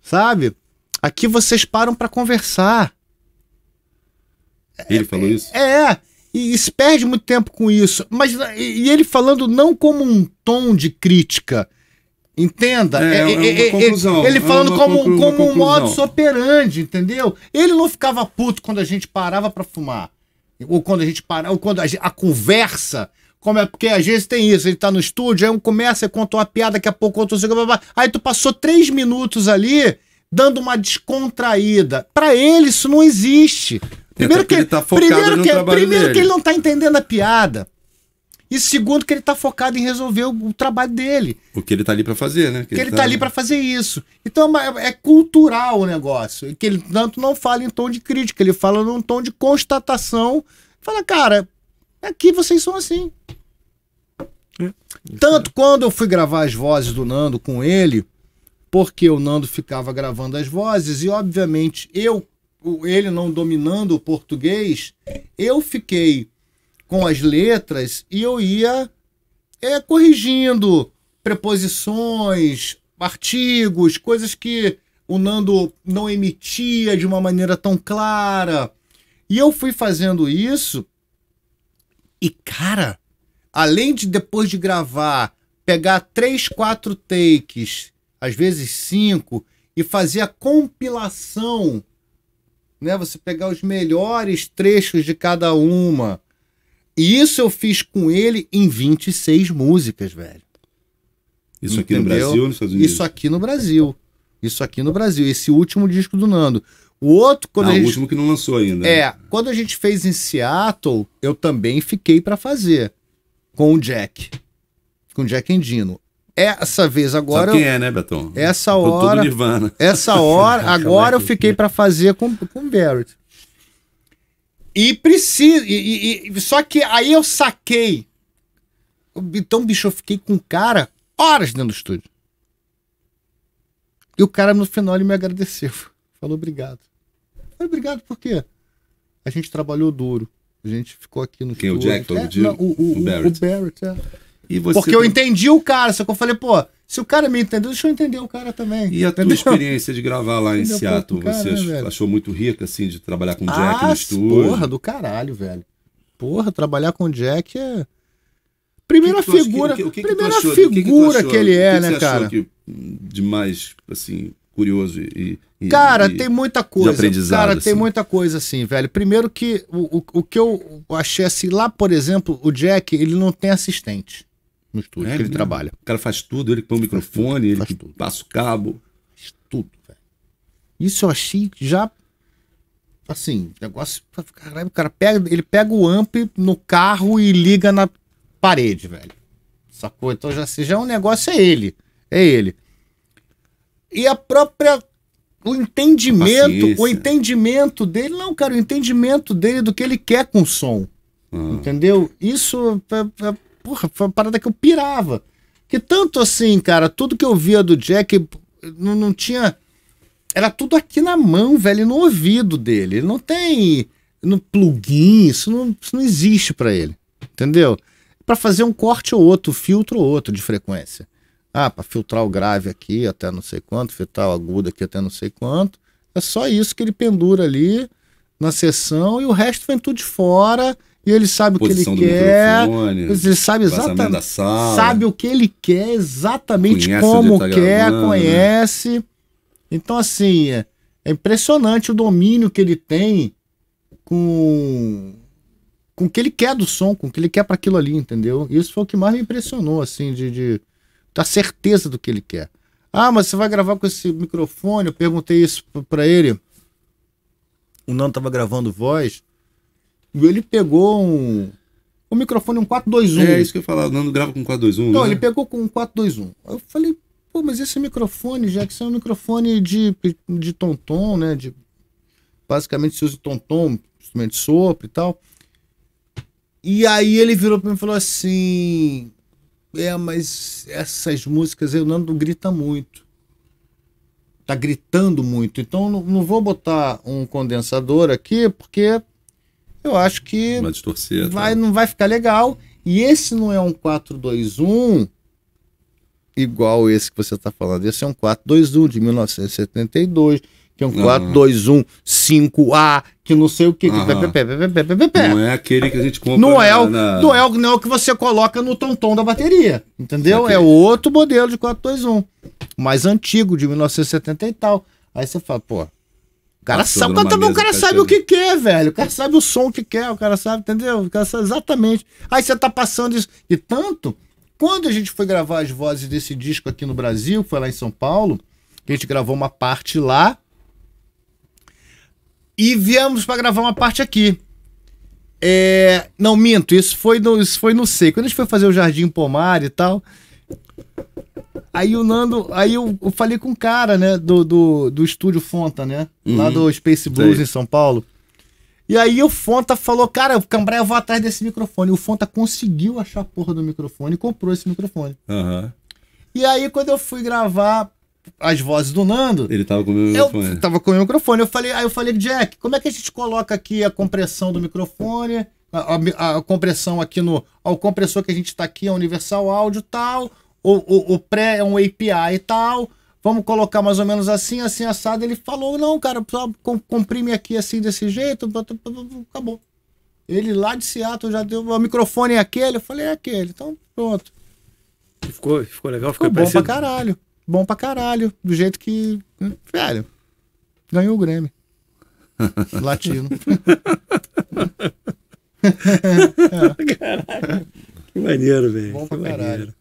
Sabe? Aqui vocês param para conversar. Ele falou é, isso? É. é e se perde muito tempo com isso. Mas e ele falando não como um tom de crítica. Entenda? É, é, é, é conclusão. Ele falando como, conclu como um modus operandi, entendeu? Ele não ficava puto quando a gente parava para fumar. Ou quando a gente parava, ou quando a, a conversa como é porque às vezes tem isso, ele tá no estúdio, aí um começa, conta uma piada, daqui a pouco outro, aí tu passou três minutos ali dando uma descontraída. Para ele isso não existe. Primeiro que, ele tá focado primeiro no que, é, trabalho primeiro dele. que ele não tá entendendo a piada. E segundo que ele tá focado em resolver o, o trabalho dele. O que ele tá ali para fazer, né? Que, que ele, ele tá... tá ali para fazer isso. Então é, é, é, cultural o negócio. Que ele tanto não fala em tom de crítica, ele fala num tom de constatação. Fala, cara, aqui vocês são assim. É. Tanto é. quando eu fui gravar as vozes do Nando com ele, porque o Nando ficava gravando as vozes e obviamente eu ele não dominando o português, eu fiquei com as letras e eu ia é, corrigindo preposições, artigos, coisas que o Nando não emitia de uma maneira tão clara. E eu fui fazendo isso. E cara, além de depois de gravar, pegar três, quatro takes, às vezes cinco, e fazer a compilação né? Você pegar os melhores trechos de cada uma. E isso eu fiz com ele em 26 músicas, velho. Isso Entendeu? aqui no Brasil ou nos Estados Unidos? Isso aqui no Brasil. Isso aqui no Brasil. Esse último disco do Nando. O outro, quando ah, gente... o último que não lançou ainda. Né? É, quando a gente fez em Seattle, eu também fiquei para fazer com o Jack, com o Jack Endino essa vez agora. Sabe quem é, né, Beton? Essa hora. Nirvana. Essa *laughs* hora, agora eu fiquei é. para fazer com com Barrett. E preciso. E, e, só que aí eu saquei. Então, bicho, eu fiquei com o cara horas dentro do estúdio. E o cara no final ele me agradeceu. Falou obrigado. Falei, obrigado por quê? A gente trabalhou duro. A gente ficou aqui no Quem, estúdio. Quem, é, o Jack? É, dia o, o, o, o Barrett. O Barrett é. Porque eu entendi o cara, só que eu falei, pô, se o cara me entendeu, deixa eu entender o cara também. E a tua experiência de gravar lá em Seattle, cara, você né, achou muito rica, assim, de trabalhar com o Jack ah, no estúdio? porra do caralho, velho. Porra, trabalhar com o Jack é... Primeira figura, primeira figura que, ele é, né, cara? Que, de mais, assim, curioso e... e cara, e, tem muita coisa. Cara, assim. tem muita coisa, assim, velho. Primeiro que o, o, o que eu achei, assim, lá, por exemplo, o Jack, ele não tem assistente no estúdio, é que ele mesmo? trabalha. O cara faz tudo, ele põe o microfone, ele tudo. passa o cabo. Faz tudo, velho. Isso eu achei já. Assim, negócio. Caralho, o cara pega, ele pega o amp no carro e liga na parede, velho. Sacou? Então já, assim, já é um negócio, é ele. É ele. E a própria o entendimento, o entendimento dele, não, cara, o entendimento dele do que ele quer com o som. Ah. Entendeu? Isso é, é, porra, foi uma parada que eu pirava. Que tanto assim, cara, tudo que eu via do Jack não, não tinha. Era tudo aqui na mão, velho, no ouvido dele. Ele não tem no plugin, isso não, isso não existe para ele. Entendeu? Para fazer um corte ou outro, filtro ou outro de frequência. Ah, para filtrar o grave aqui até não sei quanto, filtrar o agudo aqui até não sei quanto. É só isso que ele pendura ali na sessão e o resto vem tudo de fora e ele sabe o que ele quer. Ele sabe exatamente. Sabe o que ele quer, exatamente como tá quer, gravando, né? conhece. Né? Então, assim, é, é impressionante o domínio que ele tem com com o que ele quer do som, com o que ele quer para aquilo ali, entendeu? Isso foi o que mais me impressionou, assim, de, de da certeza do que ele quer. Ah, mas você vai gravar com esse microfone? Eu perguntei isso para ele. O Nando tava gravando voz ele pegou um. O um microfone um 421. É isso que eu falava, o Nando grava com 421. Não, né? ele pegou com um 421. Eu falei, pô, mas esse microfone, já que isso é um microfone de, de tom-tom, né? De, basicamente se usa tom-tom, instrumento de sopro e tal. E aí ele virou pra mim e falou assim: É, mas essas músicas aí o Nando grita muito. Tá gritando muito. Então não, não vou botar um condensador aqui, porque eu acho que vai distorcer, né? vai, não vai ficar legal. E esse não é um 4-2-1 igual esse que você está falando. Esse é um 4-2-1 de 1972, que é um 4-2-1 5A, que não sei o que. Não é aquele que a gente compra. Não é na... não é o, não é o que você coloca no tom-tom da bateria. Entendeu? É outro modelo de 4-2-1. Mais antigo, de 1970 e tal. Aí você fala, pô, cara sabe, quando também tá o cara sabe o que quer, velho. O cara sabe o som que quer, o cara sabe, entendeu? O cara sabe exatamente. Aí você tá passando isso. E tanto, quando a gente foi gravar as vozes desse disco aqui no Brasil, foi lá em São Paulo, a gente gravou uma parte lá. E viemos para gravar uma parte aqui. É... Não, minto, isso foi, no, isso foi no Sei. Quando a gente foi fazer o Jardim Pomar e tal. Aí o Nando, aí eu, eu falei com o um cara, né, do, do, do estúdio Fonta, né? Uhum. Lá do Space Blues Sei. em São Paulo. E aí o Fonta falou, cara, o Cambraia vou atrás desse microfone. o Fonta conseguiu achar a porra do microfone e comprou esse microfone. Uhum. E aí, quando eu fui gravar as vozes do Nando. Ele tava com o meu microfone. Eu tava com o meu microfone. Eu falei, aí eu falei, Jack, como é que a gente coloca aqui a compressão do microfone? A, a, a compressão aqui no. o compressor que a gente tá aqui, a Universal Áudio e tal o, o, o pré é um API e tal, vamos colocar mais ou menos assim, assim, assado. Ele falou, não, cara, só comprime aqui assim, desse jeito, acabou. Ele lá de Seattle já deu, o microfone é aquele, eu falei, é aquele, então pronto. Ficou, ficou legal, ficou, ficou bom parecido. pra caralho. Bom pra caralho, do jeito que, hum, velho, ganhou o Grêmio. *laughs* Latino. é. *laughs* Caralho, que maneiro, velho. Bom pra caralho.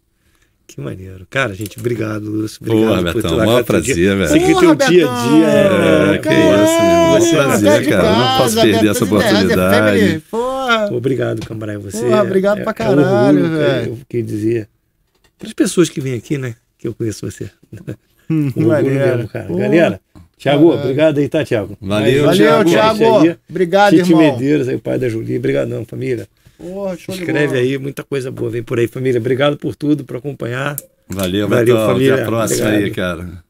Que maneiro. Cara, gente, obrigado, Lúcio. Obrigado Porra, por Betão, maior prazer, dia. velho. teu Betão, dia a dia é... é que é isso, meu. Maior tá prazer, cara. Casa, não posso perder essa tá é oportunidade. Porra. Obrigado, Cambrai, você. Porra, obrigado é, pra caralho, é um velho. Eu queria dizer para as pessoas que vêm aqui, né, que eu conheço você. Hum, um *laughs* mesmo, cara. Porra. Galera, Tiago, obrigado aí, tá, Thiago. Valeu, Valeu Obrigado, Tite irmão. Medeiros, aí, o pai da Julia. Obrigadão, família. Porra, Escreve aí, muita coisa boa vem por aí, família. Obrigado por tudo, por acompanhar. Valeu, Valeu Família. Até a próxima Obrigado. aí, cara.